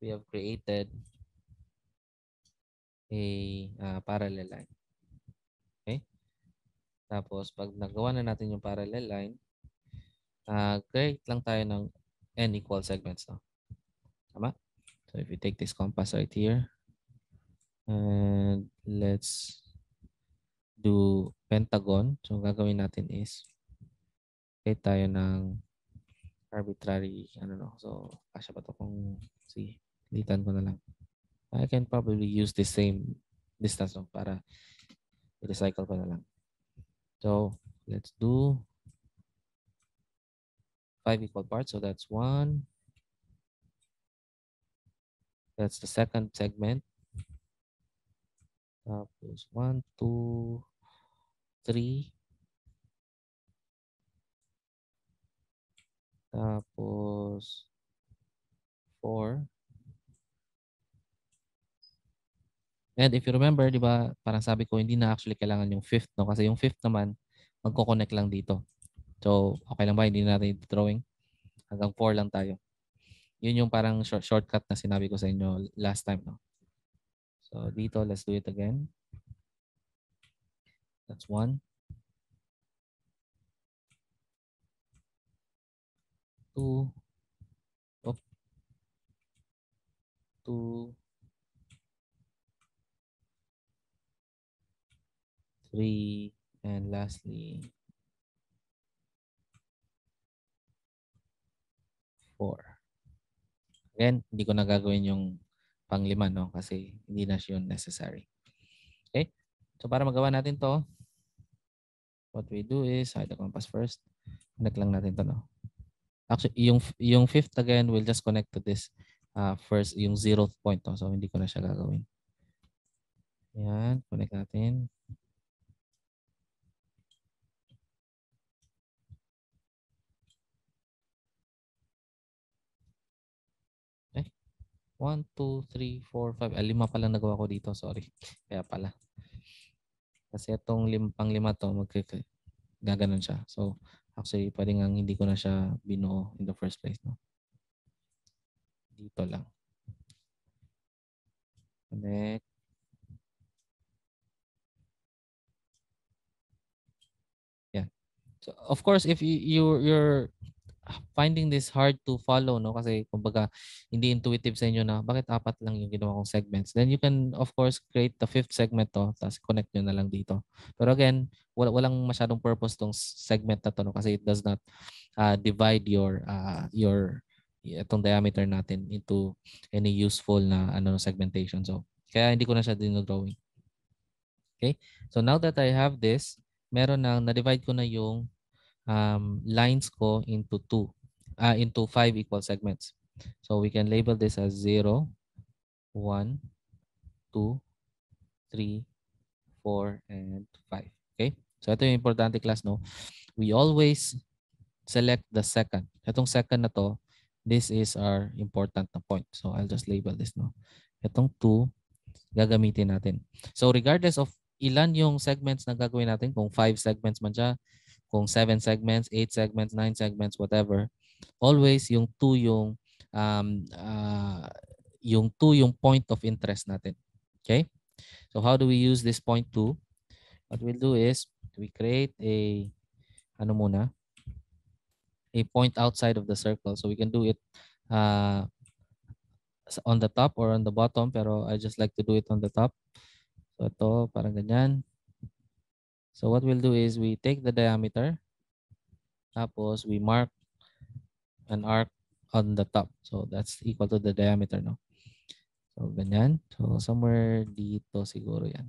we have created a uh, parallel line. Okay? Tapos pag nagawa na natin yung parallel line, uh, create lang tayo ng n equal segments. No? Tama? So if you take this compass right here, and let's do pentagon. So gagawin natin is create tayo ng arbitrary, ano no. So, kasya ba ito kung, sige, litan ko na lang. I can probably use the same distance no, para recycle ko na lang. So let's do 5 equal parts. So that's 1. That's the second segment. Tapos 1, 2, 3. Tapos 4. And if you remember, di ba, parang sabi ko, hindi na actually kailangan yung fifth, no? Kasi yung fifth naman, magkoconnect lang dito. So, okay lang ba? Hindi na natin drawing. Hanggang 4 lang tayo. Yun yung parang short shortcut na sinabi ko sa inyo last time, no? So, dito, let's do it again. That's one. Two. Oh. Two. three, and lastly, four. Again, hindi ko na gagawin yung panglima no? kasi hindi na siya necessary. Okay? So para magawa natin to, what we do is, hide the compass first. Connect lang natin to no? Actually, yung, yung fifth again, we'll just connect to this uh, first, yung zeroth point. No? So hindi ko na siya gagawin. Yan, connect natin. 1, 2, 3, 4, 5. Ah, lima pala nagawa ko dito. Sorry. Kaya pala. Kasi itong lim, pang lima to, magkik- gaganon siya. So, actually, pwede nga hindi ko na siya binuo in the first place. No? Dito lang. Connect. Yeah. So, of course, if you, you, you're finding this hard to follow no kasi kumbaga hindi intuitive sa inyo na bakit apat lang yung ginawa kong segments then you can of course create the fifth segment to oh, tapos connect nyo na lang dito pero again wala walang masyadong purpose tong segment na to no kasi it does not uh, divide your uh, your itong diameter natin into any useful na ano segmentation so kaya hindi ko na siya dinodrawing okay so now that I have this meron nang na-divide ko na yung um, lines ko into two, uh, into five equal segments. So we can label this as 0, 1, 2, 3, 4, and 5. Okay? So ito yung importante class, no? We always select the second. Itong second na to, this is our important na point. So I'll just label this, no? Itong 2, gagamitin natin. So regardless of ilan yung segments na gagawin natin, kung 5 segments man siya, kung seven segments, eight segments, nine segments, whatever. Always yung two yung um, uh, yung two yung point of interest natin. Okay? So how do we use this point two? What we'll do is we create a ano muna? A point outside of the circle. So we can do it uh, on the top or on the bottom pero I just like to do it on the top. So ito, parang ganyan. So what we'll do is we take the diameter, tapos we mark an arc on the top. So that's equal to the diameter, no? So ganyan. So somewhere dito siguro yan.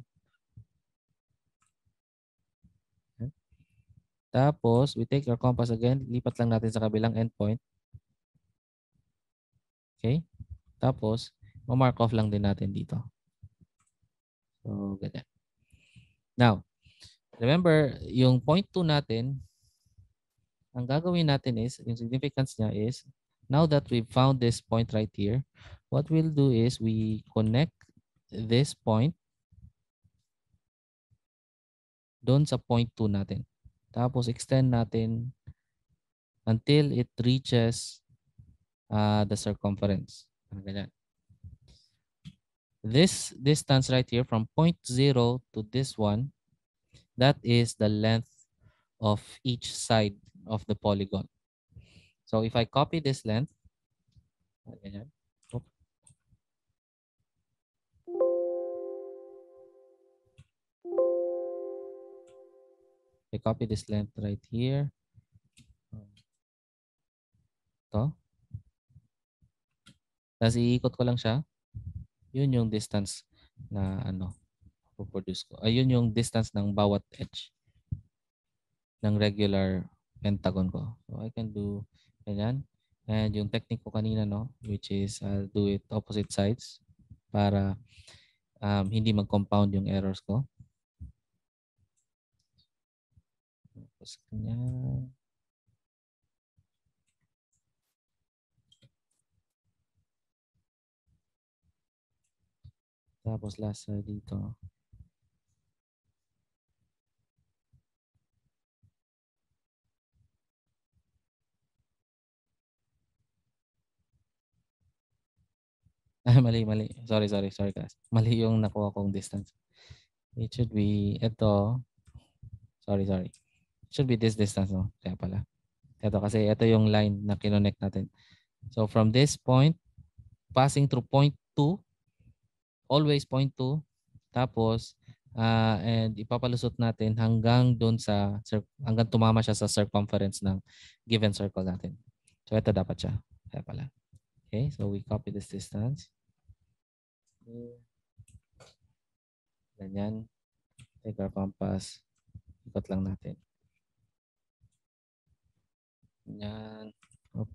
Tapos we take our compass again, lipat lang natin sa kabilang endpoint. Okay? Tapos ma-mark off lang din natin dito. So ganyan. Now, Remember, yung point 2 natin, ang gagawin natin is, yung significance niya is, now that we found this point right here, what we'll do is we connect this point doon sa point 2 natin. Tapos extend natin until it reaches uh, the circumference. This distance right here from point 0 to this one That is the length of each side of the polygon. So if I copy this length, I copy this length right here. Ito. Tapos iikot ko lang siya. Yun yung distance na ano, produce ko. Ayun yung distance ng bawat edge ng regular pentagon ko. So I can do ganyan. And yung technique ko kanina, no, which is I'll do it opposite sides para um, hindi mag-compound yung errors ko. Tapos ganyan. Tapos last side dito. Ah, mali, mali. Sorry, sorry, sorry guys. Mali yung nakuha kong distance. It should be ito. Sorry, sorry. It should be this distance. No? Kaya pala. Ito kasi ito yung line na kinonect natin. So from this point, passing through point 2, always point 2, tapos uh, and ipapalusot natin hanggang doon sa hanggang tumama siya sa circumference ng given circle natin. So ito dapat siya. Kaya pala. Okay, so we copy this distance. Ganyan. Take our compass. Ikot lang natin. Ganyan. Up.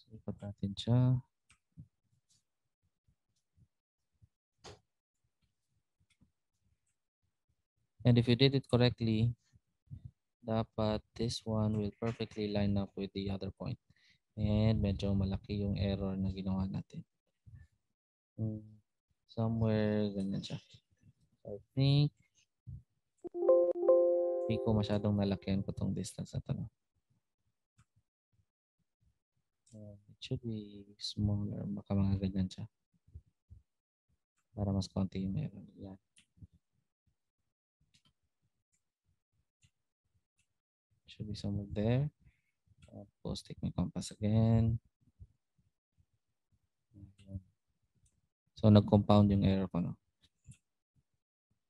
So, ikot natin siya. And if you did it correctly, dapat this one will perfectly line up with the other point. And medyo malaki yung error na ginawa natin. Hmm, somewhere, ganyan siya. I think, hindi ko masyadong nalakyan ko tong distance na to. Uh, it should be smaller. Baka mga ganyan siya. Para mas konti yung meron. Yan. Should be somewhere there. Tapos, take my compass again. So, nag-compound yung error ko. No?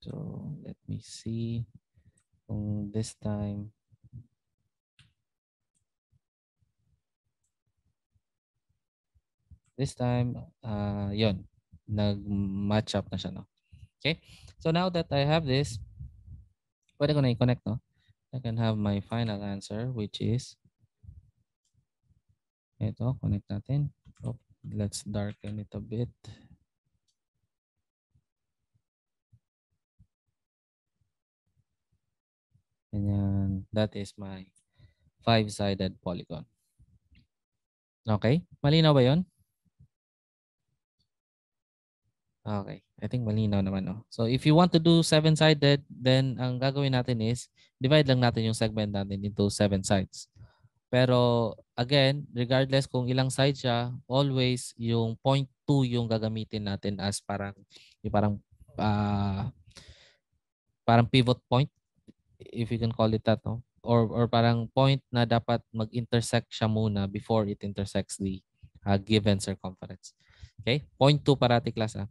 So, let me see kung this time this time, uh, ah, yon nag-match up na siya. No? Okay? So now that I have this, pwede ko na i-connect. No? I can have my final answer which is ito, connect natin. Oh, let's darken it a bit. Ganyan. That is my five-sided polygon. Okay? Malinaw ba yon? Okay. I think malinaw naman. Oh. So if you want to do seven-sided, then ang gagawin natin is divide lang natin yung segment natin into seven sides. Pero again, regardless kung ilang side siya, always yung point 2 yung gagamitin natin as parang yung parang uh, parang pivot point if you can call it that, no? Or or parang point na dapat mag-intersect siya muna before it intersects the uh, given circumference. Okay? Point 2 parati class ah.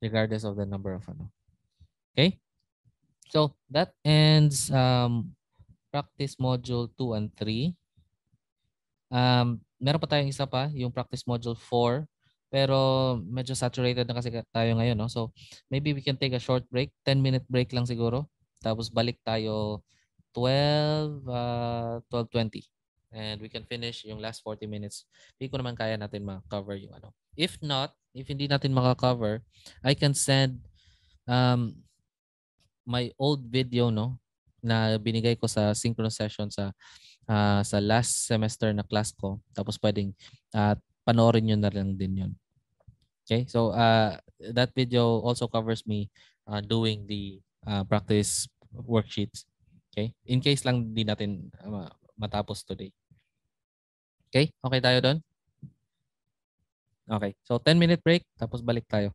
Regardless of the number of ano. Okay? So that ends um practice module 2 and 3. Um, meron pa tayong isa pa, yung practice module 4. Pero medyo saturated na kasi tayo ngayon. No? So maybe we can take a short break. 10-minute break lang siguro. Tapos balik tayo 12, uh, 12.20. And we can finish yung last 40 minutes. Hindi ko naman kaya natin ma-cover yung ano. If not, if hindi natin maka-cover, I can send um, my old video, no? na binigay ko sa synchronous session sa uh, sa last semester na class ko. Tapos pwedeng uh, panoorin niyo na lang din yun. Okay? So uh, that video also covers me uh, doing the uh, practice worksheets. Okay? In case lang hindi natin uh, matapos today. Okay? Okay tayo doon? Okay. So 10 minute break tapos balik tayo.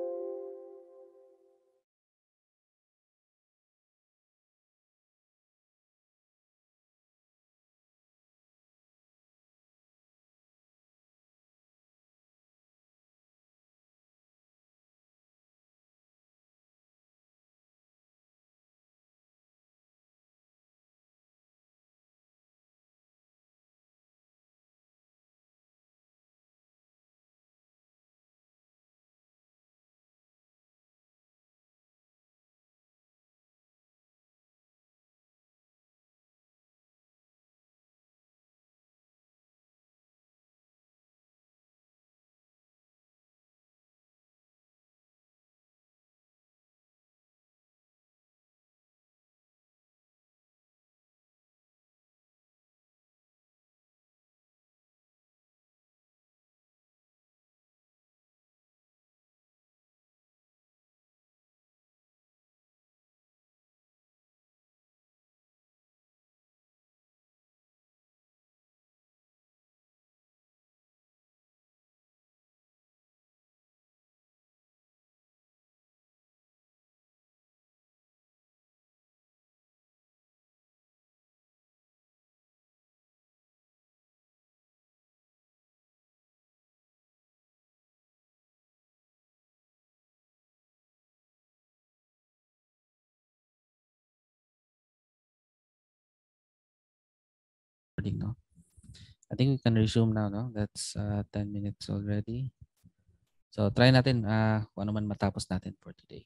recording, no? I think we can resume now, no? That's uh, 10 minutes already. So try natin uh, kung ano man matapos natin for today.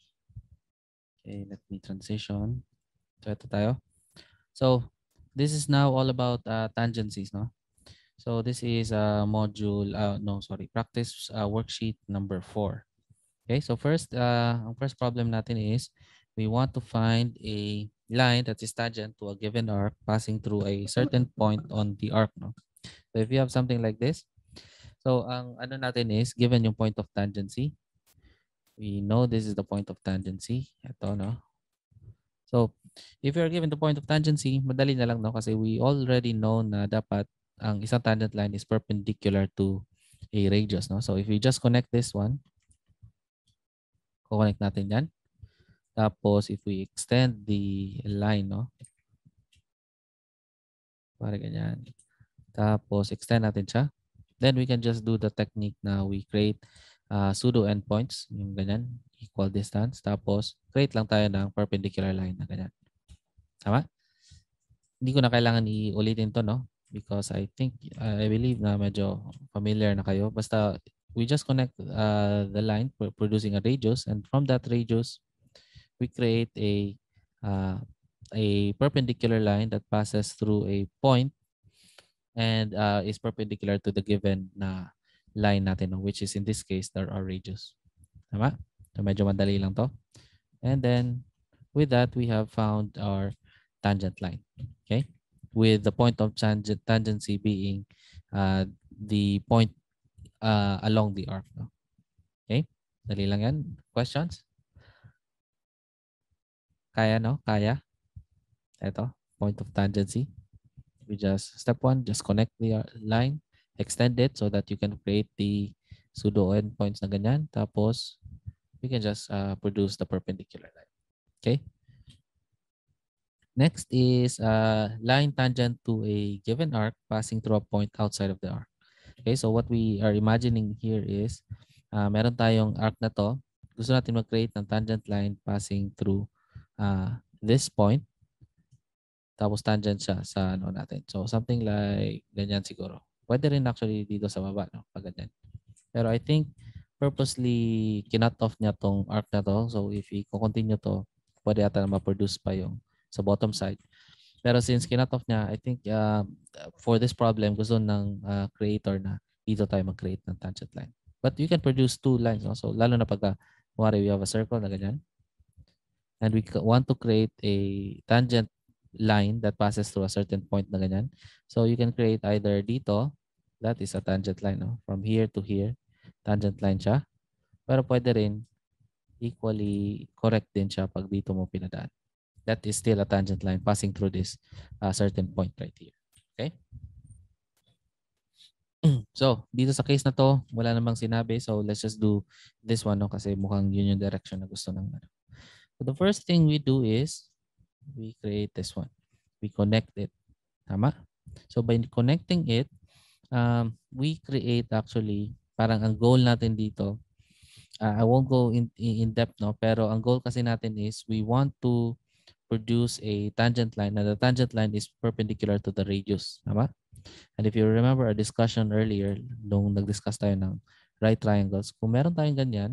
Okay, let me transition. So ito tayo. So this is now all about uh, tangencies, no? So this is a uh, module, uh, no, sorry, practice uh, worksheet number four. Okay, so first, uh, ang first problem natin is we want to find a line that is tangent to a given arc passing through a certain point on the arc. No? So if you have something like this, so ang ano natin is, given yung point of tangency, we know this is the point of tangency. Ito, no? So, if you are given the point of tangency, madali na lang, no? Kasi we already know na dapat ang isang tangent line is perpendicular to a radius, no? So, if we just connect this one, connect natin yan. Tapos, if we extend the line, no? Para ganyan. Tapos, extend natin siya. Then, we can just do the technique na we create uh, pseudo endpoints, yung ganyan, equal distance. Tapos, create lang tayo ng perpendicular line na ganyan. Tama? Hindi ko na kailangan iulitin to, no? Because I think, uh, I believe na medyo familiar na kayo. Basta, we just connect uh, the line producing a radius and from that radius, we create a, uh, a perpendicular line that passes through a point and uh, is perpendicular to the given na uh, line natin, no? which is in this case, there are radius. Tama? So medyo madali lang to. And then with that, we have found our tangent line. Okay? With the point of tangent, tangency being uh, the point uh, along the arc. Okay? Dali lang yan. Questions? Kaya, no? Kaya? Ito, point of tangency. We just, step one, just connect the uh, line, extend it so that you can create the pseudo endpoints na ganyan. Tapos, we can just uh, produce the perpendicular line. Okay? Next is uh, line tangent to a given arc passing through a point outside of the arc. Okay, so what we are imagining here is uh, meron tayong arc na to. Gusto natin mag-create ng tangent line passing through uh, this point. Tapos tangent siya sa ano natin. So something like ganyan siguro. Pwede rin actually dito sa baba, no? Pag ganyan. Pero I think purposely kinut off niya tong arc na to. So if i-continue to, pwede yata na ma-produce pa yung sa bottom side. Pero since kinut off niya, I think uh, for this problem, gusto ng uh, creator na dito tayo mag-create ng tangent line. But you can produce two lines. No? So lalo na pagka, uh, we have a circle na ganyan and we want to create a tangent line that passes through a certain point na ganyan. So you can create either dito, that is a tangent line, no? from here to here, tangent line siya. Pero pwede rin equally correct din siya pag dito mo pinadaan. That is still a tangent line passing through this uh, certain point right here. Okay? *clears throat* So, dito sa case na to, wala namang sinabi. So, let's just do this one no? kasi mukhang yun yung direction na gusto ng, ano, So the first thing we do is we create this one. We connect it. Tama? So by connecting it, um, we create actually, parang ang goal natin dito, uh, I won't go in, in depth, no? pero ang goal kasi natin is we want to produce a tangent line and the tangent line is perpendicular to the radius. Tama? And if you remember our discussion earlier, nung nag-discuss tayo ng right triangles, kung meron tayong ganyan,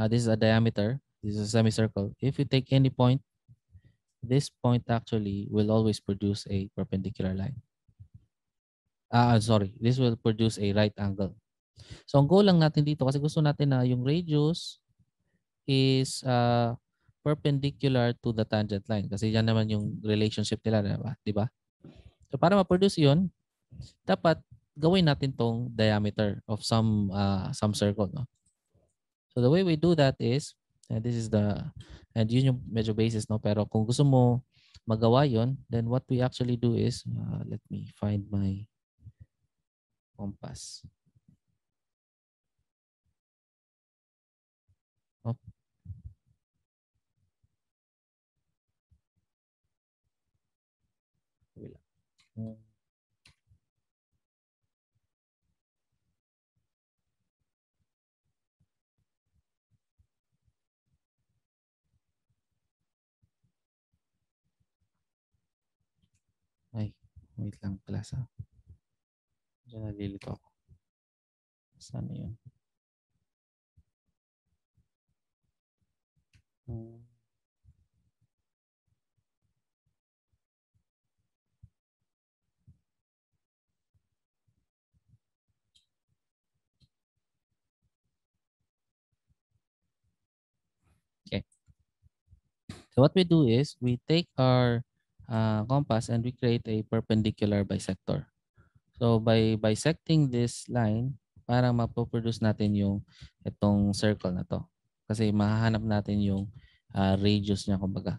Uh, this is a diameter. This is a semicircle. If you take any point, this point actually will always produce a perpendicular line. Ah, uh, sorry. This will produce a right angle. So, ang goal lang natin dito, kasi gusto natin na yung radius is uh, perpendicular to the tangent line. Kasi yan naman yung relationship nila, di ba? So, para ma-produce yun, dapat gawin natin tong diameter of some uh, some circle. No? So the way we do that is, and uh, this is the, and yun yung medyo basis, no? Pero kung gusto mo magawa yon then what we actually do is, uh, let me find my compass. Oh. Wala. Hmm. Wait lang, class ha. Ah. Diyan nalilito ako. Saan yun? Hmm. Okay. So what we do is we take our uh, compass and we create a perpendicular bisector. So by bisecting this line, parang mapoproduce natin yung itong circle na to. Kasi mahahanap natin yung uh, radius niya kumbaga.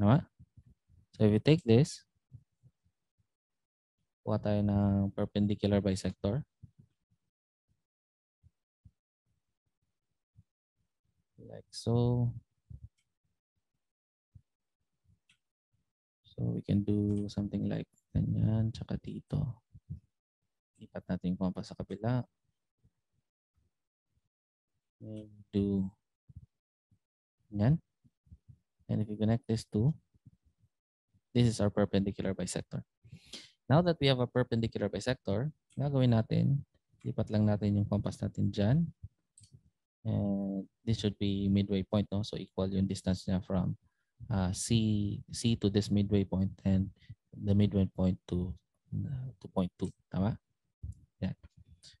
Tama? So if we take this, kuha tayo ng perpendicular bisector. Like so. So we can do something like ganyan, tsaka dito. Lipat natin yung pa sa kabila. And do ganyan. And if you connect this to, this is our perpendicular bisector. Now that we have a perpendicular bisector, gagawin natin, lipat lang natin yung compass natin dyan. And this should be midway point, no? So equal yung distance niya from uh, C, C to this midway point and the midway point to, uh, to point 2. Tama? Yan.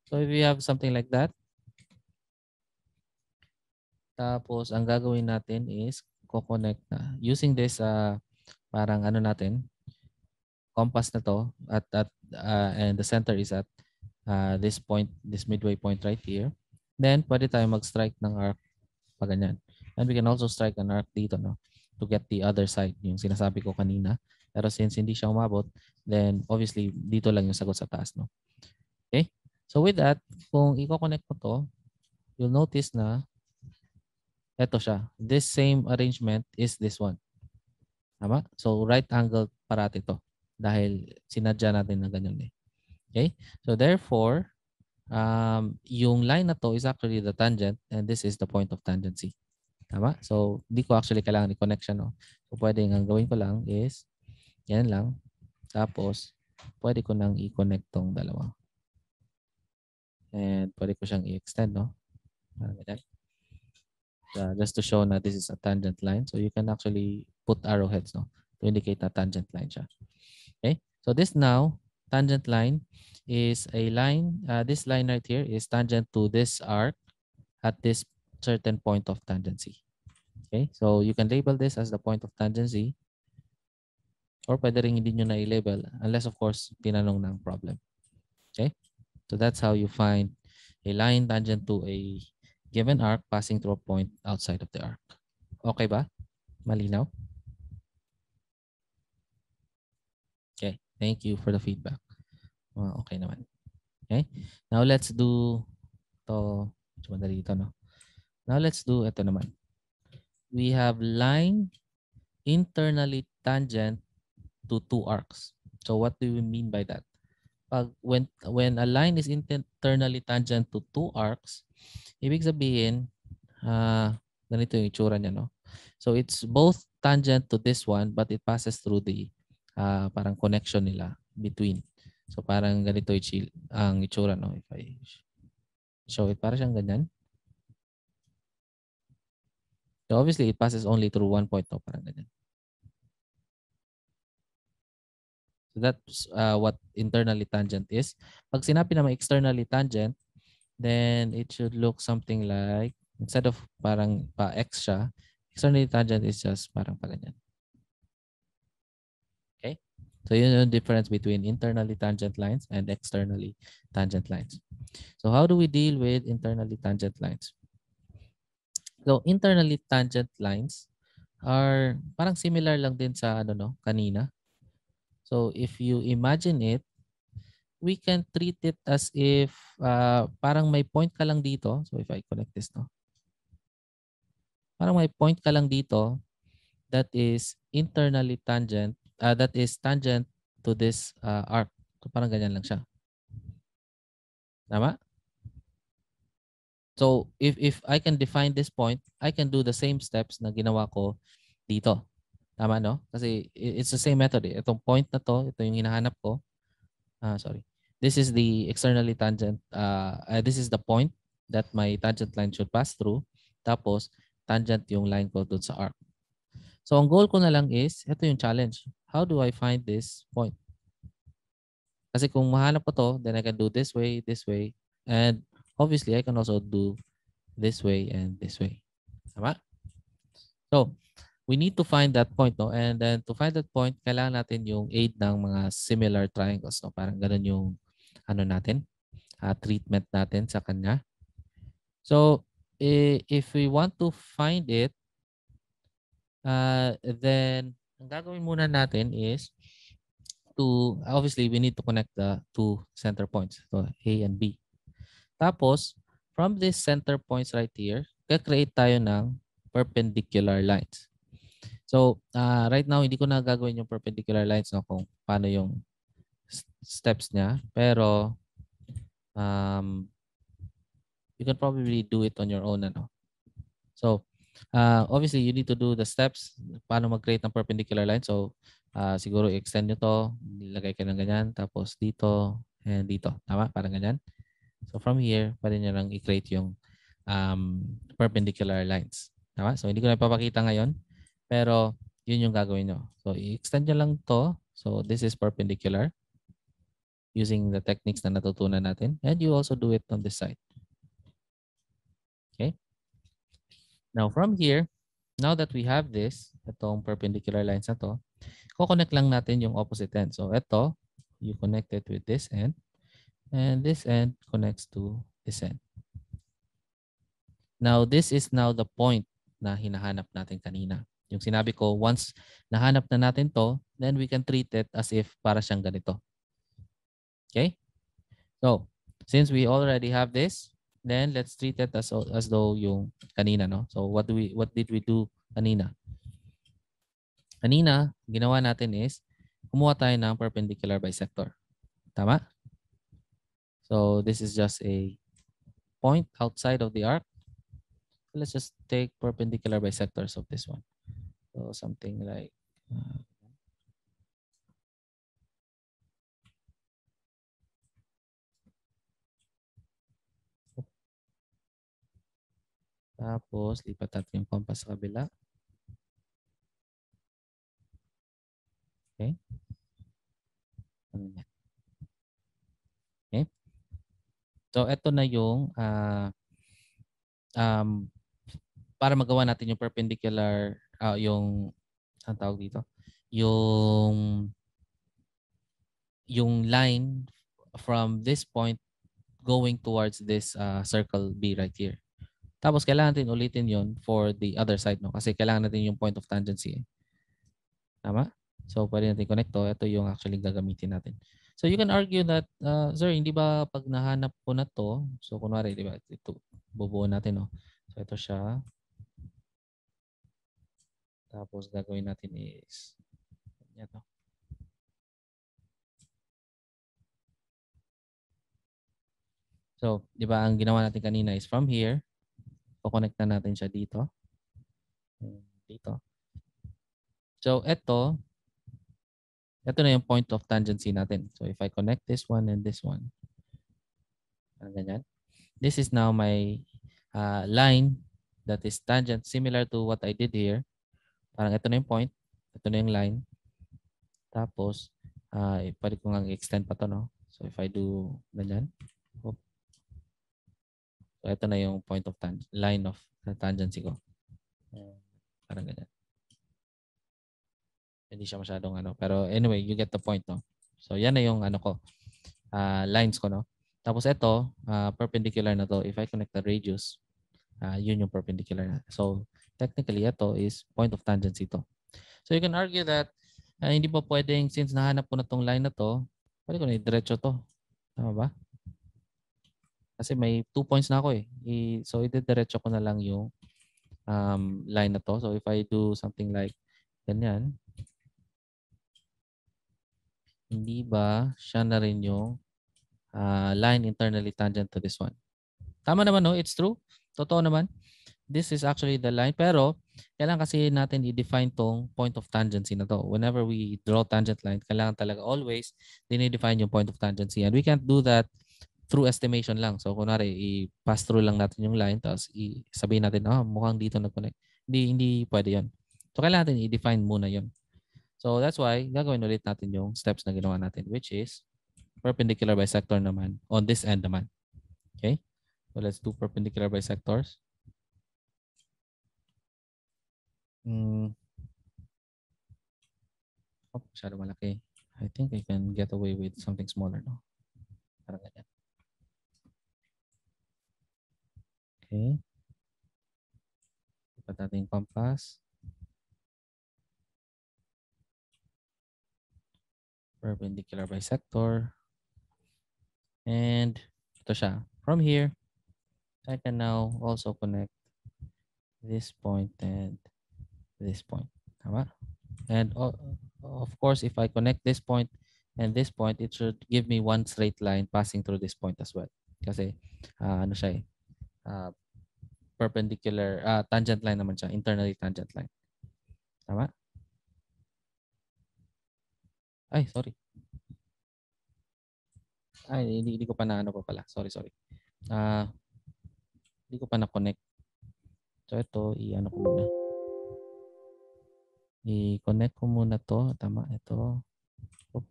So if you have something like that, tapos ang gagawin natin is co-connect na. Using this uh, parang ano natin, compass na to at, at uh, and the center is at uh, this point, this midway point right here. Then pwede tayo mag-strike ng arc pa ganyan. And we can also strike an arc dito. No? to get the other side, yung sinasabi ko kanina. Pero since hindi siya umabot, then obviously dito lang yung sagot sa taas. No? Okay? So with that, kung i-connect mo to, you'll notice na eto siya. This same arrangement is this one. Tama? So right angle parati to dahil sinadya natin na ganyan eh. Okay? So therefore, um, yung line na to is actually the tangent and this is the point of tangency. Tama? So, di ko actually kailangan ni connection. No? So, pwede nga gawin ko lang is, yan lang. Tapos, pwede ko nang i-connect tong dalawa. And pwede ko siyang i-extend, no? Parang ganyan. Uh, just to show na this is a tangent line. So, you can actually put arrowheads, no? To indicate na tangent line siya. Okay? So, this now, tangent line is a line, uh, this line right here is tangent to this arc at this certain point of tangency. Okay, so you can label this as the point of tangency or pwede rin hindi nyo na label unless of course tinanong ng problem. Okay, so that's how you find a line tangent to a given arc passing through a point outside of the arc. Okay ba? Malinaw? Okay, thank you for the feedback. Uh, okay naman. Okay, now let's do to medyo madali ito, no? Now let's do ito naman. We have line internally tangent to two arcs. So what do we mean by that? Pag when when a line is internally tangent to two arcs, ibig sabihin uh, ganito yung itsura niya, no? So it's both tangent to this one but it passes through the uh, parang connection nila between. So parang ganito yung ang itsura, no? If I show it, para siyang ganyan. So obviously it passes only through one point. No? Parang ganyan. So that's uh, what internally tangent is. Pag sinabi naman externally tangent, then it should look something like, instead of parang pa-x siya, externally tangent is just parang pa ganyan. Okay? So yun yung difference between internally tangent lines and externally tangent lines. So how do we deal with internally tangent lines? So internally tangent lines are parang similar lang din sa ano no kanina. So if you imagine it, we can treat it as if uh, parang may point ka lang dito. So if I connect this no. Parang may point ka lang dito that is internally tangent uh, that is tangent to this uh, arc. So parang ganyan lang siya. Tama? So if if I can define this point, I can do the same steps na ginawa ko dito. Tama no? Kasi it's the same method. Eh. Itong point na to, ito yung hinahanap ko. Ah, sorry. This is the externally tangent uh, uh this is the point that my tangent line should pass through. Tapos tangent yung line ko doon sa arc. So ang goal ko na lang is ito yung challenge. How do I find this point? Kasi kung mahanap ko to, then I can do this way, this way, and obviously, I can also do this way and this way. Tama? So, we need to find that point. No? And then to find that point, kailangan natin yung aid ng mga similar triangles. No? Parang ganun yung ano natin, uh, treatment natin sa kanya. So, if we want to find it, uh, then ang gagawin muna natin is to, obviously, we need to connect the two center points, so A and B. Tapos, from these center points right here, kakreate tayo ng perpendicular lines. So, uh, right now, hindi ko na gagawin yung perpendicular lines no, kung paano yung steps niya. Pero, um, you can probably do it on your own. Ano. So, uh, obviously, you need to do the steps. Paano mag-create ng perpendicular line. So, uh, siguro i-extend nyo to. Nilagay ka ng ganyan. Tapos dito and dito. Tama? Parang ganyan. So from here, pwede nyo lang i-create yung um, perpendicular lines. Tama? So hindi ko na ipapakita ngayon. Pero yun yung gagawin nyo. So i-extend nyo lang to. So this is perpendicular using the techniques na natutunan natin. And you also do it on this side. Okay? Now from here, now that we have this, itong perpendicular lines na to, kukonect lang natin yung opposite end. So ito, you connect it with this end. And this end connects to this end. Now, this is now the point na hinahanap natin kanina. Yung sinabi ko, once nahanap na natin to, then we can treat it as if para siyang ganito. Okay? So, since we already have this, then let's treat it as as though yung kanina, no? So, what do we what did we do kanina? Kanina, ginawa natin is kumuha tayo ng perpendicular bisector. Tama? So this is just a point outside of the arc. Let's just take perpendicular bisectors of this one. So something like uh, Tapos, lipat natin yung compass sa kabila. Okay. So ito na yung uh, um, para magawa natin yung perpendicular uh, yung ang tawag dito yung yung line from this point going towards this uh, circle B right here. Tapos kailangan natin ulitin yon for the other side no kasi kailangan natin yung point of tangency. Eh. Tama? So pwede natin connect to. Ito yung actually gagamitin natin. So you can argue that, uh, sir, hindi ba pag nahanap ko na to, so kunwari, di ba, ito, bubuo natin, no? Oh. So ito siya. Tapos gagawin natin is, yan, oh. So, di ba, ang ginawa natin kanina is from here, kukonekta natin siya dito. Hmm, dito. So, ito, ito na yung point of tangency natin. So if I connect this one and this one, ganyan. This is now my uh, line that is tangent similar to what I did here. Parang ito na yung point. Ito na yung line. Tapos, uh, pwede ko nga extend pa to no? So if I do ganyan. hop. So ito na yung point of tangent, line of tangency ko. Parang ganyan. Hindi siya masyadong ano. Pero anyway, you get the point, no? So, yan na yung ano ko. Uh, lines ko, no? Tapos ito, uh, ah, perpendicular na to. If I connect the radius, uh, yun yung perpendicular na. So, technically, ito is point of tangency to. So, you can argue that uh, hindi pa pwedeng, since nahanap ko na tong line na to, pwede ko na i-diretso to. Tama ba? Kasi may two points na ako eh. I, so, i-diretso ko na lang yung um, line na to. So, if I do something like ganyan, hindi ba siya na rin yung uh, line internally tangent to this one? Tama naman no? It's true. Totoo naman. This is actually the line. Pero kailangan kasi natin i-define tong point of tangency na to. Whenever we draw tangent line, kailangan talaga always dinidefine yung point of tangency. And we can't do that through estimation lang. So kunwari, i-pass through lang natin yung line tapos i sabihin natin, ah, oh, mukhang dito nag-connect. Hindi, hindi pwede yon So kailangan natin i-define muna yon So that's why gagawin ulit natin yung steps na ginawa natin which is perpendicular bisector naman on this end naman. Okay? So let's do perpendicular bisectors. Mm. Oh, masyado malaki. I think I can get away with something smaller no. Parang ganyan. Okay. Ipat natin yung compass. perpendicular bisector. And ito siya. From here, I can now also connect this point and this point. Tama? And of course, if I connect this point and this point, it should give me one straight line passing through this point as well. Kasi uh, ano siya eh, uh, perpendicular, uh, tangent line naman siya, internally tangent line. Tama? Ay, sorry. Ay, hindi, hindi ko pa naano pa pala. Sorry, sorry. Ah, uh, hindi ko pa na-connect. So ito, i-ano ko muna. I-connect ko muna to. Tama, ito. Oop.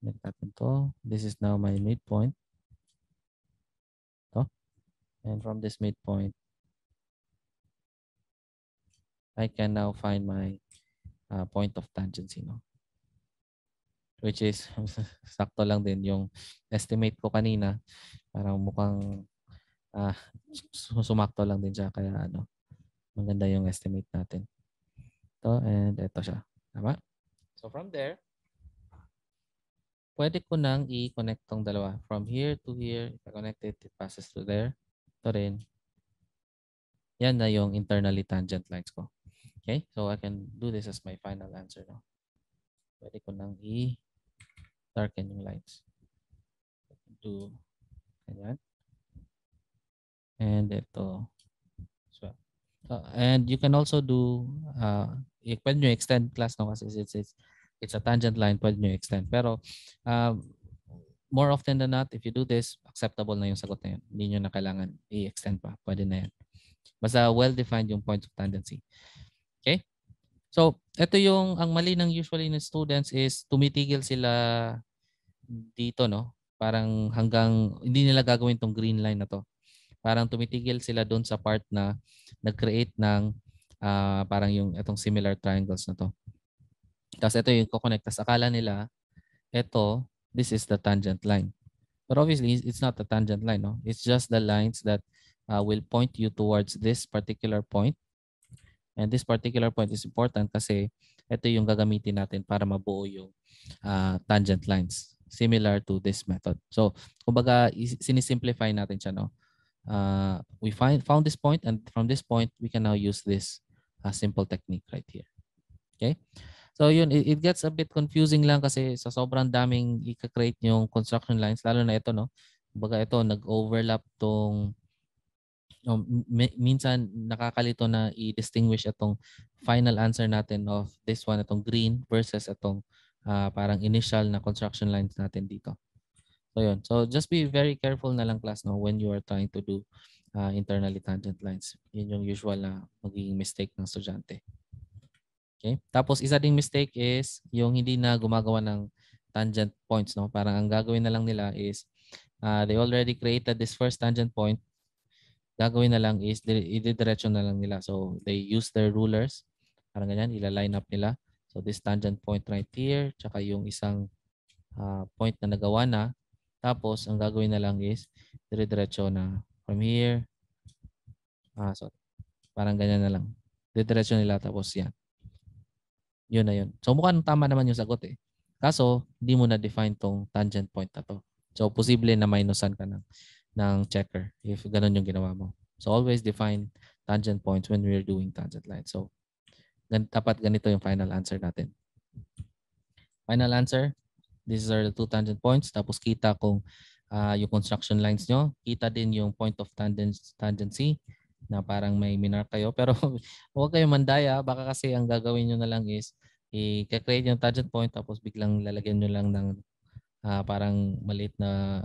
Connect natin to. This is now my midpoint. Ito. And from this midpoint, I can now find my uh, point of tangency. No? which is *laughs* sakto lang din yung estimate ko kanina parang mukhang ah, sumakto lang din siya kaya ano maganda yung estimate natin to and ito siya tama so from there pwede ko nang i-connect tong dalawa from here to here if I connect it it passes to there to rin yan na yung internally tangent lines ko okay so I can do this as my final answer no pwede ko nang i darken yung lines. Do, ayan. And ito. So, uh, and you can also do, uh, pwede nyo extend class no kasi it's, it's, it's a tangent line, pwede nyo extend. Pero uh, more often than not, if you do this, acceptable na yung sagot na yun. Hindi nyo na kailangan i-extend pa. Pwede na yan. Basta well-defined yung points of tendency. Okay? So, ito yung ang mali ng usually ng students is tumitigil sila dito, no? Parang hanggang hindi nila gagawin tong green line na to. Parang tumitigil sila doon sa part na nag-create ng uh, parang yung itong similar triangles na to. Tapos ito yung coconnect. Tapos akala nila ito, this is the tangent line. But obviously, it's not the tangent line, no? It's just the lines that uh, will point you towards this particular point And this particular point is important kasi ito yung gagamitin natin para mabuo yung uh, tangent lines similar to this method. So, kumbaga, sinisimplify natin siya, no? Uh, we find found this point and from this point, we can now use this uh, simple technique right here. Okay? So, yun, it, it gets a bit confusing lang kasi sa sobrang daming i-create yung construction lines, lalo na ito, no? Kumbaga, ito, nag-overlap tong no, um, minsan nakakalito na i-distinguish itong final answer natin of this one, itong green versus itong uh, parang initial na construction lines natin dito. So yun. So just be very careful na lang class no, when you are trying to do uh, ah, internally tangent lines. Yun yung usual na magiging mistake ng estudyante. Okay? Tapos isa ding mistake is yung hindi na gumagawa ng tangent points. No? Parang ang gagawin na lang nila is uh, they already created this first tangent point gagawin na lang is ididiretso na lang nila. So they use their rulers. Parang ganyan, ila-line up nila. So this tangent point right here, tsaka yung isang uh, point na nagawa na. Tapos ang gagawin na lang is diretso na from here. Ah, so Parang ganyan na lang. Diretso nila tapos yan. Yun na yun. So mukhang tama naman yung sagot eh. Kaso, hindi mo na define tong tangent point na to. So, posible na minusan ka ng ng checker if ganun yung ginawa mo. So always define tangent points when we're doing tangent line. So gan dapat ganito yung final answer natin. Final answer, these are the two tangent points. Tapos kita kung uh, yung construction lines nyo. Kita din yung point of tangent, tangency na parang may minar kayo. Pero *laughs* huwag kayo mandaya. Baka kasi ang gagawin nyo na lang is i-create yung tangent point tapos biglang lalagyan nyo lang ng uh, parang maliit na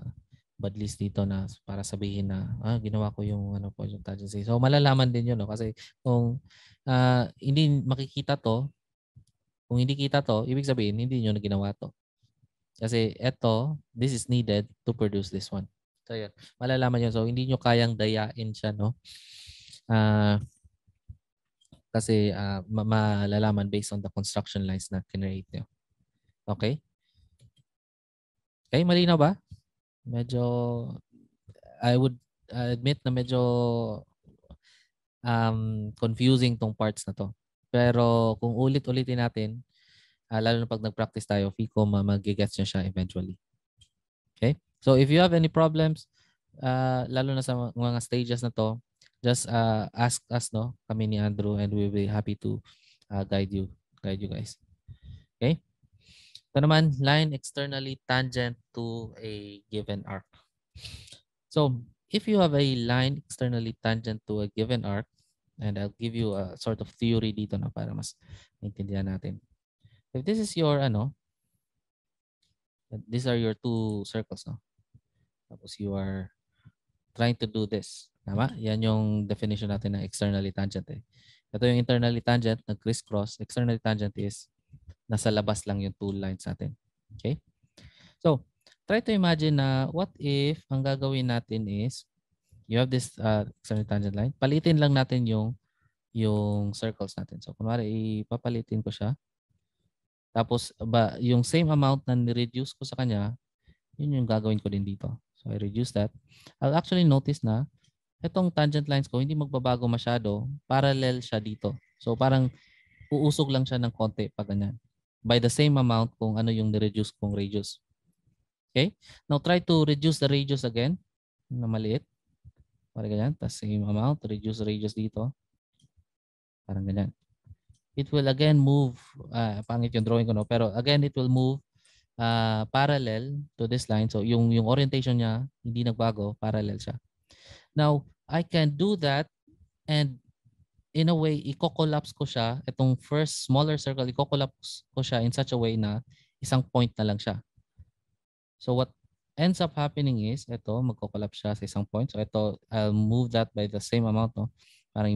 bad list dito na para sabihin na ah, ginawa ko yung ano po yung tangency. So malalaman din yun no kasi kung uh, hindi makikita to kung hindi kita to ibig sabihin hindi niyo na ginawa to. Kasi eto this is needed to produce this one. So yan, malalaman yun. So hindi niyo kayang dayain siya no. Uh, kasi uh, malalaman based on the construction lines na kinreate niyo. Okay? Okay, malinaw ba? medyo I would admit na medyo um, confusing tong parts na to. Pero kung ulit-ulitin natin, uh, lalo na pag nag-practice tayo, FICO, uh, mag-gets niya siya eventually. Okay? So if you have any problems, uh, lalo na sa mga stages na to, just uh, ask us, no? Kami ni Andrew and we will be happy to uh, guide you, guide you guys. Okay? Ito naman, line externally tangent to a given arc. So if you have a line externally tangent to a given arc, and I'll give you a sort of theory dito na para mas maintindihan natin. If this is your ano, these are your two circles. No? Tapos you are trying to do this. Tama? Yan yung definition natin ng externally tangent. Eh. Ito yung internally tangent, nag-crisscross. Externally tangent is Nasa labas lang yung two lines natin. Okay? So, try to imagine na what if ang gagawin natin is you have this uh, tangent line. Palitin lang natin yung yung circles natin. So, kunwari, ipapalitin ko siya. Tapos, ba, yung same amount na ni-reduce ko sa kanya, yun yung gagawin ko din dito. So, I reduce that. I'll actually notice na itong tangent lines ko, hindi magbabago masyado. Parallel siya dito. So, parang uusog lang siya ng konti pag ganyan by the same amount kung ano yung nireduce kong radius. Okay? Now try to reduce the radius again na ano, maliit. Parang ganyan. Tapos same amount, reduce radius dito. Parang ganyan. It will again move, uh, pangit yung drawing ko no, pero again it will move uh, parallel to this line. So yung, yung orientation niya, hindi nagbago, parallel siya. Now, I can do that and in a way, i-collapse ko siya, itong first smaller circle, i-collapse ko siya in such a way na isang point na lang siya. So what ends up happening is, ito, magko-collapse siya sa isang point. So ito, I'll move that by the same amount. No? Parang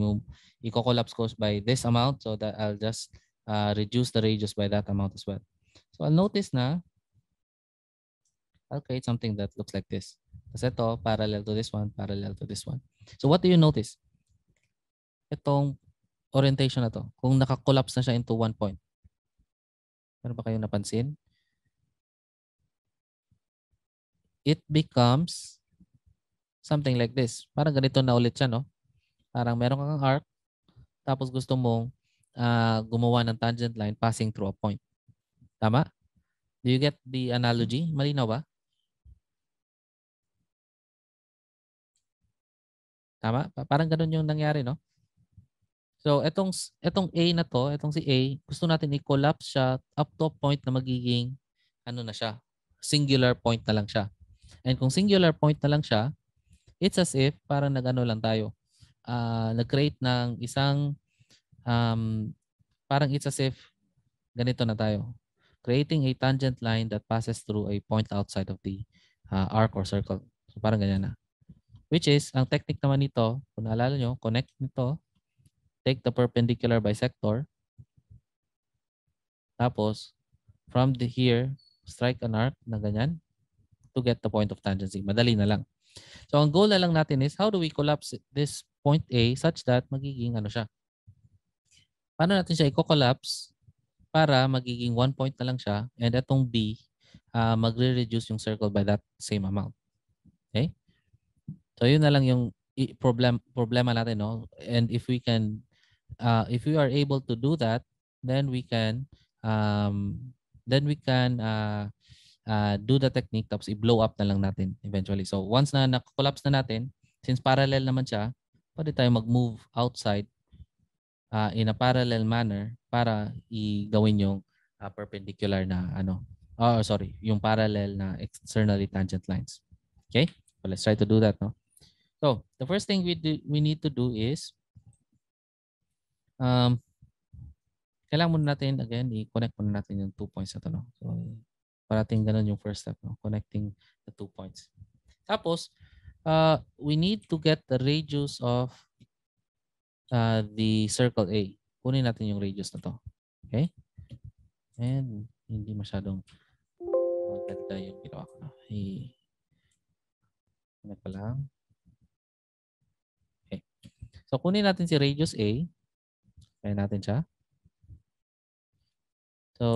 i collapse ko by this amount so that I'll just uh, reduce the radius by that amount as well. So I'll notice na, I'll create something that looks like this. Kasi ito, parallel to this one, parallel to this one. So what do you notice? itong orientation na to, kung nakakollapse na siya into one point. Ano ba kayong napansin? It becomes something like this. Parang ganito na ulit siya, no? Parang meron kang arc, tapos gusto mong uh, gumawa ng tangent line passing through a point. Tama? Do you get the analogy? Malinaw ba? Tama? Parang ganun yung nangyari, no? So etong etong A na to, etong si A, gusto natin i-collapse siya up to a point na magiging ano na siya, singular point na lang siya. And kung singular point na lang siya, it's as if parang nagano lang tayo. Uh, nag-create ng isang um, parang it's as if ganito na tayo. Creating a tangent line that passes through a point outside of the uh, arc or circle. So parang ganyan na. Which is, ang technique naman nito, kung naalala nyo, connect nito Take the perpendicular bisector. Tapos, from the here, strike an arc na ganyan to get the point of tangency. Madali na lang. So, ang goal na lang natin is how do we collapse this point A such that magiging ano siya? Paano natin siya i-collapse para magiging one point na lang siya and itong B uh, magre-reduce yung circle by that same amount. Okay? So, yun na lang yung problem problema natin. No? And if we can uh, if we are able to do that, then we can um, then we can uh, uh, do the technique tapos i-blow up na lang natin eventually. So once na na-collapse na natin, since parallel naman siya, pwede tayo mag-move outside uh, in a parallel manner para i-gawin yung uh, perpendicular na ano. Oh, sorry, yung parallel na externally tangent lines. Okay? So let's try to do that, no? So, the first thing we do, we need to do is Um, kailangan muna natin, again, i-connect muna natin yung two points na ito. No? So, parating ganun yung first step, no? connecting the two points. Tapos, uh, we need to get the radius of uh, the circle A. Kunin natin yung radius na to. Okay? And hindi masyadong maganda yung ginawa ko. Hey. Ano pa lang? Okay. So, kunin natin si radius A. Kaya natin siya. So,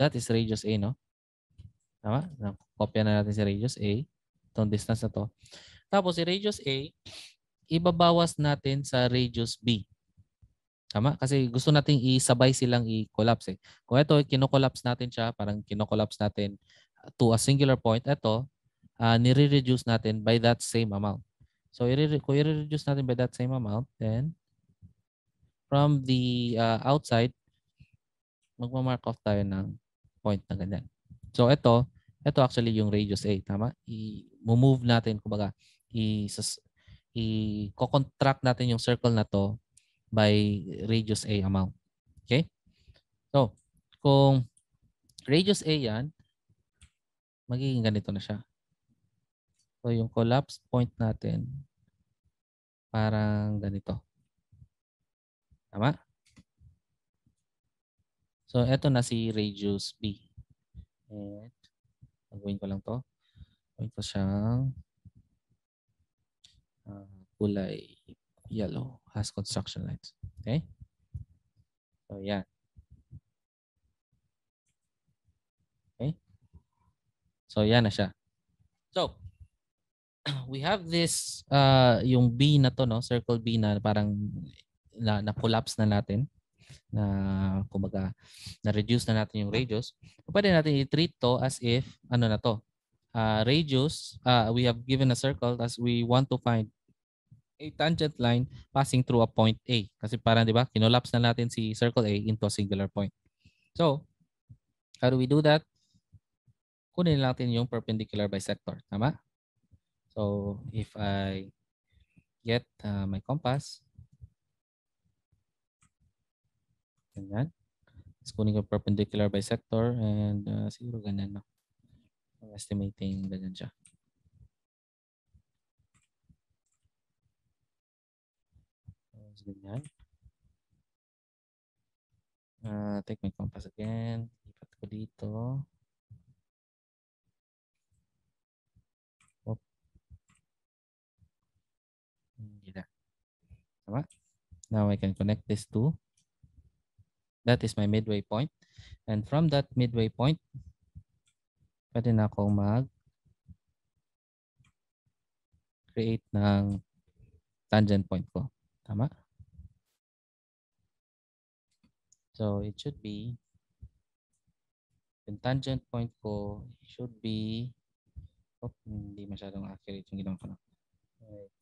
that is radius A, no? Tama? Kopya na natin si radius A. Itong distance na to. Tapos, si radius A, ibabawas natin sa radius B. Tama? Kasi gusto nating isabay silang i-collapse. Eh. Kung ito, kinokollapse natin siya, parang kinokollapse natin to a singular point. Ito, uh, ah, nire-reduce natin by that same amount. So, kung i-reduce natin by that same amount, then from the uh, outside, magmamark off tayo ng point na ganyan. So ito, ito actually yung radius A, tama? I-move natin, kumbaga, i-contract natin yung circle na to by radius A amount. Okay? So, kung radius A yan, magiging ganito na siya. So, yung collapse point natin, parang ganito. Tama? So, eto na si radius B. And, gagawin ko lang to. Gawin ko siyang uh, kulay yellow. Has construction lines. Okay? So, yan. Okay? So, yan na siya. So, *clears throat* we have this, uh, yung B na to, no? circle B na parang na, na collapse na natin, na kumbaga na-reduce na natin yung radius, pwede natin i-treat to as if, ano na to, uh, radius, uh, we have given a circle as we want to find a tangent line passing through a point A. Kasi parang, di ba, kinolaps na natin si circle A into a singular point. So, how do we do that? Kunin natin yung perpendicular bisector. Tama? So, if I get uh, my compass, Ganyan. Tapos kunin ko perpendicular bisector and uh, siguro ganyan No? Estimating ganyan siya. Tapos ganyan. Uh, take my compass again. Ipat ko dito. Oh. Hindi Tama? Now I can connect this to That is my midway point. And from that midway point, pwede na akong mag create ng tangent point ko. Tama? So it should be yung tangent point ko should be oh, hindi masyadong accurate yung ginawa ko na. Right.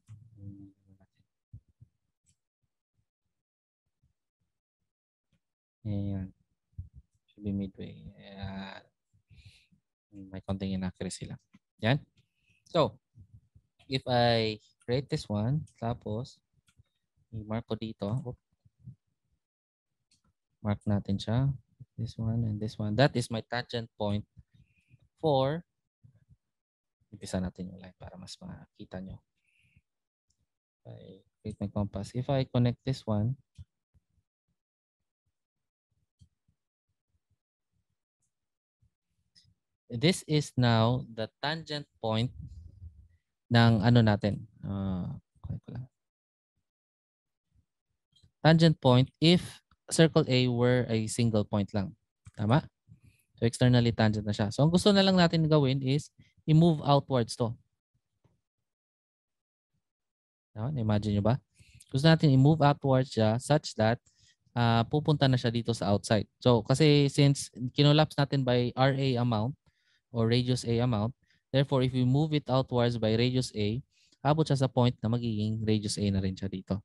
Ayan. Should be midway. Eh. Ayan. May konting inaccuracy lang. Yan. So, if I create this one, tapos, i-mark ko dito. Oops. Mark natin siya. This one and this one. That is my tangent point for Ipisa natin yung line para mas makita nyo. I create my compass. If I connect this one this is now the tangent point ng ano natin. Uh, ah, ko Tangent point if circle A were a single point lang. Tama? So externally tangent na siya. So ang gusto na lang natin gawin is i-move outwards to. Now, imagine nyo ba? Gusto natin i-move outwards siya such that uh, pupunta na siya dito sa outside. So kasi since kinolaps natin by RA amount, or radius A amount. Therefore, if we move it outwards by radius A, abot siya sa point na magiging radius A na rin siya dito.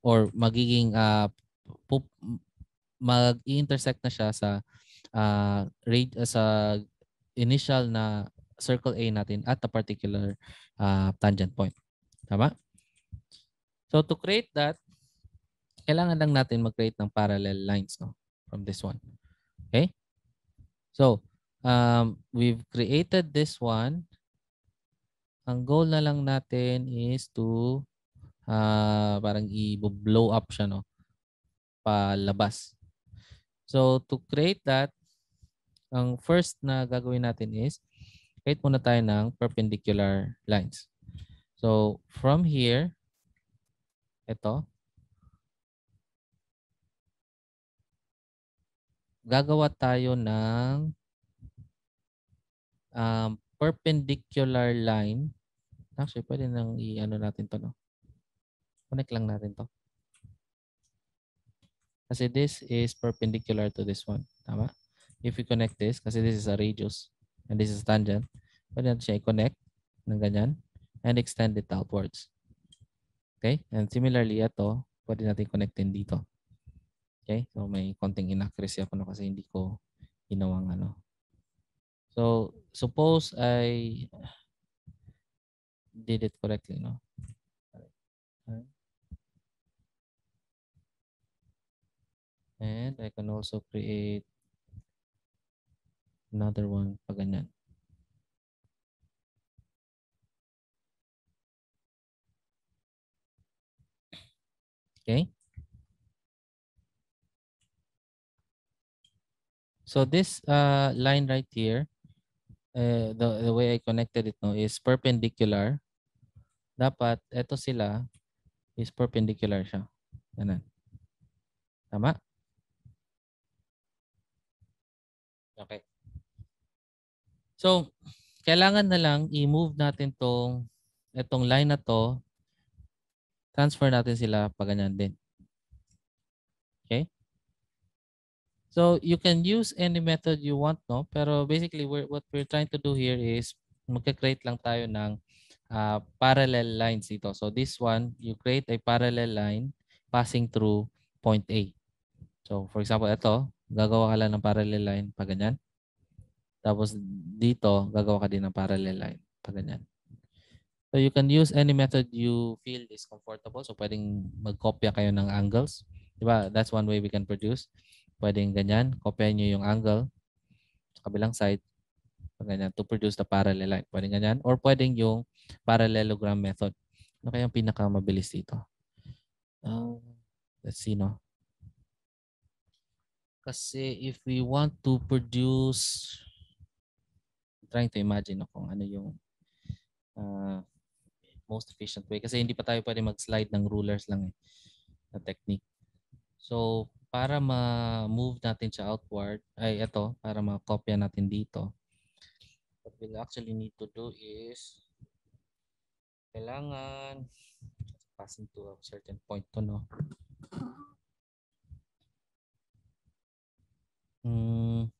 Or magiging ah, uh, mag-intersect na siya sa uh, ah, rad uh, ah, sa initial na circle A natin at a particular uh, tangent point. Tama? So to create that, kailangan lang natin mag-create ng parallel lines no, from this one. Okay? So, um, we've created this one. Ang goal na lang natin is to uh, parang i-blow up siya, no? Palabas. So, to create that, ang first na gagawin natin is create muna tayo ng perpendicular lines. So, from here, ito, gagawa tayo ng um, perpendicular line. Actually, pwede nang i-ano natin to, no? Connect lang natin to. Kasi this is perpendicular to this one. Tama? If we connect this, kasi this is a radius and this is tangent, pwede natin siya i-connect ng ganyan and extend it outwards. Okay? And similarly, ito, pwede natin connectin dito. Okay? So may konting inaccuracy ako no kasi hindi ko ginawang ano, So suppose I did it correctly, no? And I can also create another one pag Okay. So this uh, line right here, eh, the, the way I connected it no is perpendicular. Dapat, eto sila is perpendicular siya. Ganun. Tama? Okay. So, kailangan na lang i-move natin tong itong line na to. Transfer natin sila pa ganyan din. So you can use any method you want, no? Pero basically, we're, what we're trying to do here is magka-create lang tayo ng uh, parallel lines dito. So this one, you create a parallel line passing through point A. So for example, ito, gagawa ka lang ng parallel line pa ganyan. Tapos dito, gagawa ka din ng parallel line pa ganyan. So you can use any method you feel is comfortable. So pwedeng mag-copy kayo ng angles. Diba? That's one way we can produce. Pwedeng ganyan, kopya nyo yung angle sa kabilang side ganyan, to produce the parallel line. Pwedeng ganyan. Or pwedeng yung parallelogram method. Ano kaya yung pinakamabilis dito? Uh, let's see, no? Kasi if we want to produce, I'm trying to imagine no, kung ano yung uh, most efficient way. Kasi hindi pa tayo pwede mag-slide ng rulers lang eh, na technique. So, para ma-move natin siya outward, ay ito, para ma-copy natin dito, what we'll actually need to do is, kailangan passing to a certain point to, no? Mm.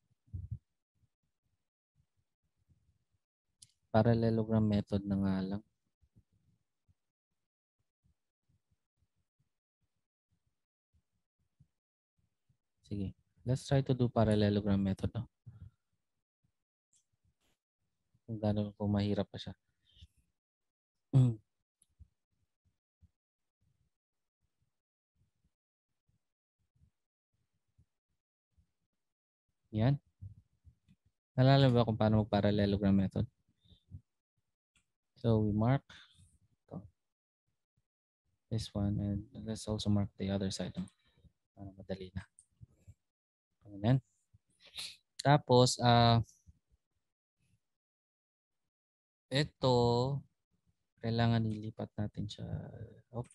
Parallelogram method na nga lang. Sige. Let's try to do parallelogram method. No? Kung gano'n kung mahirap pa siya. Hmm. Yan. Nalala ba kung paano mag-parallelogram method? So we mark ito. this one and let's also mark the other side. No? Para madali na. Ganun. Tapos, uh, ah, ito, kailangan ilipat natin siya off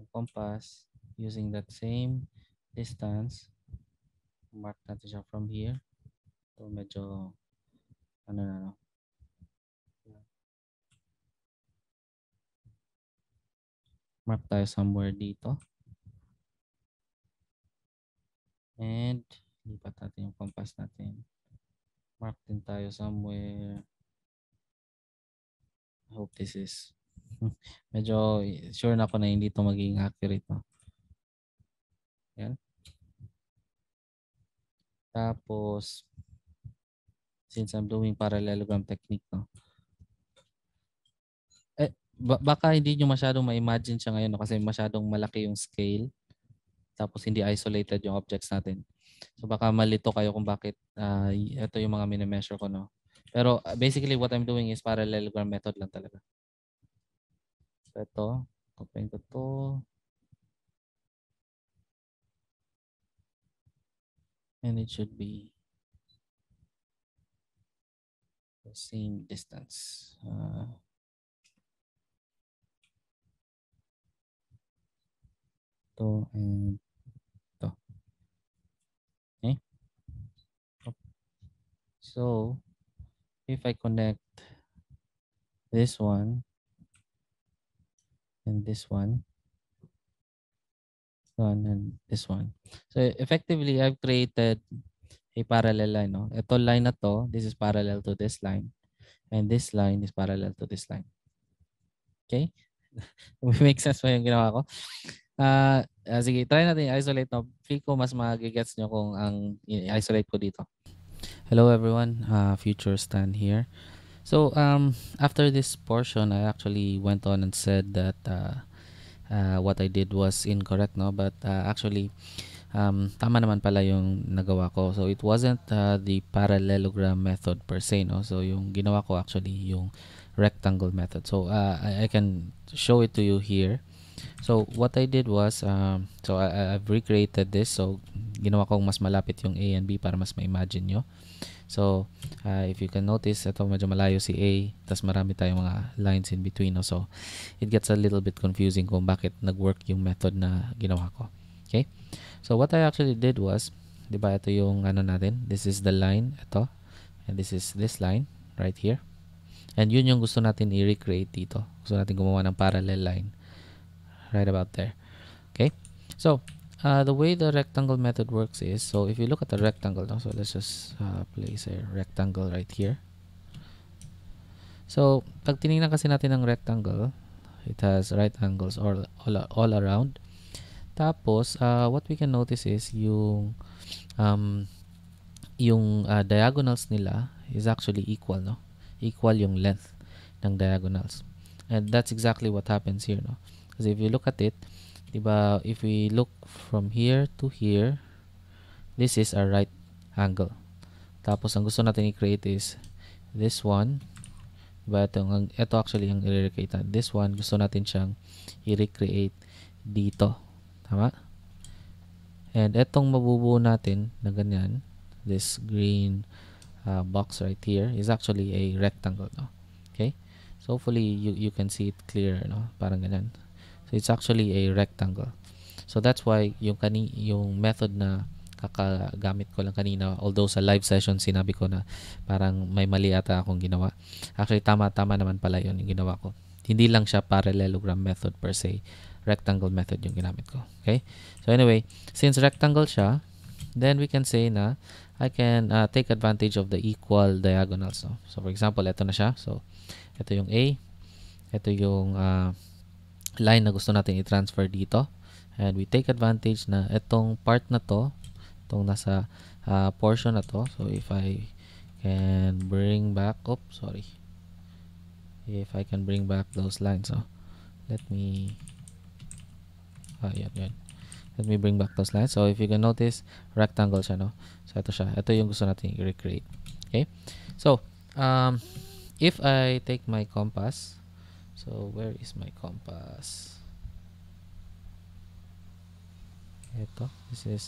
oh, compass using that same distance. Mark natin siya from here. Ito medyo, ano na, ano, mark tayo somewhere dito. And lipat natin yung compass natin. Mark din tayo somewhere. I hope this is *laughs* medyo sure na ako na hindi ito magiging accurate. No? Yan. Tapos, since I'm doing parallelogram technique, no? Eh, baka hindi nyo masyadong ma-imagine siya ngayon no? kasi masyadong malaki yung scale tapos hindi isolated yung objects natin. So baka malito kayo kung bakit uh, ito yung mga mini-measure ko. No? Pero ah, basically what I'm doing is parallelogram method lang talaga. So ito, copying ko to. And it should be the same distance. Uh, ah. to and So if I connect this one and this one, one and this one. So effectively, I've created a parallel line. No? Ito line na to, this is parallel to this line. And this line is parallel to this line. Okay? *laughs* Make sense mo yung ginawa ko? Uh, sige, try natin i-isolate. No? Feel ko mas magigets nyo kung ang i-isolate ko dito. Hello everyone, uh, Future Stan here. So um, after this portion, I actually went on and said that uh, uh, what I did was incorrect, no? But uh, actually, um, tama naman pala yung nagawa ko. So it wasn't uh, the parallelogram method per se, no? So yung ginawa ko actually yung rectangle method. So uh, I, I, can show it to you here. So what I did was, um, so I, I've recreated this. So ginawa kong mas malapit yung A and B para mas ma-imagine nyo. So, uh, if you can notice, ito medyo malayo si A, tas marami tayong mga lines in between. No? So, it gets a little bit confusing kung bakit nag-work yung method na ginawa ko. Okay? So, what I actually did was, di ba ito yung ano natin? This is the line, ito. And this is this line right here. And yun yung gusto natin i-recreate dito. Gusto natin gumawa ng parallel line right about there. Okay? So, Uh, the way the rectangle method works is, so if you look at the rectangle, so let's just uh, place a rectangle right here. So, pag tinignan kasi natin ang rectangle, it has right angles all, all, all around. Tapos, uh, what we can notice is yung um, yung uh, diagonals nila is actually equal, no? Equal yung length ng diagonals. And that's exactly what happens here, no? Because if you look at it, Diba, if we look from here to here, this is our right angle. Tapos, ang gusto natin i-create is this one. Diba, ito, ito actually ang i-recreate This one, gusto natin siyang i-recreate dito. Tama? And etong mabubuo natin na ganyan, this green uh, box right here is actually a rectangle. No? Okay? So, hopefully, you, you can see it clear. No? Parang ganyan. So it's actually a rectangle. So that's why yung kani yung method na kakagamit ko lang kanina although sa live session sinabi ko na parang may mali ata akong ginawa. Actually tama tama naman pala yun yung ginawa ko. Hindi lang siya parallelogram method per se. Rectangle method yung ginamit ko. Okay? So anyway, since rectangle siya, then we can say na I can uh, take advantage of the equal diagonals. No? So for example, ito na siya. So ito yung A, ito yung uh, line na gusto natin i-transfer dito. And we take advantage na itong part na to, itong nasa uh, portion na to. So if I can bring back, oops, sorry. If I can bring back those lines. So oh, let me, ah, yan, yan. Let me bring back those lines. So if you can notice, rectangle siya, no? So ito siya. Ito yung gusto natin i-recreate. Okay? So, um, if I take my compass, So where is my compass? Ito, this is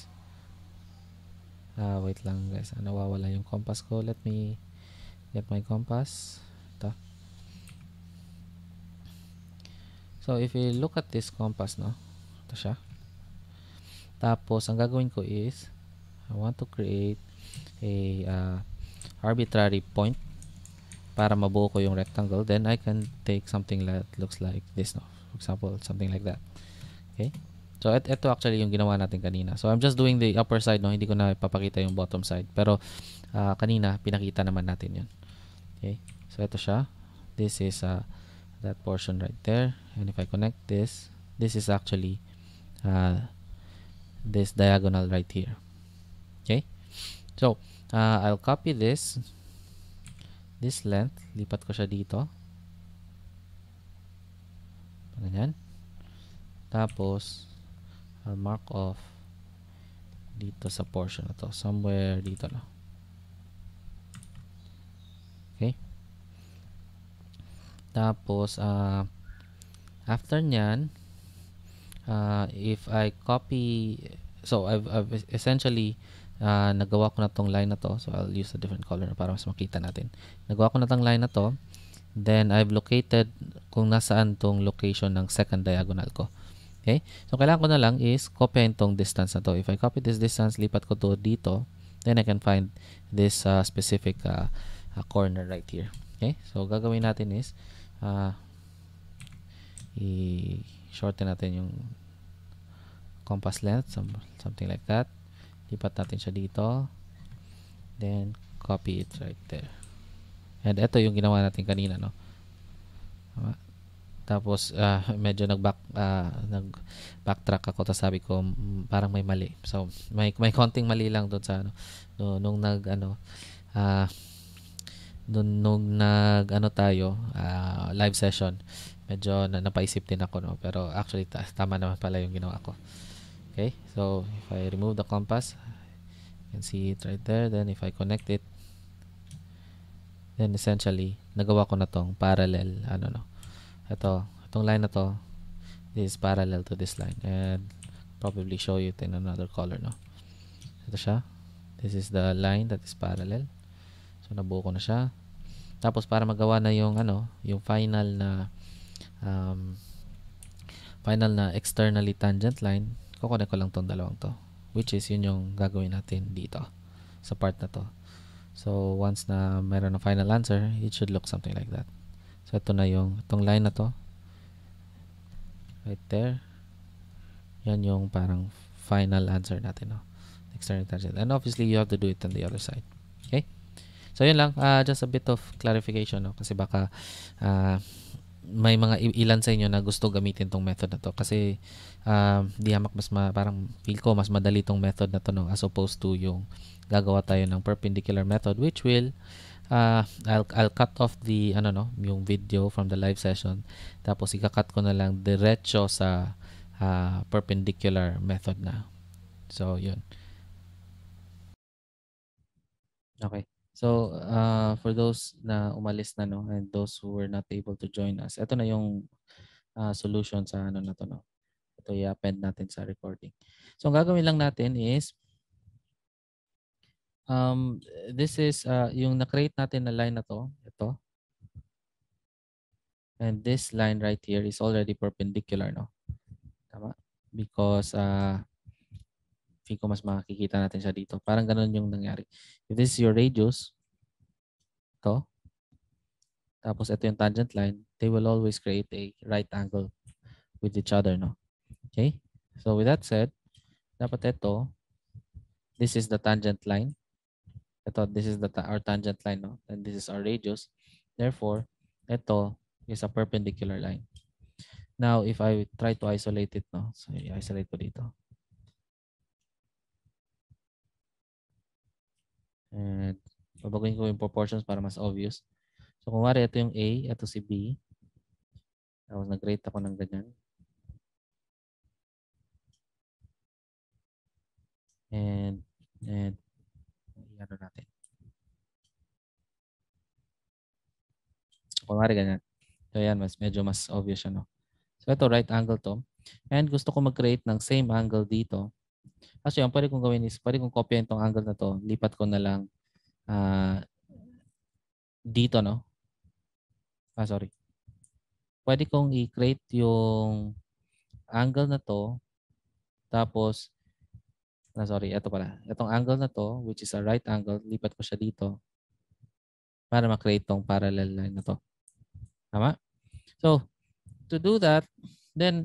Ah, wait lang guys. Ano nawawala yung compass ko. Let me get my compass. Ito. So, if you look at this compass, no? Ito siya. Tapos, ang gagawin ko is, I want to create a uh, arbitrary point para mabuo ko yung rectangle, then I can take something that looks like this, no? For example, something like that. Okay? So, et ito actually yung ginawa natin kanina. So, I'm just doing the upper side, no? Hindi ko na ipapakita yung bottom side. Pero, uh, kanina, pinakita naman natin yun. Okay? So, ito siya. This is uh, that portion right there. And if I connect this, this is actually uh, this diagonal right here. Okay? So, uh, I'll copy this this length, lipat ko siya dito. Ganyan. Tapos, I'll mark off dito sa portion na to. Somewhere dito na. Okay. Tapos, uh, after nyan, uh, if I copy, so I've, I've essentially uh, nagawa ko na tong line na to. So, I'll use a different color para mas makita natin. Nagawa ko na tong line na to. Then, I've located kung nasaan tong location ng second diagonal ko. Okay? So, kailangan ko na lang is copyin tong distance na to. If I copy this distance, lipat ko to dito. Then, I can find this uh, specific uh, uh, corner right here. Okay? So, gagawin natin is uh, i-shorten natin yung compass length, something like that. Lipat natin siya dito. Then, copy it right there. And ito yung ginawa natin kanina, no? Tapos, uh, *laughs* medyo nag-back, uh, ah, nag-backtrack ako. Tapos sabi ko, parang may mali. So, may, may konting mali lang doon sa, ano, no, nung nag, ano, uh, ah, nung, nung nag, ano tayo, uh, live session. Medyo na, napaisip din ako, no? Pero actually, tama naman pala yung ginawa ko okay so if I remove the compass you can see it right there then if I connect it then essentially nagawa ko na tong parallel ano no ito itong line na to is parallel to this line and probably show you it in another color no ito siya this is the line that is parallel so nabuo ko na siya tapos para magawa na yung ano yung final na um, final na externally tangent line kukunin ko lang tong dalawang to which is yun yung gagawin natin dito sa part na to so once na meron ng final answer it should look something like that so ito na yung itong line na to right there yan yung parang final answer natin no? external tangent and obviously you have to do it on the other side okay so yun lang uh, just a bit of clarification no? kasi baka uh, may mga ilan sa inyo na gusto gamitin tong method na to kasi uh, di hamak mas ma, parang feel ko mas madali tong method na to no, as opposed to yung gagawa tayo ng perpendicular method which will uh, I'll, I'll cut off the ano no yung video from the live session tapos ika-cut ko na lang diretso sa uh, perpendicular method na so yun okay So, uh, for those na umalis na no and those who were not able to join us, ito na yung uh, solution sa ano na to no. Ito i-append natin sa recording. So, ang gagawin lang natin is um, this is uh, yung na-create natin na line na to, ito. And this line right here is already perpendicular no. Tama? Because uh, feel ko mas makikita natin siya dito. Parang ganun yung nangyari. If this is your radius, to, tapos ito yung tangent line, they will always create a right angle with each other, no? Okay? So with that said, dapat ito, this is the tangent line. Ito, this is the ta our tangent line, no? And this is our radius. Therefore, ito is a perpendicular line. Now, if I try to isolate it, no? So, i-isolate ko dito. At babaguhin ko yung proportions para mas obvious. So kung wari, ito yung A, ito si B. Tapos nag-rate ako ng ganyan. And, and, ano natin. Kung wari, ganyan. So yan, mas, medyo mas obvious siya, no? So ito, right angle to. And gusto ko mag-create ng same angle dito kasi yung pwede kong gawin is, pwede kong copy itong angle na to. Lipat ko na lang uh, dito, no? Ah, sorry. Pwede kong i-create yung angle na to. Tapos, na ah, sorry, ito pala. Itong angle na to, which is a right angle, lipat ko siya dito para ma-create tong parallel line na to. Tama? So, to do that, then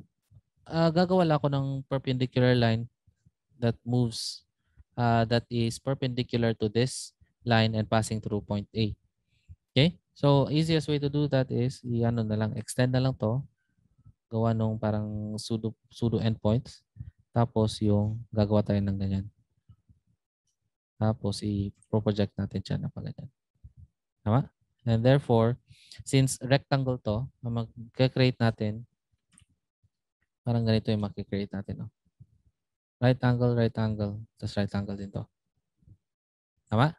uh, gagawa ako ng perpendicular line that moves uh, that is perpendicular to this line and passing through point A. Okay? So, easiest way to do that is, i-ano na lang, extend na lang to. Gawa nung parang sudo, sudo endpoints. Tapos, yung gagawa tayo ng ganyan. Tapos, i-project natin siya na paganyan. Tama? And therefore, since rectangle to, mag-create natin, parang ganito yung mag-create natin. No? Right angle, right angle. Tapos right angle din to. Tama?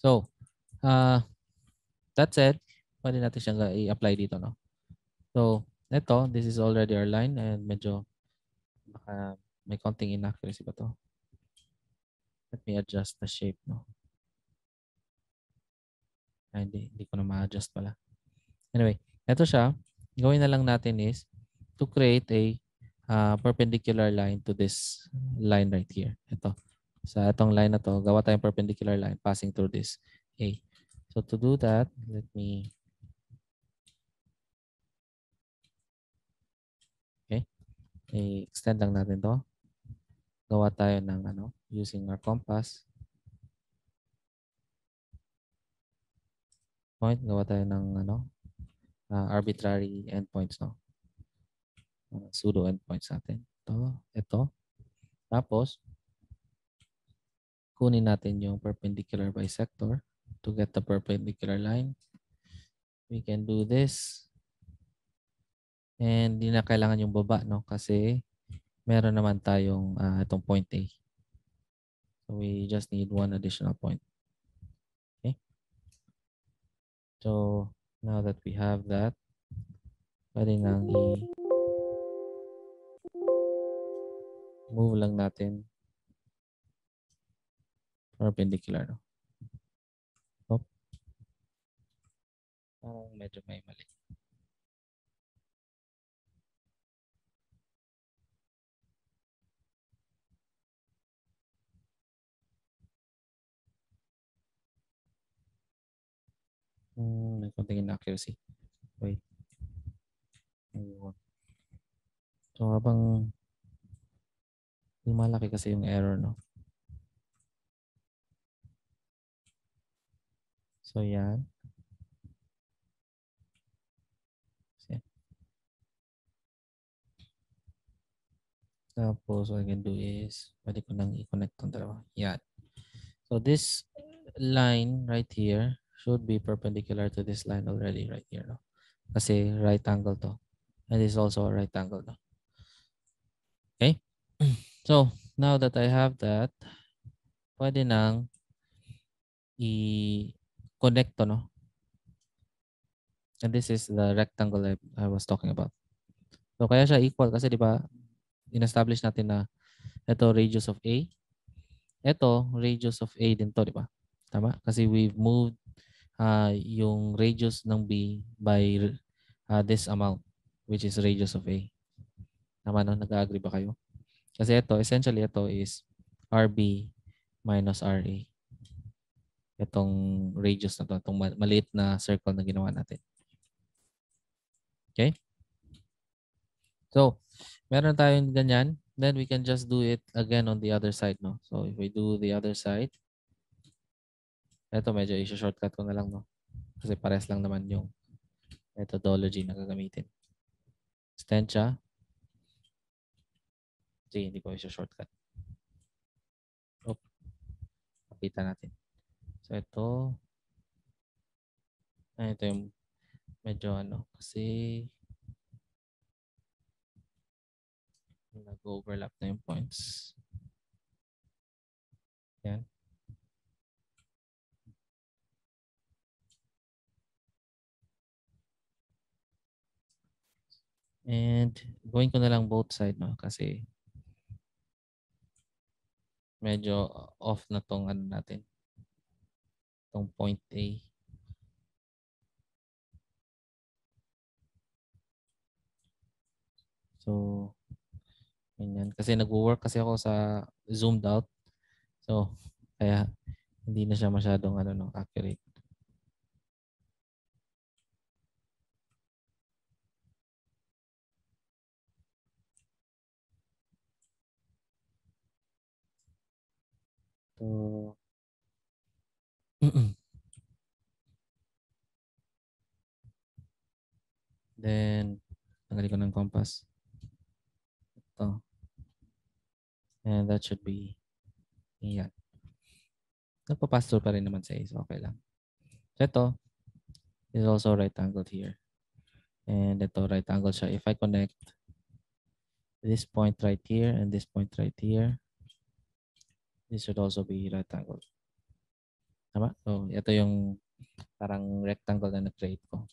So, uh, that said, pwede natin siyang i-apply dito, no? So, ito, this is already our line and medyo baka may konting inaccuracy pa to? Let me adjust the shape, no? Ay, hindi, hindi ko na ma-adjust pala. Anyway, ito siya. Gawin na lang natin is to create a uh, perpendicular line to this line right here. Ito. Sa itong line na to, gawa tayong perpendicular line passing through this A. So to do that, let me Okay. I-extend lang natin to. Gawa tayo ng ano, using our compass. Point, gawa tayo ng ano, uh, arbitrary endpoints, no? uh, pseudo endpoints natin. Ito, ito. Tapos, kunin natin yung perpendicular bisector to get the perpendicular line. We can do this. And hindi na kailangan yung baba, no? Kasi meron naman tayong uh, itong point A. So we just need one additional point. Okay. So now that we have that, pwede nang i- move lang natin. Perpendicular, no? Up. Parang medyo may mali. Hmm, may konting inaccuracy. Wait. Ayun. So habang Malaki kasi yung error, no? So, yan. Tapos, what I can do is, pwede ko nang i-connect itong dalawa. Yan. So, this line right here should be perpendicular to this line already right here. No? Kasi right angle to. And this also a right angle. No? Okay? *clears throat* So, now that I have that, pwede nang i-connect no? And this is the rectangle I, I was talking about. So, kaya siya equal kasi, di ba, in-establish natin na ito radius of A. Ito, radius of A din to, di ba? Tama? Kasi we've moved uh, yung radius ng B by uh, this amount, which is radius of A. Tama no? Nag-agree ba kayo? Kasi ito, essentially ito is RB minus RA. Itong radius na to, itong maliit na circle na ginawa natin. Okay? So, meron tayong ganyan. Then we can just do it again on the other side. No? So, if we do the other side, ito medyo i-shortcut ko na lang. No? Kasi pares lang naman yung methodology na gagamitin. Extend Sige, hindi ko i-shortcut. Oop. Pakita natin. So, ito. Ay, ah, ito yung medyo ano. Kasi nag-overlap na yung points. Yan. And going ko na lang both side no kasi medyo off na tong ano natin. Tong point A. So, ganyan. Kasi nag-work kasi ako sa zoomed out. So, kaya hindi na siya masyadong ano, no, accurate. So, Then, tanggalin ko ng compass. Ito. And that should be, yan. Nagpa-pastor pa rin naman sa is. Okay lang. So, ito is also right angled here. And ito, right angle siya. If I connect this point right here and this point right here, This should also be rectangle. Tama? So, ito yung parang rectangle na na-create ko.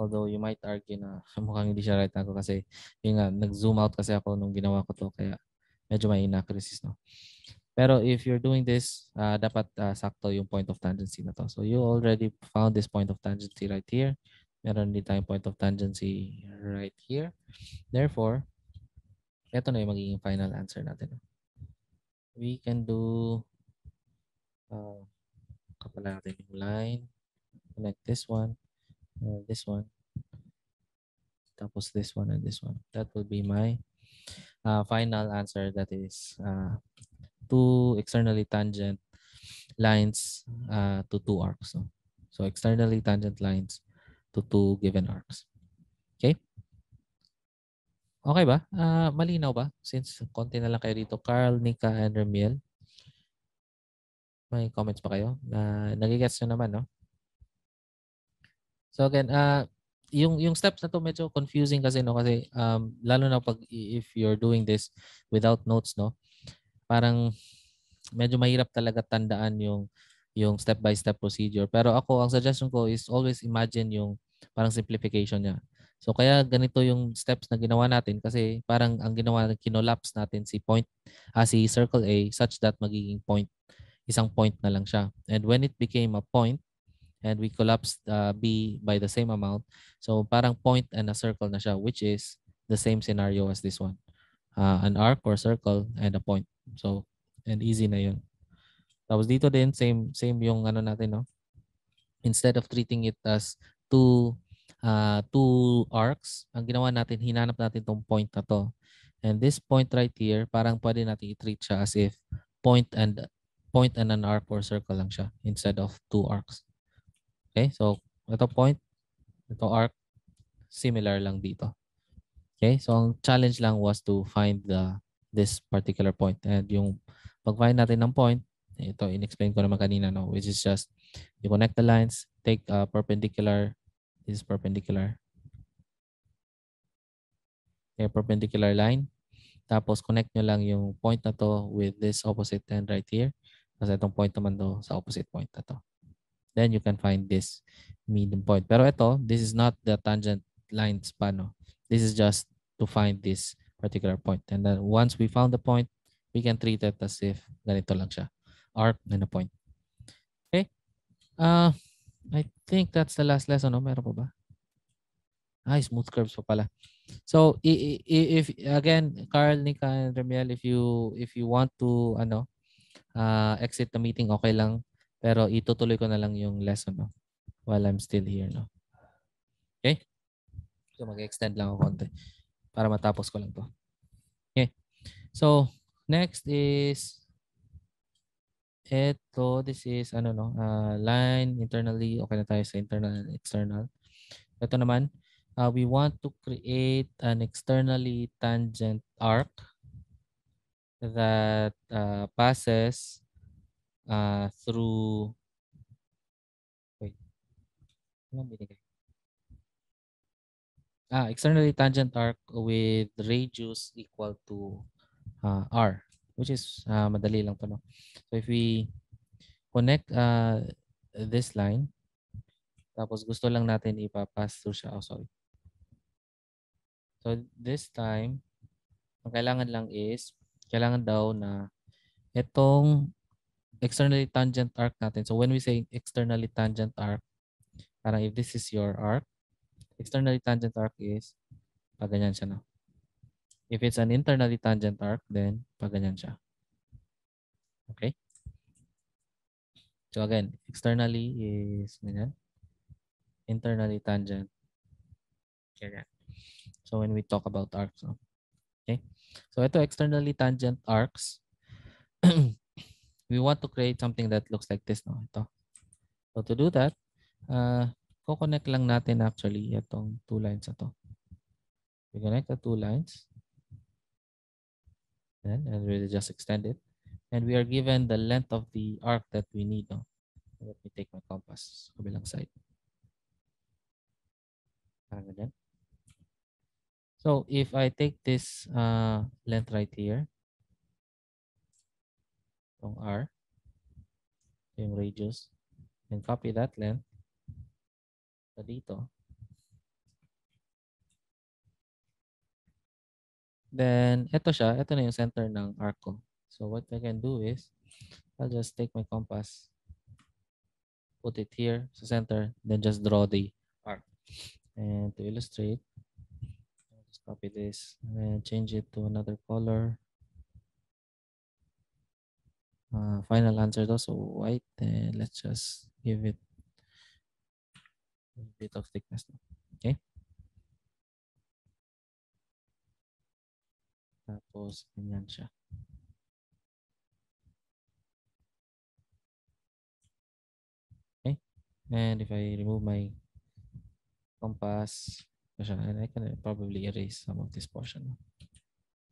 Although you might argue na *laughs* mukhang hindi siya rectangle kasi yung nga, nag-zoom out kasi ako nung ginawa ko to kaya medyo may inaccuracies. No? Pero if you're doing this, uh, dapat uh, sakto yung point of tangency na to. So you already found this point of tangency right here. Meron din tayong point of tangency right here. Therefore, ito na yung magiging final answer natin. No? we can do uh, kapala natin yung line connect this one and uh, this one tapos this one and this one that will be my uh, final answer that is uh, two externally tangent lines uh, to two arcs no? so externally tangent lines to two given arcs Okay ba? Uh, malinaw ba? Since konti na lang kayo dito. Carl, Nika, and Ramiel. May comments pa kayo? Uh, nagigets nyo naman, no? So again, uh, yung yung steps na to medyo confusing kasi no kasi um, lalo na pag if you're doing this without notes no parang medyo mahirap talaga tandaan yung yung step by step procedure pero ako ang suggestion ko is always imagine yung parang simplification niya So kaya ganito yung steps na ginawa natin kasi parang ang ginawa natin kinolaps natin si point ah, si circle A such that magiging point isang point na lang siya. And when it became a point and we collapsed uh, B by the same amount, so parang point and a circle na siya which is the same scenario as this one. Uh, an arc or circle and a point. So and easy na 'yun. Tapos dito din same same yung ano natin no. Instead of treating it as two uh, two arcs. Ang ginawa natin, hinanap natin tong point na to. And this point right here, parang pwede natin i-treat siya as if point and point and an arc or circle lang siya instead of two arcs. Okay, so ito point, ito arc, similar lang dito. Okay, so ang challenge lang was to find the this particular point. And yung pag-find natin ng point, ito in-explain ko naman kanina, no? which is just you connect the lines, take a perpendicular This is perpendicular. Okay, perpendicular line. Tapos connect nyo lang yung point na to with this opposite end right here. Kasi itong point naman to sa opposite point na to. Then you can find this median point. Pero ito, this is not the tangent line pa, no? This is just to find this particular point. And then once we found the point, we can treat it as if ganito lang siya. Arc and a point. Okay? Uh, I think that's the last lesson. No? Meron pa ba? Ah, smooth curves pa pala. So, if again, Carl, Nika, and Ramiel, if you if you want to ano, uh, exit the meeting, okay lang. Pero itutuloy ko na lang yung lesson no? while I'm still here. No? Okay? So, mag-extend lang ako konti para matapos ko lang to. Okay. So, next is Ito, this is ano no, uh, line internally. Okay na tayo sa internal and external. Ito naman, uh, we want to create an externally tangent arc that uh, passes uh, through wait. Ah, externally tangent arc with radius equal to uh, r. which is uh, madali lang to. No? So if we connect uh, this line, tapos gusto lang natin ipapass through siya. Oh, sorry. So this time, ang kailangan lang is, kailangan daw na itong externally tangent arc natin. So when we say externally tangent arc, parang if this is your arc, externally tangent arc is pag ganyan siya na. If it's an internally tangent arc, then paganyan siya. Okay? So again, externally is ganyan. Internally tangent. Ganyan. So when we talk about arcs. No? Okay? So ito, externally tangent arcs. *clears throat* we want to create something that looks like this. No? Ito. So to do that, uh, co-connect lang natin actually itong two lines na We connect the two lines. then and we just extend it. And we are given the length of the arc that we need. No? Let me take my compass, kabilang side. So if I take this uh, length right here, itong R, yung radius, and copy that length, so dito, Then, ito siya. Ito na yung center ng arc ko. So, what I can do is, I'll just take my compass, put it here sa center, then just draw the arc. And to illustrate, I'll just copy this and change it to another color. Uh, final answer is also white. And let's just give it a bit of thickness. Okay. Tapos, ganyan siya. Okay. And if I remove my compass, and I can probably erase some of this portion.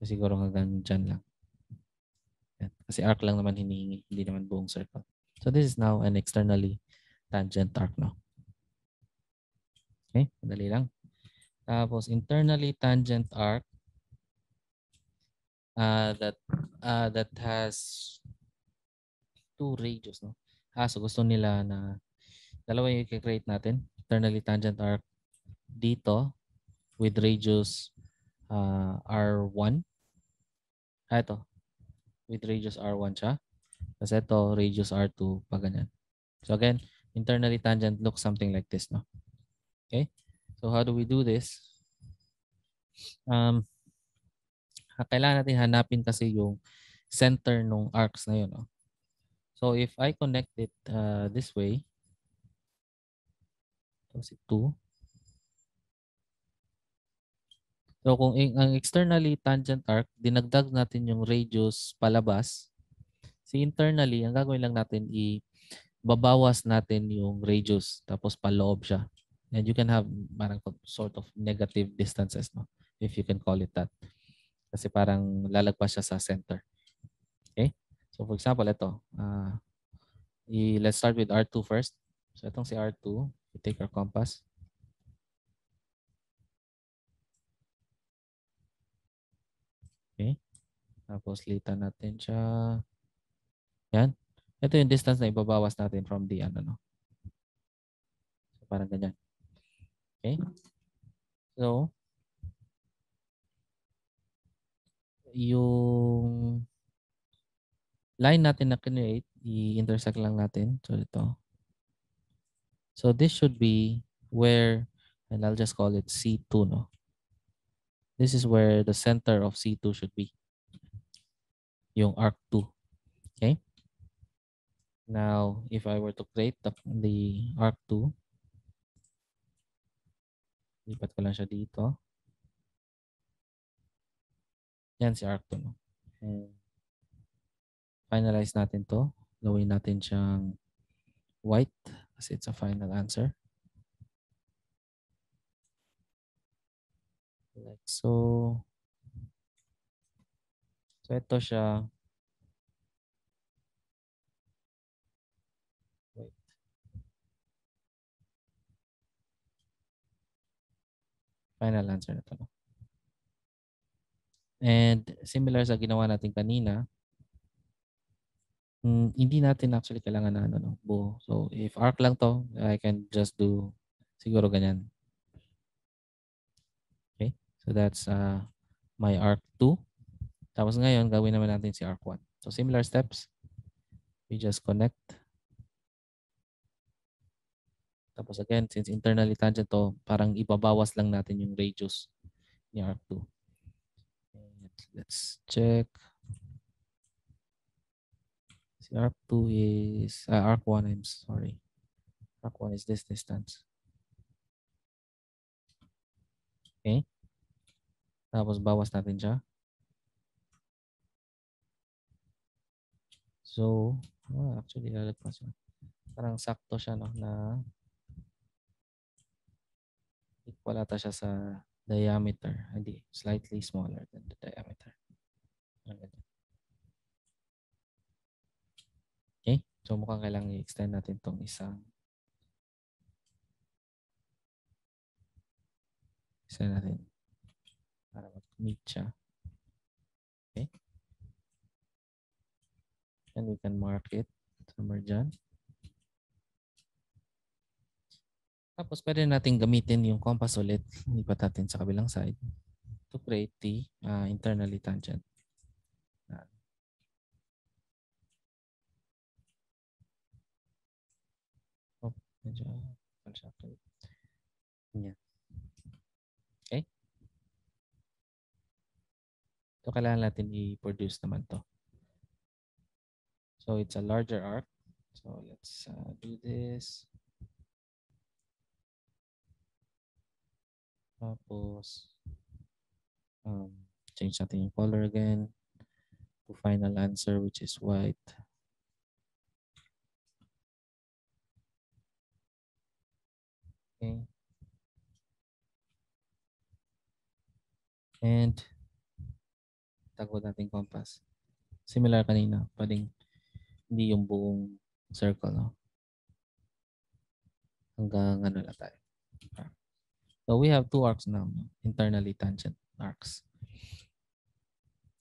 So, siguro hanggang dyan lang. Yan. Kasi arc lang naman hinihingi, hindi naman buong circle. So this is now an externally tangent arc No? Okay, madali lang. Tapos internally tangent arc uh, that uh, that has two radius no ah so gusto nila na dalawa yung i-create natin internally tangent arc dito with radius uh, ah, R1 ah ito with radius R1 siya kasi ito radius R2 pa ganyan so again internally tangent looks something like this no okay so how do we do this um kailangan natin hanapin kasi yung center nung arcs na yun. Oh. So if I connect it uh, this way, was 2? So kung ang externally tangent arc, dinagdag natin yung radius palabas. Si internally, ang gagawin lang natin i babawas natin yung radius tapos paloob siya. And you can have parang sort of negative distances, no? if you can call it that. Kasi parang lalagpas siya sa center. Okay? So for example, ito. Uh, i let's start with R2 first. So itong si R2, we take our compass. Okay. Tapos lita natin siya. Yan. Ito yung distance na ibabawas natin from the ano no. So parang ganyan. Okay? So yung line natin na create, i-intersect lang natin. So, ito. So, this should be where, and I'll just call it C2, no? This is where the center of C2 should be. Yung arc 2. Okay? Now, if I were to create the, the arc 2, lipat ko lang siya dito. Yan si Arcto. No? Hmm. Finalize natin to. Gawin natin siyang white kasi it's a final answer. Like so. So ito siya. final answer na to. And similar sa ginawa natin kanina, mm, hindi natin actually kailangan na ano, no, buo. So if arc lang to, I can just do siguro ganyan. Okay? So that's uh, my arc 2. Tapos ngayon, gawin naman natin si arc 1. So similar steps. We just connect. Tapos again, since internally tangent to, parang ibabawas lang natin yung radius ni arc 2. Let's check. See, arc2 is, uh, arc1, I'm sorry. Arc1 is this distance. Okay. Tapos bawas natin siya. So, oh, actually lalagpas siya. Parang sakto siya no, na equal ata siya sa diameter. Hindi, slightly smaller than the diameter. Okay? So mukhang kailangan i-extend natin tong isang extend natin para mag-meet siya. Okay? And we can mark it somewhere dyan. Tapos pwede natin gamitin yung compass ulit. Lipat natin sa kabilang side to create the uh, ah, internally tangent. Oh, Okay. Ito kailangan natin i-produce naman to. So it's a larger arc. So let's uh, do this. Tapos, um, change natin yung color again to final answer which is white. Okay. And tagod natin compass. Similar kanina, pwedeng hindi yung buong circle. No? Hanggang ano na tayo. Okay. So we have two arcs now, internally tangent arcs.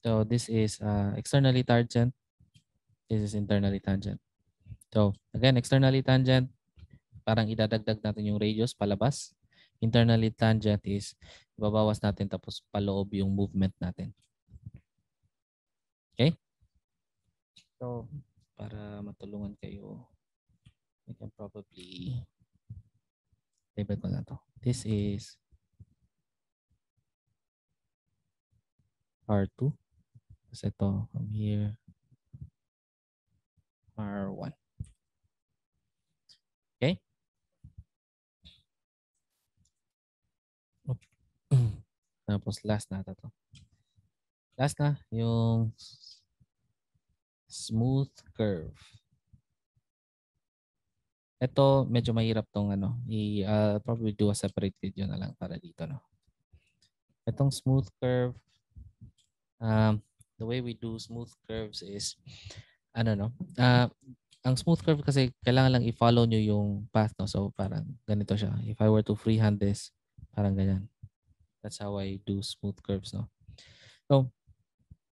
So this is uh, externally tangent. This is internally tangent. So again, externally tangent, parang idadagdag natin yung radius palabas. Internally tangent is babawas natin tapos paloob yung movement natin. Okay? So, para matulungan kayo, we can probably Label ko na to. This is R2. Tapos ito, from here, R1. Okay? *clears throat* Tapos last na ito. Last na, yung smooth curve. Ito, medyo mahirap tong ano. I, uh, probably do a separate video na lang para dito. No? Itong smooth curve, um, the way we do smooth curves is, ano no, uh, ang smooth curve kasi kailangan lang i-follow nyo yung path. No? So parang ganito siya. If I were to freehand this, parang ganyan. That's how I do smooth curves. No? So,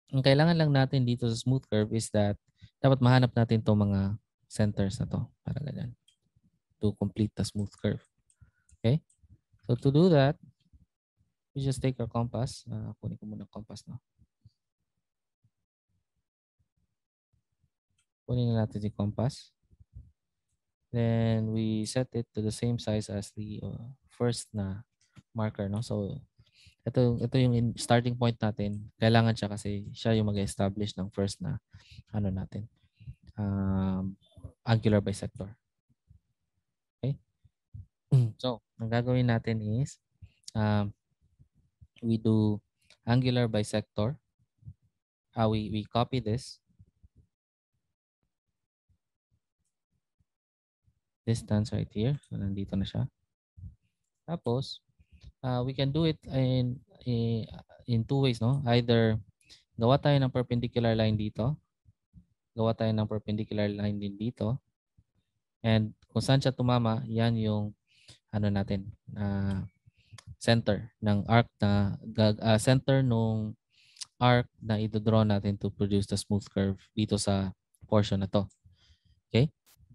ang kailangan lang natin dito sa smooth curve is that dapat mahanap natin itong mga centers na to. Para ganyan to complete the smooth curve. Okay? So to do that, we just take our compass. Uh, kunin ko muna compass na. No? Kunin natin si compass. Then we set it to the same size as the uh, first na marker. No? So ito, ito yung starting point natin. Kailangan siya kasi siya yung mag-establish ng first na ano natin. Um, angular bisector. Mm. So, ang gagawin natin is um, we do angular bisector. Uh, we, we copy this. Distance right here. So, nandito na siya. Tapos, uh, we can do it in, in, in two ways. no Either gawa tayo ng perpendicular line dito. Gawa tayo ng perpendicular line din dito. And kung saan siya tumama, yan yung ano natin uh, center ng arc na uh, center nung arc na idodraw natin to produce the smooth curve dito sa portion na to. Okay?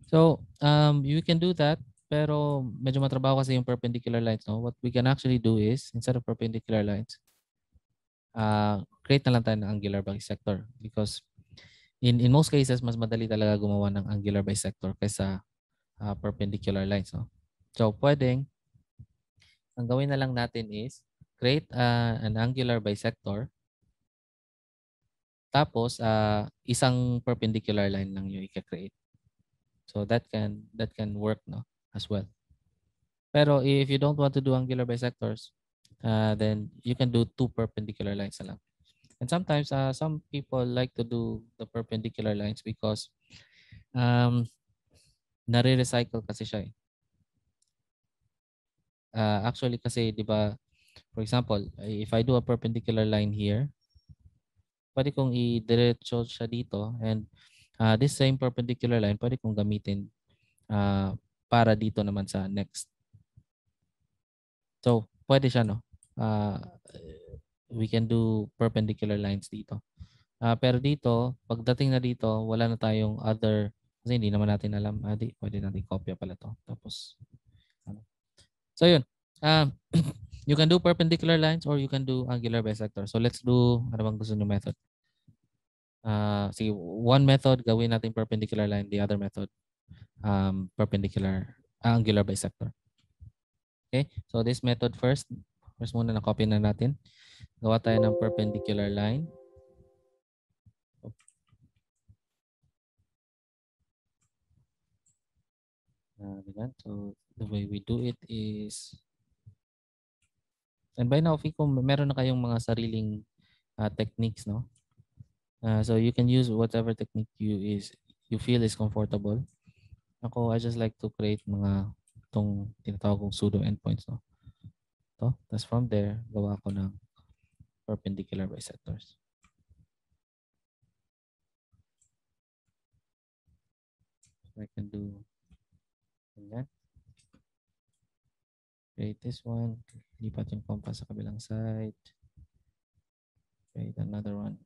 So, um, you can do that pero medyo matrabaho kasi yung perpendicular lines. No? What we can actually do is, instead of perpendicular lines, uh, create na lang tayo ng angular bisector because in, in most cases, mas madali talaga gumawa ng angular bisector kaysa uh, perpendicular lines. No? So pwedeng, ang gawin na lang natin is create uh, an angular bisector. Tapos, uh, isang perpendicular line lang yung i-create. So that can, that can work no, as well. Pero if you don't want to do angular bisectors, uh, then you can do two perpendicular lines na lang. And sometimes, uh, some people like to do the perpendicular lines because um, nare-recycle kasi siya eh uh, actually kasi 'di ba for example if I do a perpendicular line here pwede kong i-diretso siya dito and uh, this same perpendicular line pwede kong gamitin uh, para dito naman sa next so pwede siya no uh, we can do perpendicular lines dito uh, pero dito pagdating na dito wala na tayong other kasi hindi naman natin alam ah, di, pwede natin copy pala to tapos So yun. Um, *clears throat* you can do perpendicular lines or you can do angular bisector. So let's do, ano bang gusto nyo method? Uh, sige, one method, gawin natin perpendicular line. The other method, um, perpendicular, uh, angular bisector. Okay, so this method first, first muna na-copy na natin. Gawa tayo ng perpendicular line. Uh, ganyan. So, the way we do it is and by now Fico meron na kayong mga sariling uh, techniques no uh, so you can use whatever technique you is you feel is comfortable ako I just like to create mga tong tinatawag kong pseudo endpoints no to that's from there gawa ko ng perpendicular bisectors I can do ganyan. Create this one. Lipat yung compass sa kabilang side. Okay, another one.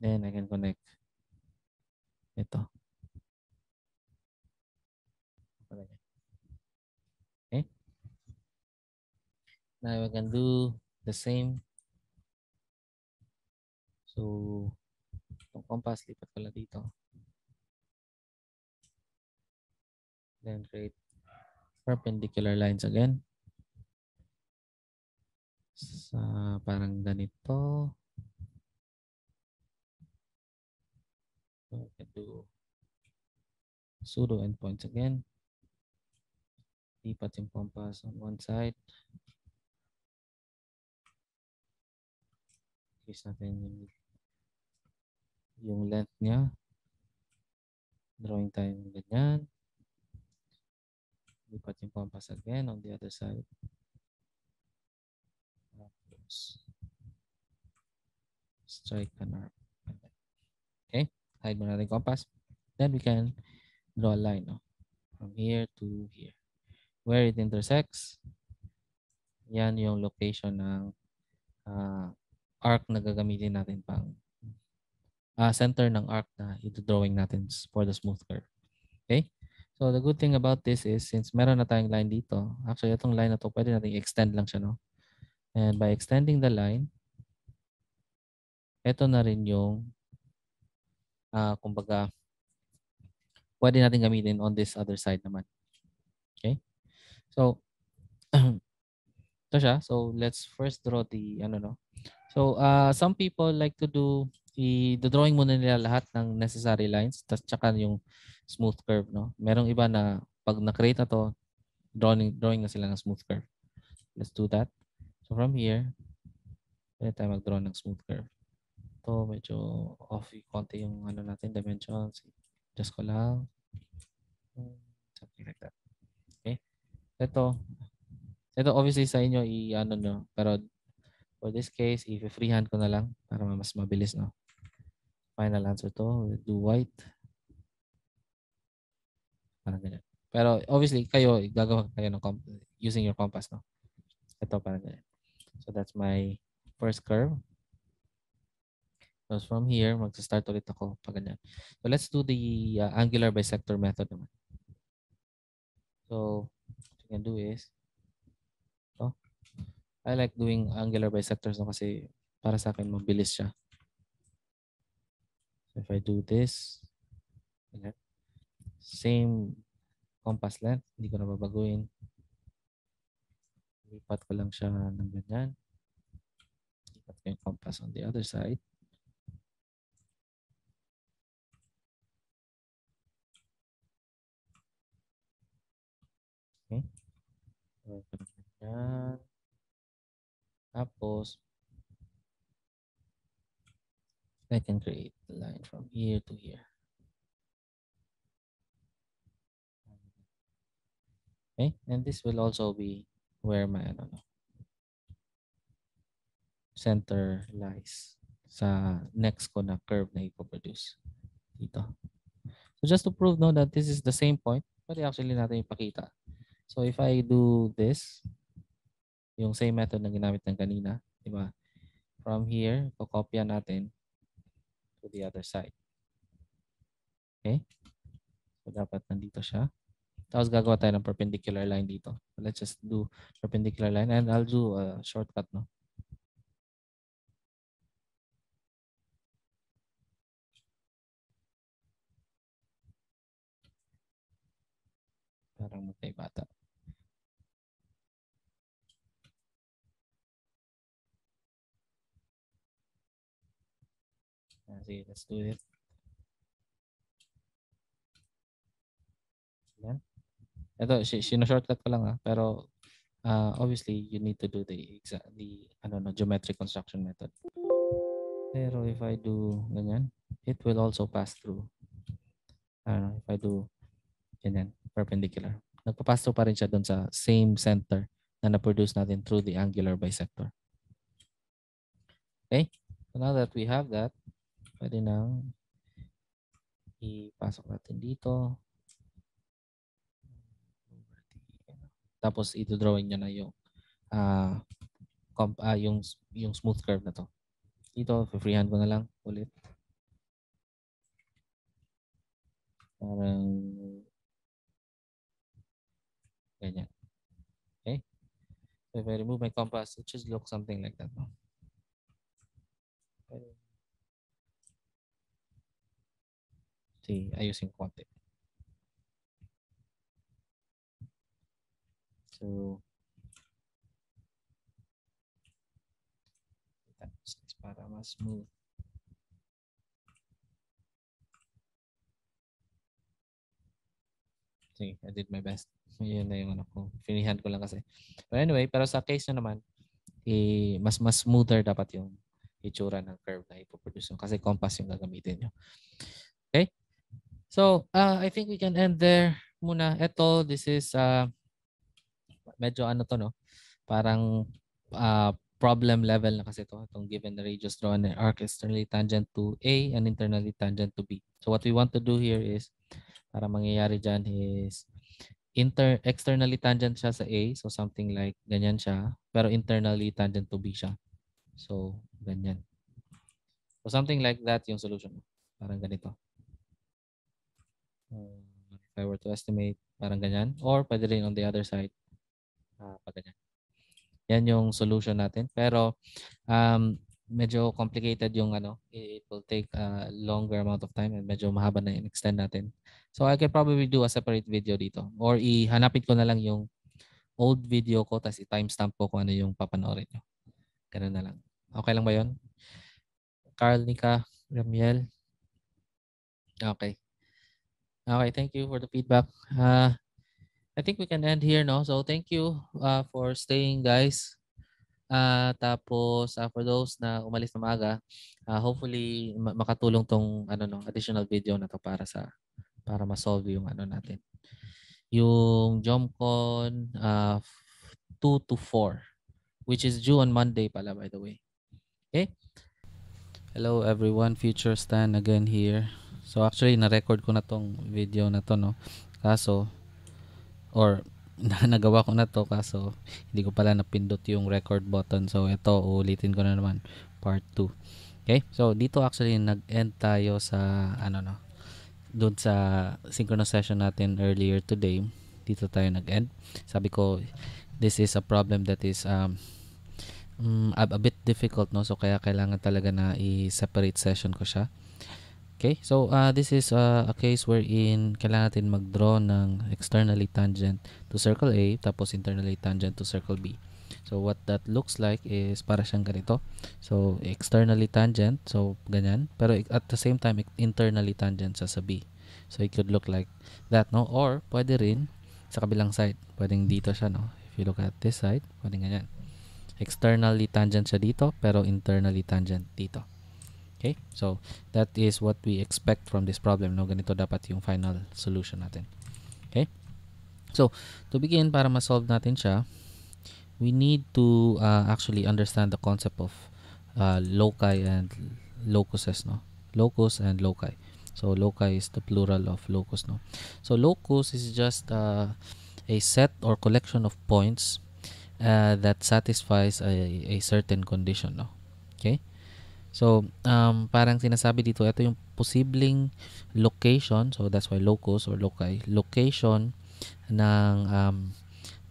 Then I can connect ito. Okay. Now we can do the same. So, itong compass, lipat ko lang dito. Then create perpendicular lines again. Sa parang ganito. So, I can pseudo endpoints again. Lipat yung compass on one side. Increase natin yung, yung length niya. Drawing tayo ng ganyan we cut yung compass again on the other side. Strike an arc. Okay, hide mo natin compass. Then we can draw a line no? from here to here. Where it intersects, yan yung location ng uh, arc na gagamitin natin pang uh, center ng arc na ito drawing natin for the smooth curve. Okay? So the good thing about this is since meron na tayong line dito, actually itong line na to pwede nating extend lang siya. No? And by extending the line, ito na rin yung uh, kumbaga pwede natin gamitin on this other side naman. Okay? So, *clears throat* ito siya. So, let's first draw the, ano no. So, uh, some people like to do, the drawing muna nila lahat ng necessary lines, tapos tsaka yung smooth curve. No? Merong iba na pag na-create na to, drawing, drawing na sila ng smooth curve. Let's do that. So from here, pwede tayo mag-draw ng smooth curve. to medyo off konti yung ano natin, dimensions. Just ko lang. Something like that. Okay. Ito, ito obviously sa inyo, i-ano nyo. Pero for this case, i-freehand ko na lang para mas mabilis, no? Final answer to, do white. Parang ganyan. Pero obviously, kayo, gagawa kayo ng comp- using your compass, no? Ito, parang ganyan. So that's my first curve. so from here, magsa-start ulit ako pag ganyan. So let's do the uh, angular bisector method naman. So what you can do is, oh, I like doing angular bisectors no, kasi para sa akin mabilis siya. So if I do this, ganyan. Same compass length. Hindi ko na babaguhin. Lipat ko lang siya ng ganyan. Lipat ko yung compass on the other side. Okay. Tapos, I can create the line from here to here. Okay? Eh, and this will also be where my ano, center lies sa next ko na curve na ipoproduce dito. So just to prove no, that this is the same point, pwede actually natin ipakita. So if I do this, yung same method na ginamit ng kanina, di ba? From here, kokopya natin to the other side. Okay? So dapat nandito siya. Tapos gagawa tayo ng perpendicular line dito. Let's just do perpendicular line and I'll do a shortcut. No? Parang matay bata. Ah, sige, let's do it. ito, sino-shortcut ko lang ah Pero uh, obviously, you need to do the, exact, the ano, no, geometric construction method. Pero if I do ganyan, it will also pass through. Ano, if I do ganyan, perpendicular. Nagpapass through pa rin siya doon sa same center na na-produce natin through the angular bisector. Okay? So now that we have that, pwede nang ipasok natin dito. Tapos ito drawing niyo na yung uh, comp, uh, yung yung smooth curve na to. Dito, freehand ko na lang ulit. Parang ganyan. Okay? So if I remove my compass, it just look something like that. No? See, ayusin konti. So, it's para mas smooth. Sige, I did my best. Yun na yung ano ko. Finihan ko lang kasi. But anyway, pero sa case na naman, eh, mas mas smoother dapat yung itsura ng curve na ipoproduce nyo kasi compass yung gagamitin nyo. Okay? So, uh, I think we can end there muna. Ito, this is uh, medyo ano to no, parang uh, problem level na kasi to itong given the radius drawn an arc externally tangent to A and internally tangent to B. So what we want to do here is para mangyayari diyan is inter externally tangent siya sa A so something like ganyan siya pero internally tangent to B siya. So ganyan. So something like that yung solution. Parang ganito. Um, if I were to estimate parang ganyan or pwede rin on the other side Uh, ah, ganyan. Yan yung solution natin. Pero um, medyo complicated yung ano, it will take a longer amount of time and medyo mahaba na in-extend natin. So I can probably do a separate video dito or ihanapin ko na lang yung old video ko tapos i-timestamp ko kung ano yung papanoorin nyo. Ganun na lang. Okay lang ba yon? Carl, Nika, Ramiel. Okay. Okay, thank you for the feedback. Uh, I think we can end here, no? So, thank you uh, for staying, guys. Uh, tapos, uh, for those na umalis na maaga, uh, hopefully, ma- makatulong tong ano, no, additional video na to para sa para ma-solve yung ano natin. Yung JOMCON uh, 2 to 4, which is due on Monday pala, by the way. Okay? Hello everyone, Future Stan again here. So actually, na-record ko na tong video na to, no? Kaso, or *laughs* na nagawa ko na to kaso hindi ko pala napindot yung record button so ito ulitin ko na naman part 2 okay so dito actually nag-end tayo sa ano no doon sa synchronous session natin earlier today dito tayo nag-end sabi ko this is a problem that is um, um a, a bit difficult no so kaya kailangan talaga na i-separate session ko siya Okay, so uh, this is uh, a case wherein kailangan natin mag-draw ng externally tangent to circle A tapos internally tangent to circle B. So what that looks like is para siyang ganito. So externally tangent, so ganyan. Pero at the same time, internally tangent sa sa B. So it could look like that, no? Or pwede rin sa kabilang side. Pwedeng dito siya, no? If you look at this side, pwedeng ganyan. Externally tangent siya dito pero internally tangent dito. Okay? So, that is what we expect from this problem. No? Ganito dapat yung final solution natin. Okay? So, to begin, para ma-solve natin siya, we need to uh, actually understand the concept of uh, loci and locuses. No? Locus and loci. So, loci is the plural of locus. No? So, locus is just uh, a set or collection of points uh, that satisfies a, a certain condition. No? Okay? So, um, parang sinasabi dito, ito yung posibleng location, so that's why locus or loci, location ng um,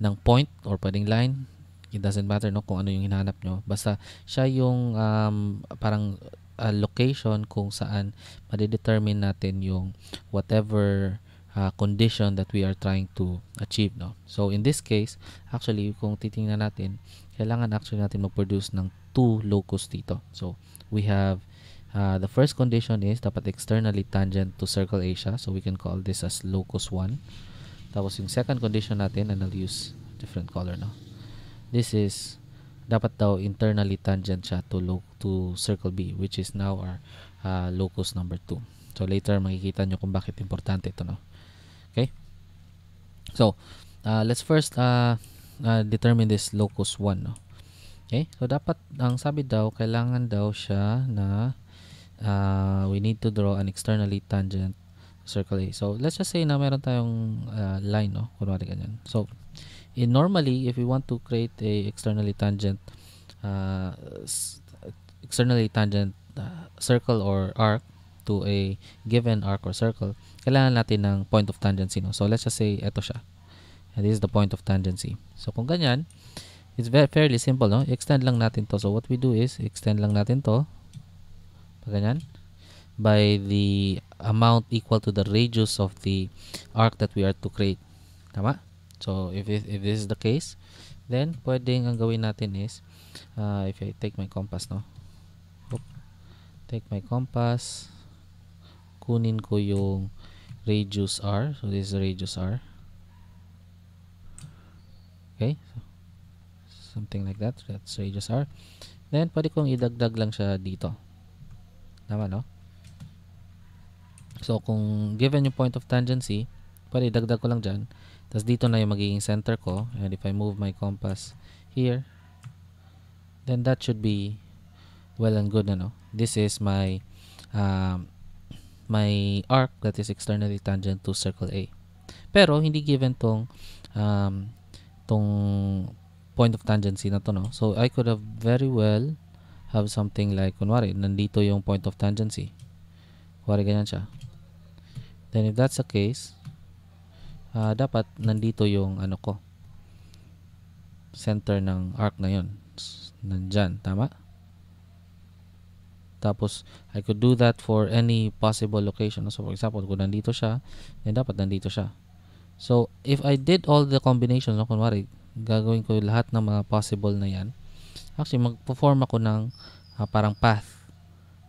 ng point or pwedeng line. It doesn't matter no kung ano yung hinahanap nyo. Basta siya yung um, parang uh, location kung saan madedetermine natin yung whatever uh, condition that we are trying to achieve no so in this case actually kung titingnan natin kailangan actually natin mag-produce ng two locus dito so we have uh, the first condition is dapat externally tangent to circle Asia. So we can call this as locus 1. Tapos yung second condition natin, and I'll use different color now. This is dapat daw internally tangent siya to, lo to circle B which is now our uh, locus number 2. So later makikita nyo kung bakit importante ito. No? Okay? So, uh, let's first uh, uh, determine this locus 1. No? Okay? So, dapat, ang sabi daw, kailangan daw siya na uh, we need to draw an externally tangent circle A. So, let's just say na meron tayong uh, line, no? Kunwari ganyan. So, in eh, normally, if we want to create a externally tangent uh, externally tangent uh, circle or arc to a given arc or circle, kailangan natin ng point of tangency, no? So, let's just say, ito siya. And this is the point of tangency. So, kung ganyan, It's very fairly simple, no? Extend lang natin to. So what we do is extend lang natin to. Ganyan. By the amount equal to the radius of the arc that we are to create. Tama? So if if, if this is the case, then pwedeng ang gawin natin is uh, if I take my compass, no? Oop. Take my compass. Kunin ko yung radius r. So this is radius r. Okay? So, something like that that's radius are then pwede kong idagdag lang siya dito tama no so kung given yung point of tangency pwede idagdag ko lang dyan tapos dito na yung magiging center ko and if I move my compass here then that should be well and good ano this is my um, my arc that is externally tangent to circle A pero hindi given tong um, tong point of tangency na to, no? So, I could have very well have something like, kunwari, nandito yung point of tangency. Kunwari, ganyan siya. Then, if that's the case, uh, dapat nandito yung ano ko, center ng arc na yon Nandyan, tama? Tapos, I could do that for any possible location. So, for example, kung nandito siya, then dapat nandito siya. So, if I did all the combinations, no, kunwari, gagawin ko lahat ng mga possible na yan. Actually, magpo-form ako ng uh, parang path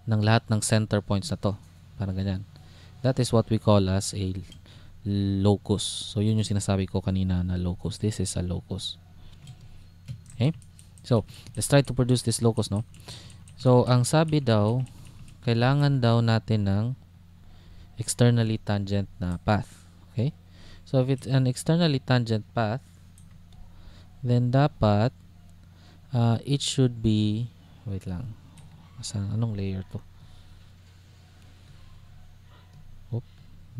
ng lahat ng center points na to. Parang ganyan. That is what we call as a locus. So, yun yung sinasabi ko kanina na locus. This is a locus. Okay? So, let's try to produce this locus, no? So, ang sabi daw, kailangan daw natin ng externally tangent na path. Okay? So, if it's an externally tangent path, Then dapat uh, it should be wait lang. saan anong layer to? Oop,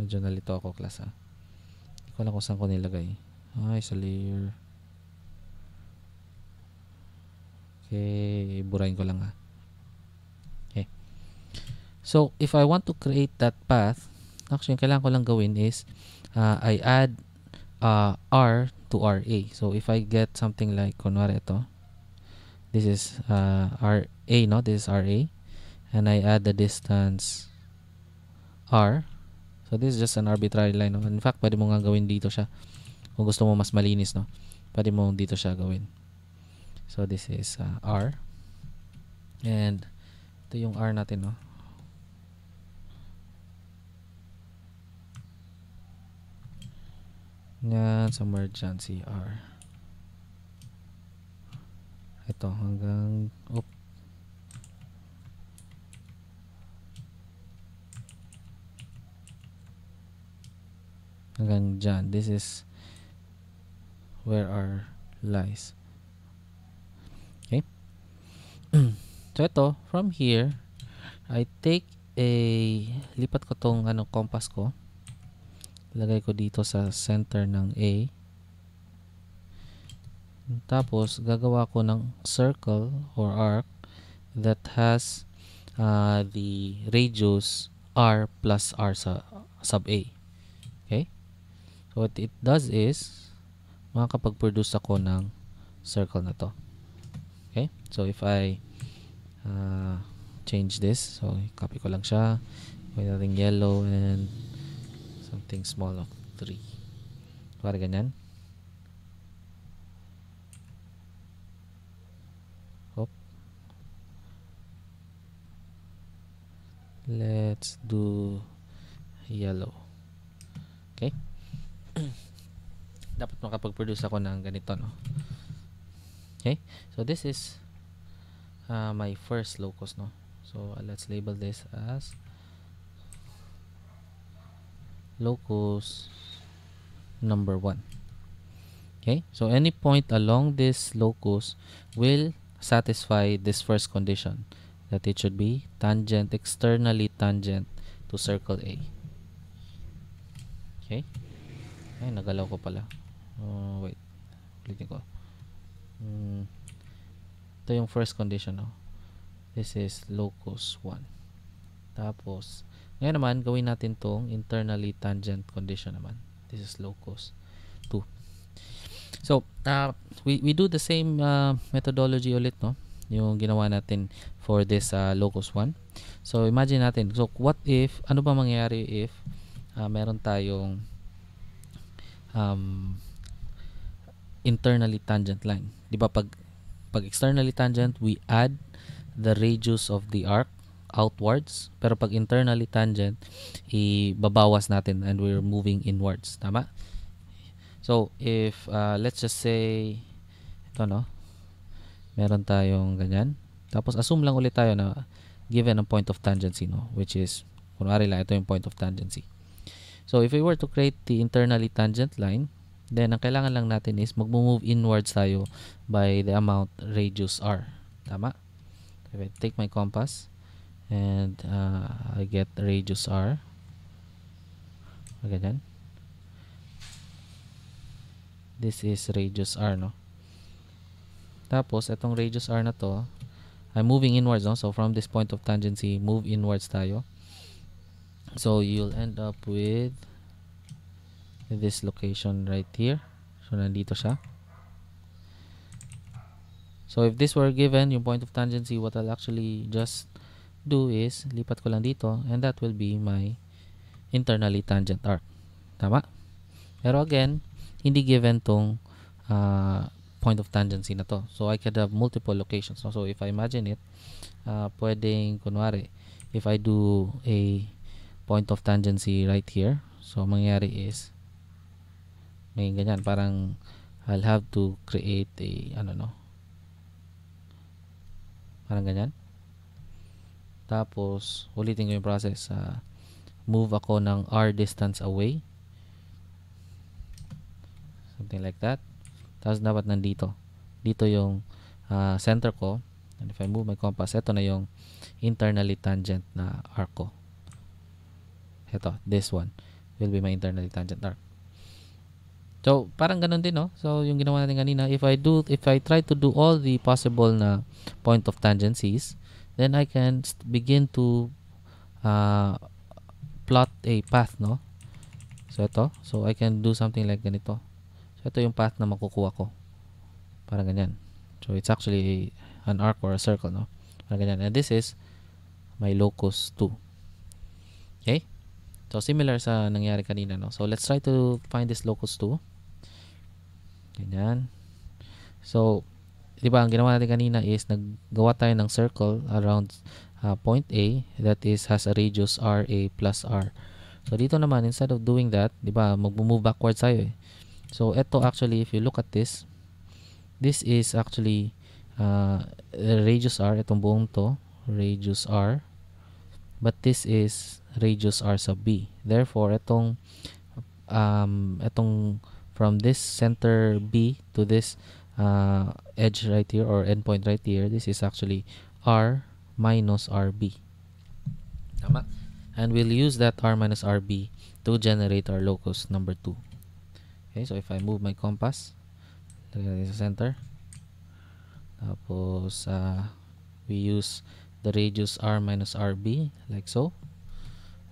medyo nalito ako class ah. Hindi ko alam kung saan ko nilagay. Ay, ah, sa layer. Okay, burahin ko lang ha ah. Okay. So, if I want to create that path, actually, kailangan ko lang gawin is uh, I add uh, R to RA. So, if I get something like, kunwari ito, this is uh, RA, no? This is RA. And I add the distance R. So, this is just an arbitrary line. No? In fact, pwede mo nga gawin dito siya. Kung gusto mo mas malinis, no? Pwede mo dito siya gawin. So, this is uh, R. And, ito yung R natin, no? Yan, somewhere dyan, CR. Ito, hanggang, oop. Hanggang dyan. This is where our lies. Okay? *clears throat* so, ito, from here, I take a, lipat ko tong ano, compass ko. Lagay ko dito sa center ng A. Tapos, gagawa ko ng circle or arc that has uh, the radius R plus R sa sub A. Okay? So, what it does is, makakapag-produce ako ng circle na to. Okay? So, if I uh, change this, so, copy ko lang siya. Pwede natin yellow and something small of 3 parang ganyan hop let's do yellow okay dapat makapag-produce ako ng ganito no okay so this is uh, my first locus no so uh, let's label this as locus number 1. Okay? So, any point along this locus will satisfy this first condition that it should be tangent, externally tangent to circle A. Okay? Ay, nagalaw ko pala. Uh, wait. Ulitin ko. Mm, ito yung first condition. No? This is locus 1. Tapos, ngayon naman, gawin natin tong internally tangent condition naman. This is locus 2. So, uh, we, we do the same uh, methodology ulit, no? Yung ginawa natin for this uh, locus 1. So, imagine natin. So, what if, ano ba mangyayari if uh, meron tayong um, internally tangent line? Di ba, pag, pag externally tangent, we add the radius of the arc outwards. Pero pag internally tangent, ibabawas natin and we're moving inwards. Tama? So, if uh, let's just say, ito no, meron tayong ganyan. Tapos, assume lang ulit tayo na given ang point of tangency, no? Which is, kunwari lang, ito yung point of tangency. So, if we were to create the internally tangent line, then ang kailangan lang natin is mag-move inwards tayo by the amount radius r. Tama? If I take my compass, and uh, I get radius R okay then this is radius R no tapos itong radius R na to I'm moving inwards no so from this point of tangency move inwards tayo so you'll end up with this location right here so nandito siya so if this were given yung point of tangency what I'll actually just do is, lipat ko lang dito, and that will be my internally tangent arc. Tama? Pero again, hindi given tong uh, point of tangency na to. So, I could have multiple locations. So, if I imagine it, uh, pwedeng, kunwari, if I do a point of tangency right here, so, mangyari is, may ganyan, parang, I'll have to create a, ano no, parang ganyan. Tapos, ulitin ko yung process. Uh, move ako ng R distance away. Something like that. Tapos, dapat nandito. Dito yung uh, center ko. And if I move my compass, ito na yung internally tangent na arc ko. Ito, this one will be my internally tangent arc. So, parang ganun din, no? So, yung ginawa natin kanina, if I do, if I try to do all the possible na point of tangencies, then I can begin to uh, plot a path, no? So, ito. So, I can do something like ganito. So, ito yung path na makukuha ko. Parang ganyan. So, it's actually a, an arc or a circle, no? Parang ganyan. And this is my locus 2. Okay? So, similar sa nangyari kanina, no? So, let's try to find this locus 2. Ganyan. So, 'di ba ang ginawa natin kanina is naggawa tayo ng circle around uh, point A that is has a radius RA plus R. So dito naman instead of doing that, 'di ba, magmo-move backwards tayo eh. So ito actually if you look at this, this is actually uh, radius R itong buong to, radius R. But this is radius R sub B. Therefore, itong um itong from this center B to this uh, edge right here or endpoint right here, this is actually R minus RB. Tama? And we'll use that R minus RB to generate our locus number 2. Okay, so if I move my compass, look at this center. Tapos, uh, we use the radius R minus RB, like so.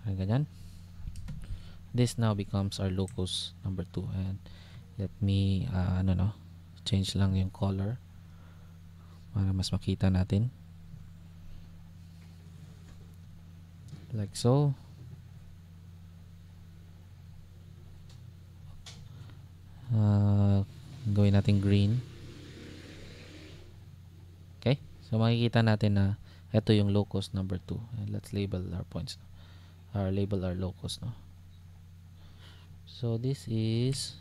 And ganyan. This now becomes our locus number 2. And let me, uh, ano no, change lang yung color para mas makita natin like so uh, gawin natin green okay so makikita natin na ito yung locus number 2 let's label our points our label our locus no so this is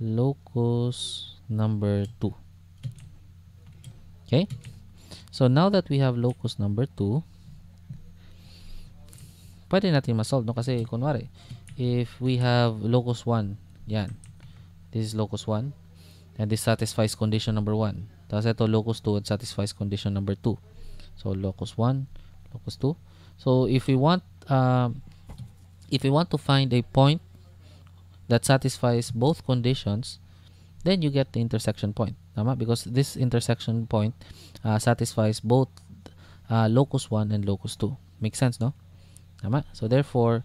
locus number 2 okay so now that we have locus number 2 pwede natin masolve? no kasi kunwari if we have locus 1 yan this is locus 1 and this satisfies condition number 1 tapos ito locus 2 it satisfies condition number 2 so locus 1 locus 2 so if we want um, if we want to find a point that satisfies both conditions, then you get the intersection point. Tama? Because this intersection point uh, satisfies both uh, locus 1 and locus 2. Makes sense, no? Tama? So, therefore,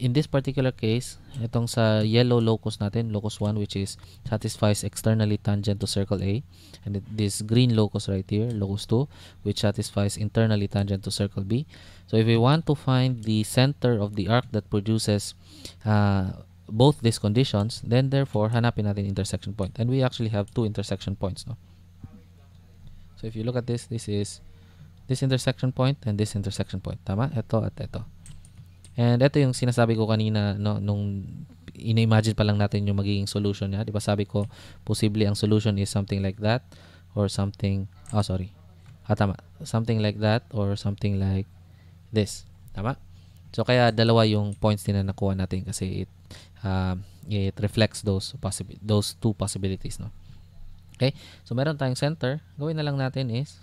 in this particular case, itong sa yellow locus natin, locus 1, which is satisfies externally tangent to circle A. And this green locus right here, locus 2, which satisfies internally tangent to circle B. So if we want to find the center of the arc that produces uh, both these conditions, then therefore, hanapin natin intersection point. And we actually have two intersection points. No? So if you look at this, this is this intersection point and this intersection point. Tama? Ito at ito. And ito yung sinasabi ko kanina no, nung ina-imagine pa lang natin yung magiging solution niya. Di ba sabi ko, posible ang solution is something like that or something, oh sorry, ah tama, something like that or something like this. Tama? So kaya dalawa yung points din na nakuha natin kasi it, uh, it reflects those possible those two possibilities no okay so meron tayong center gawin na lang natin is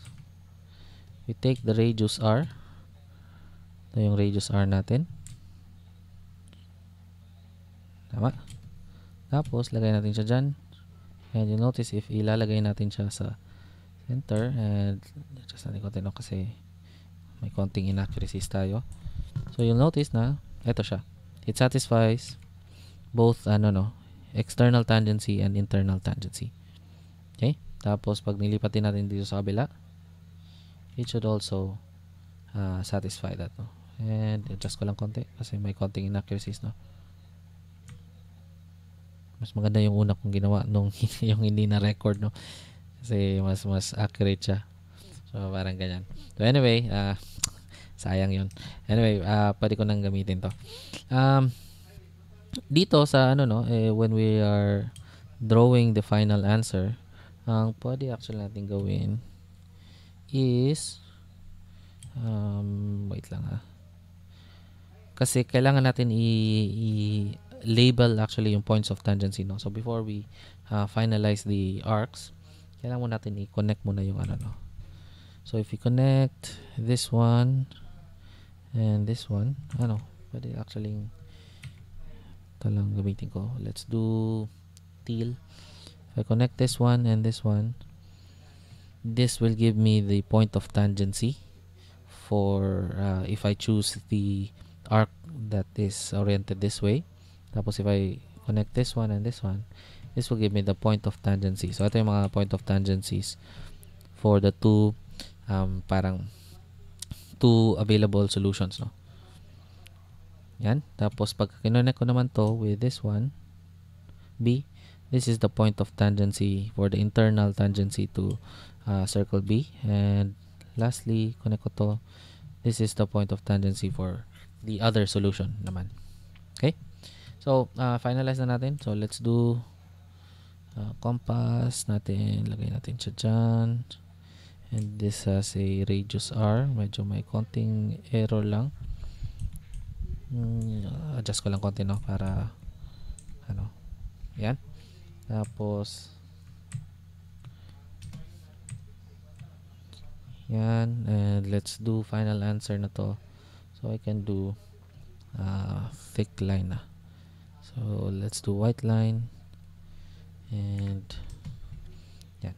we take the radius r ito yung radius r natin tama tapos lagay natin siya dyan and you notice if ilalagay natin siya sa center and just natin konti no kasi may konting inaccuracies tayo so you'll notice na ito siya it satisfies both ano no, external tangency and internal tangency. Okay? Tapos pag nilipatin natin dito sa kabila, it should also uh, satisfy that. No? And adjust ko lang konti kasi may konting inaccuracies. No? Mas maganda yung una kong ginawa nung *laughs* yung hindi na record. No? Kasi mas mas accurate siya. So parang ganyan. So anyway, uh, *laughs* sayang yun. Anyway, uh, pwede ko nang gamitin to. Um, dito sa ano no, eh, when we are drawing the final answer, ang pwede actually natin gawin is um, wait lang ha. Ah. Kasi kailangan natin i-label actually yung points of tangency. No? So before we uh, finalize the arcs, kailangan mo natin i-connect muna yung ano. No? So if we connect this one and this one, ano, pwede actually ito lang gamitin ko. Let's do teal. If I connect this one and this one, this will give me the point of tangency for uh, if I choose the arc that is oriented this way. Tapos if I connect this one and this one, this will give me the point of tangency. So ito yung mga point of tangencies for the two um, parang two available solutions. No? Yan. Tapos pag kinonect ko naman to with this one, B, this is the point of tangency for the internal tangency to uh, circle B. And lastly, connect ko to, this is the point of tangency for the other solution naman. Okay? So, uh, finalize na natin. So, let's do uh, compass natin. Lagay natin siya dyan. And this has a radius R. Medyo may konting error lang mm, adjust ko lang konti no para ano yan tapos yan and let's do final answer na to so I can do uh, thick line na so let's do white line and yan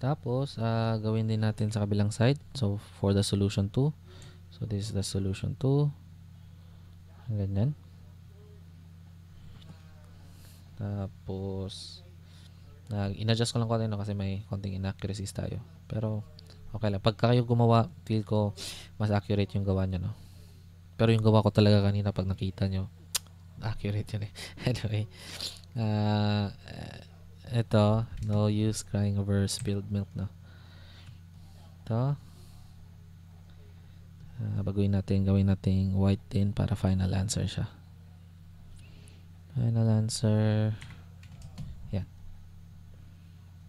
tapos uh, gawin din natin sa kabilang side so for the solution 2 So, this is the solution to Ganyan. Tapos, nag adjust ko lang konti no, kasi may konting inaccuracies tayo. Pero, okay lang. pag kayo gumawa, feel ko mas accurate yung gawa niyo no? Pero yung gawa ko talaga kanina pag nakita niyo, *tsk* accurate yun eh. *laughs* anyway, uh, ah, ito, no use crying over spilled milk, no? Ito, uh, baguhin natin gawin natin white din para final answer siya final answer yan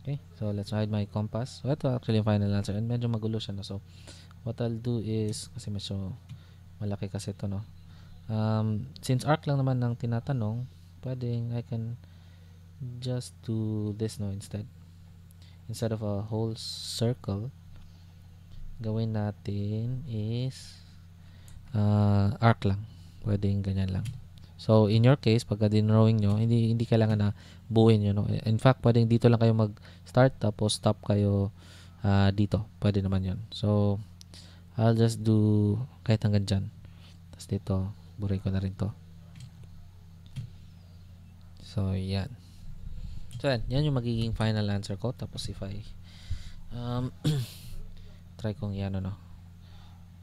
okay so let's hide my compass well, ito actually final answer and medyo magulo siya no? so what I'll do is kasi medyo malaki kasi ito no um, since arc lang naman ang tinatanong pwedeng I can just do this no instead instead of a whole circle gawin natin is uh, arc lang. Pwedeng ganyan lang. So, in your case, pagka dinrawing nyo, hindi, hindi kailangan na buuin nyo. No? In fact, pwedeng dito lang kayo mag-start tapos stop kayo uh, dito. Pwede naman yon So, I'll just do kahit hanggang dyan. Tapos dito, buray ko na rin to. So, yan. So, yan. Yan yung magiging final answer ko. Tapos if I um, *clears throat* try kong i-ano no.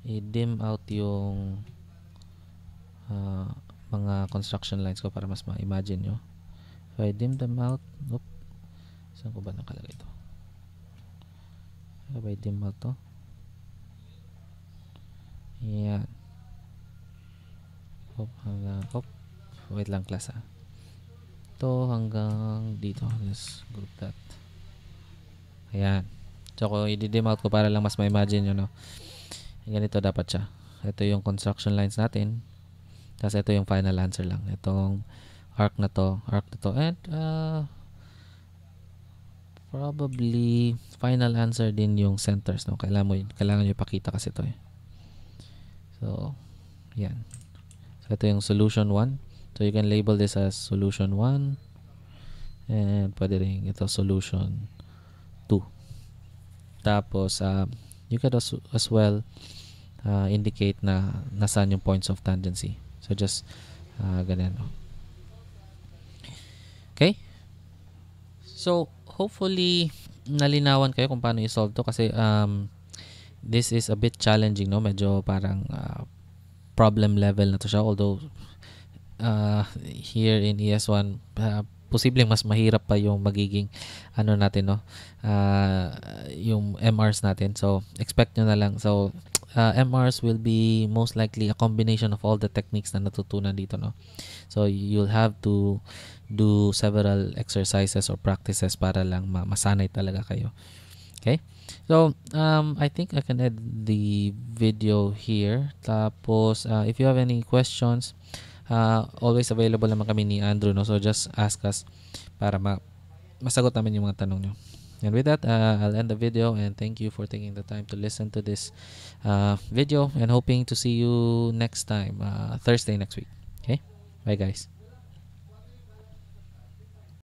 I-dim out yung uh, mga construction lines ko para mas ma-imagine nyo. If I dim them out, oop, saan ko ba nakalagay ito? If I dim out to, yan. Oop, hanggang, oop, wait lang class ah. Ito hanggang dito, let's group that. Ayan. So, i-dim ko para lang mas ma-imagine nyo, no? Ganito dapat siya. Ito yung construction lines natin. Tapos ito yung final answer lang. Itong arc na to, arc na to. And, uh, probably final answer din yung centers no kailangan mo kailangan niyo ipakita kasi to eh. so yan so ito yung solution 1 so you can label this as solution 1 and pwede rin ito solution 2 tapos, uh, you can as, as well uh, indicate na nasaan yung points of tangency. So, just uh, ganun. Okay? So, hopefully, nalinawan kayo kung paano i-solve to kasi um, this is a bit challenging, no? Medyo parang uh, problem level na to siya. Although, uh, here in ES1, uh, posibleng mas mahirap pa yung magiging ano natin no uh, yung MRs natin so expect nyo na lang so uh, ah, MRs will be most likely a combination of all the techniques na natutunan dito no so you'll have to do several exercises or practices para lang ma- masanay talaga kayo okay So, um, I think I can end the video here. Tapos, uh, if you have any questions, uh, always available naman kami ni Andrew. No? So just ask us para ma masagot namin yung mga tanong nyo. And with that, uh, I'll end the video and thank you for taking the time to listen to this uh, video and hoping to see you next time, uh, Thursday next week. Okay? Bye guys.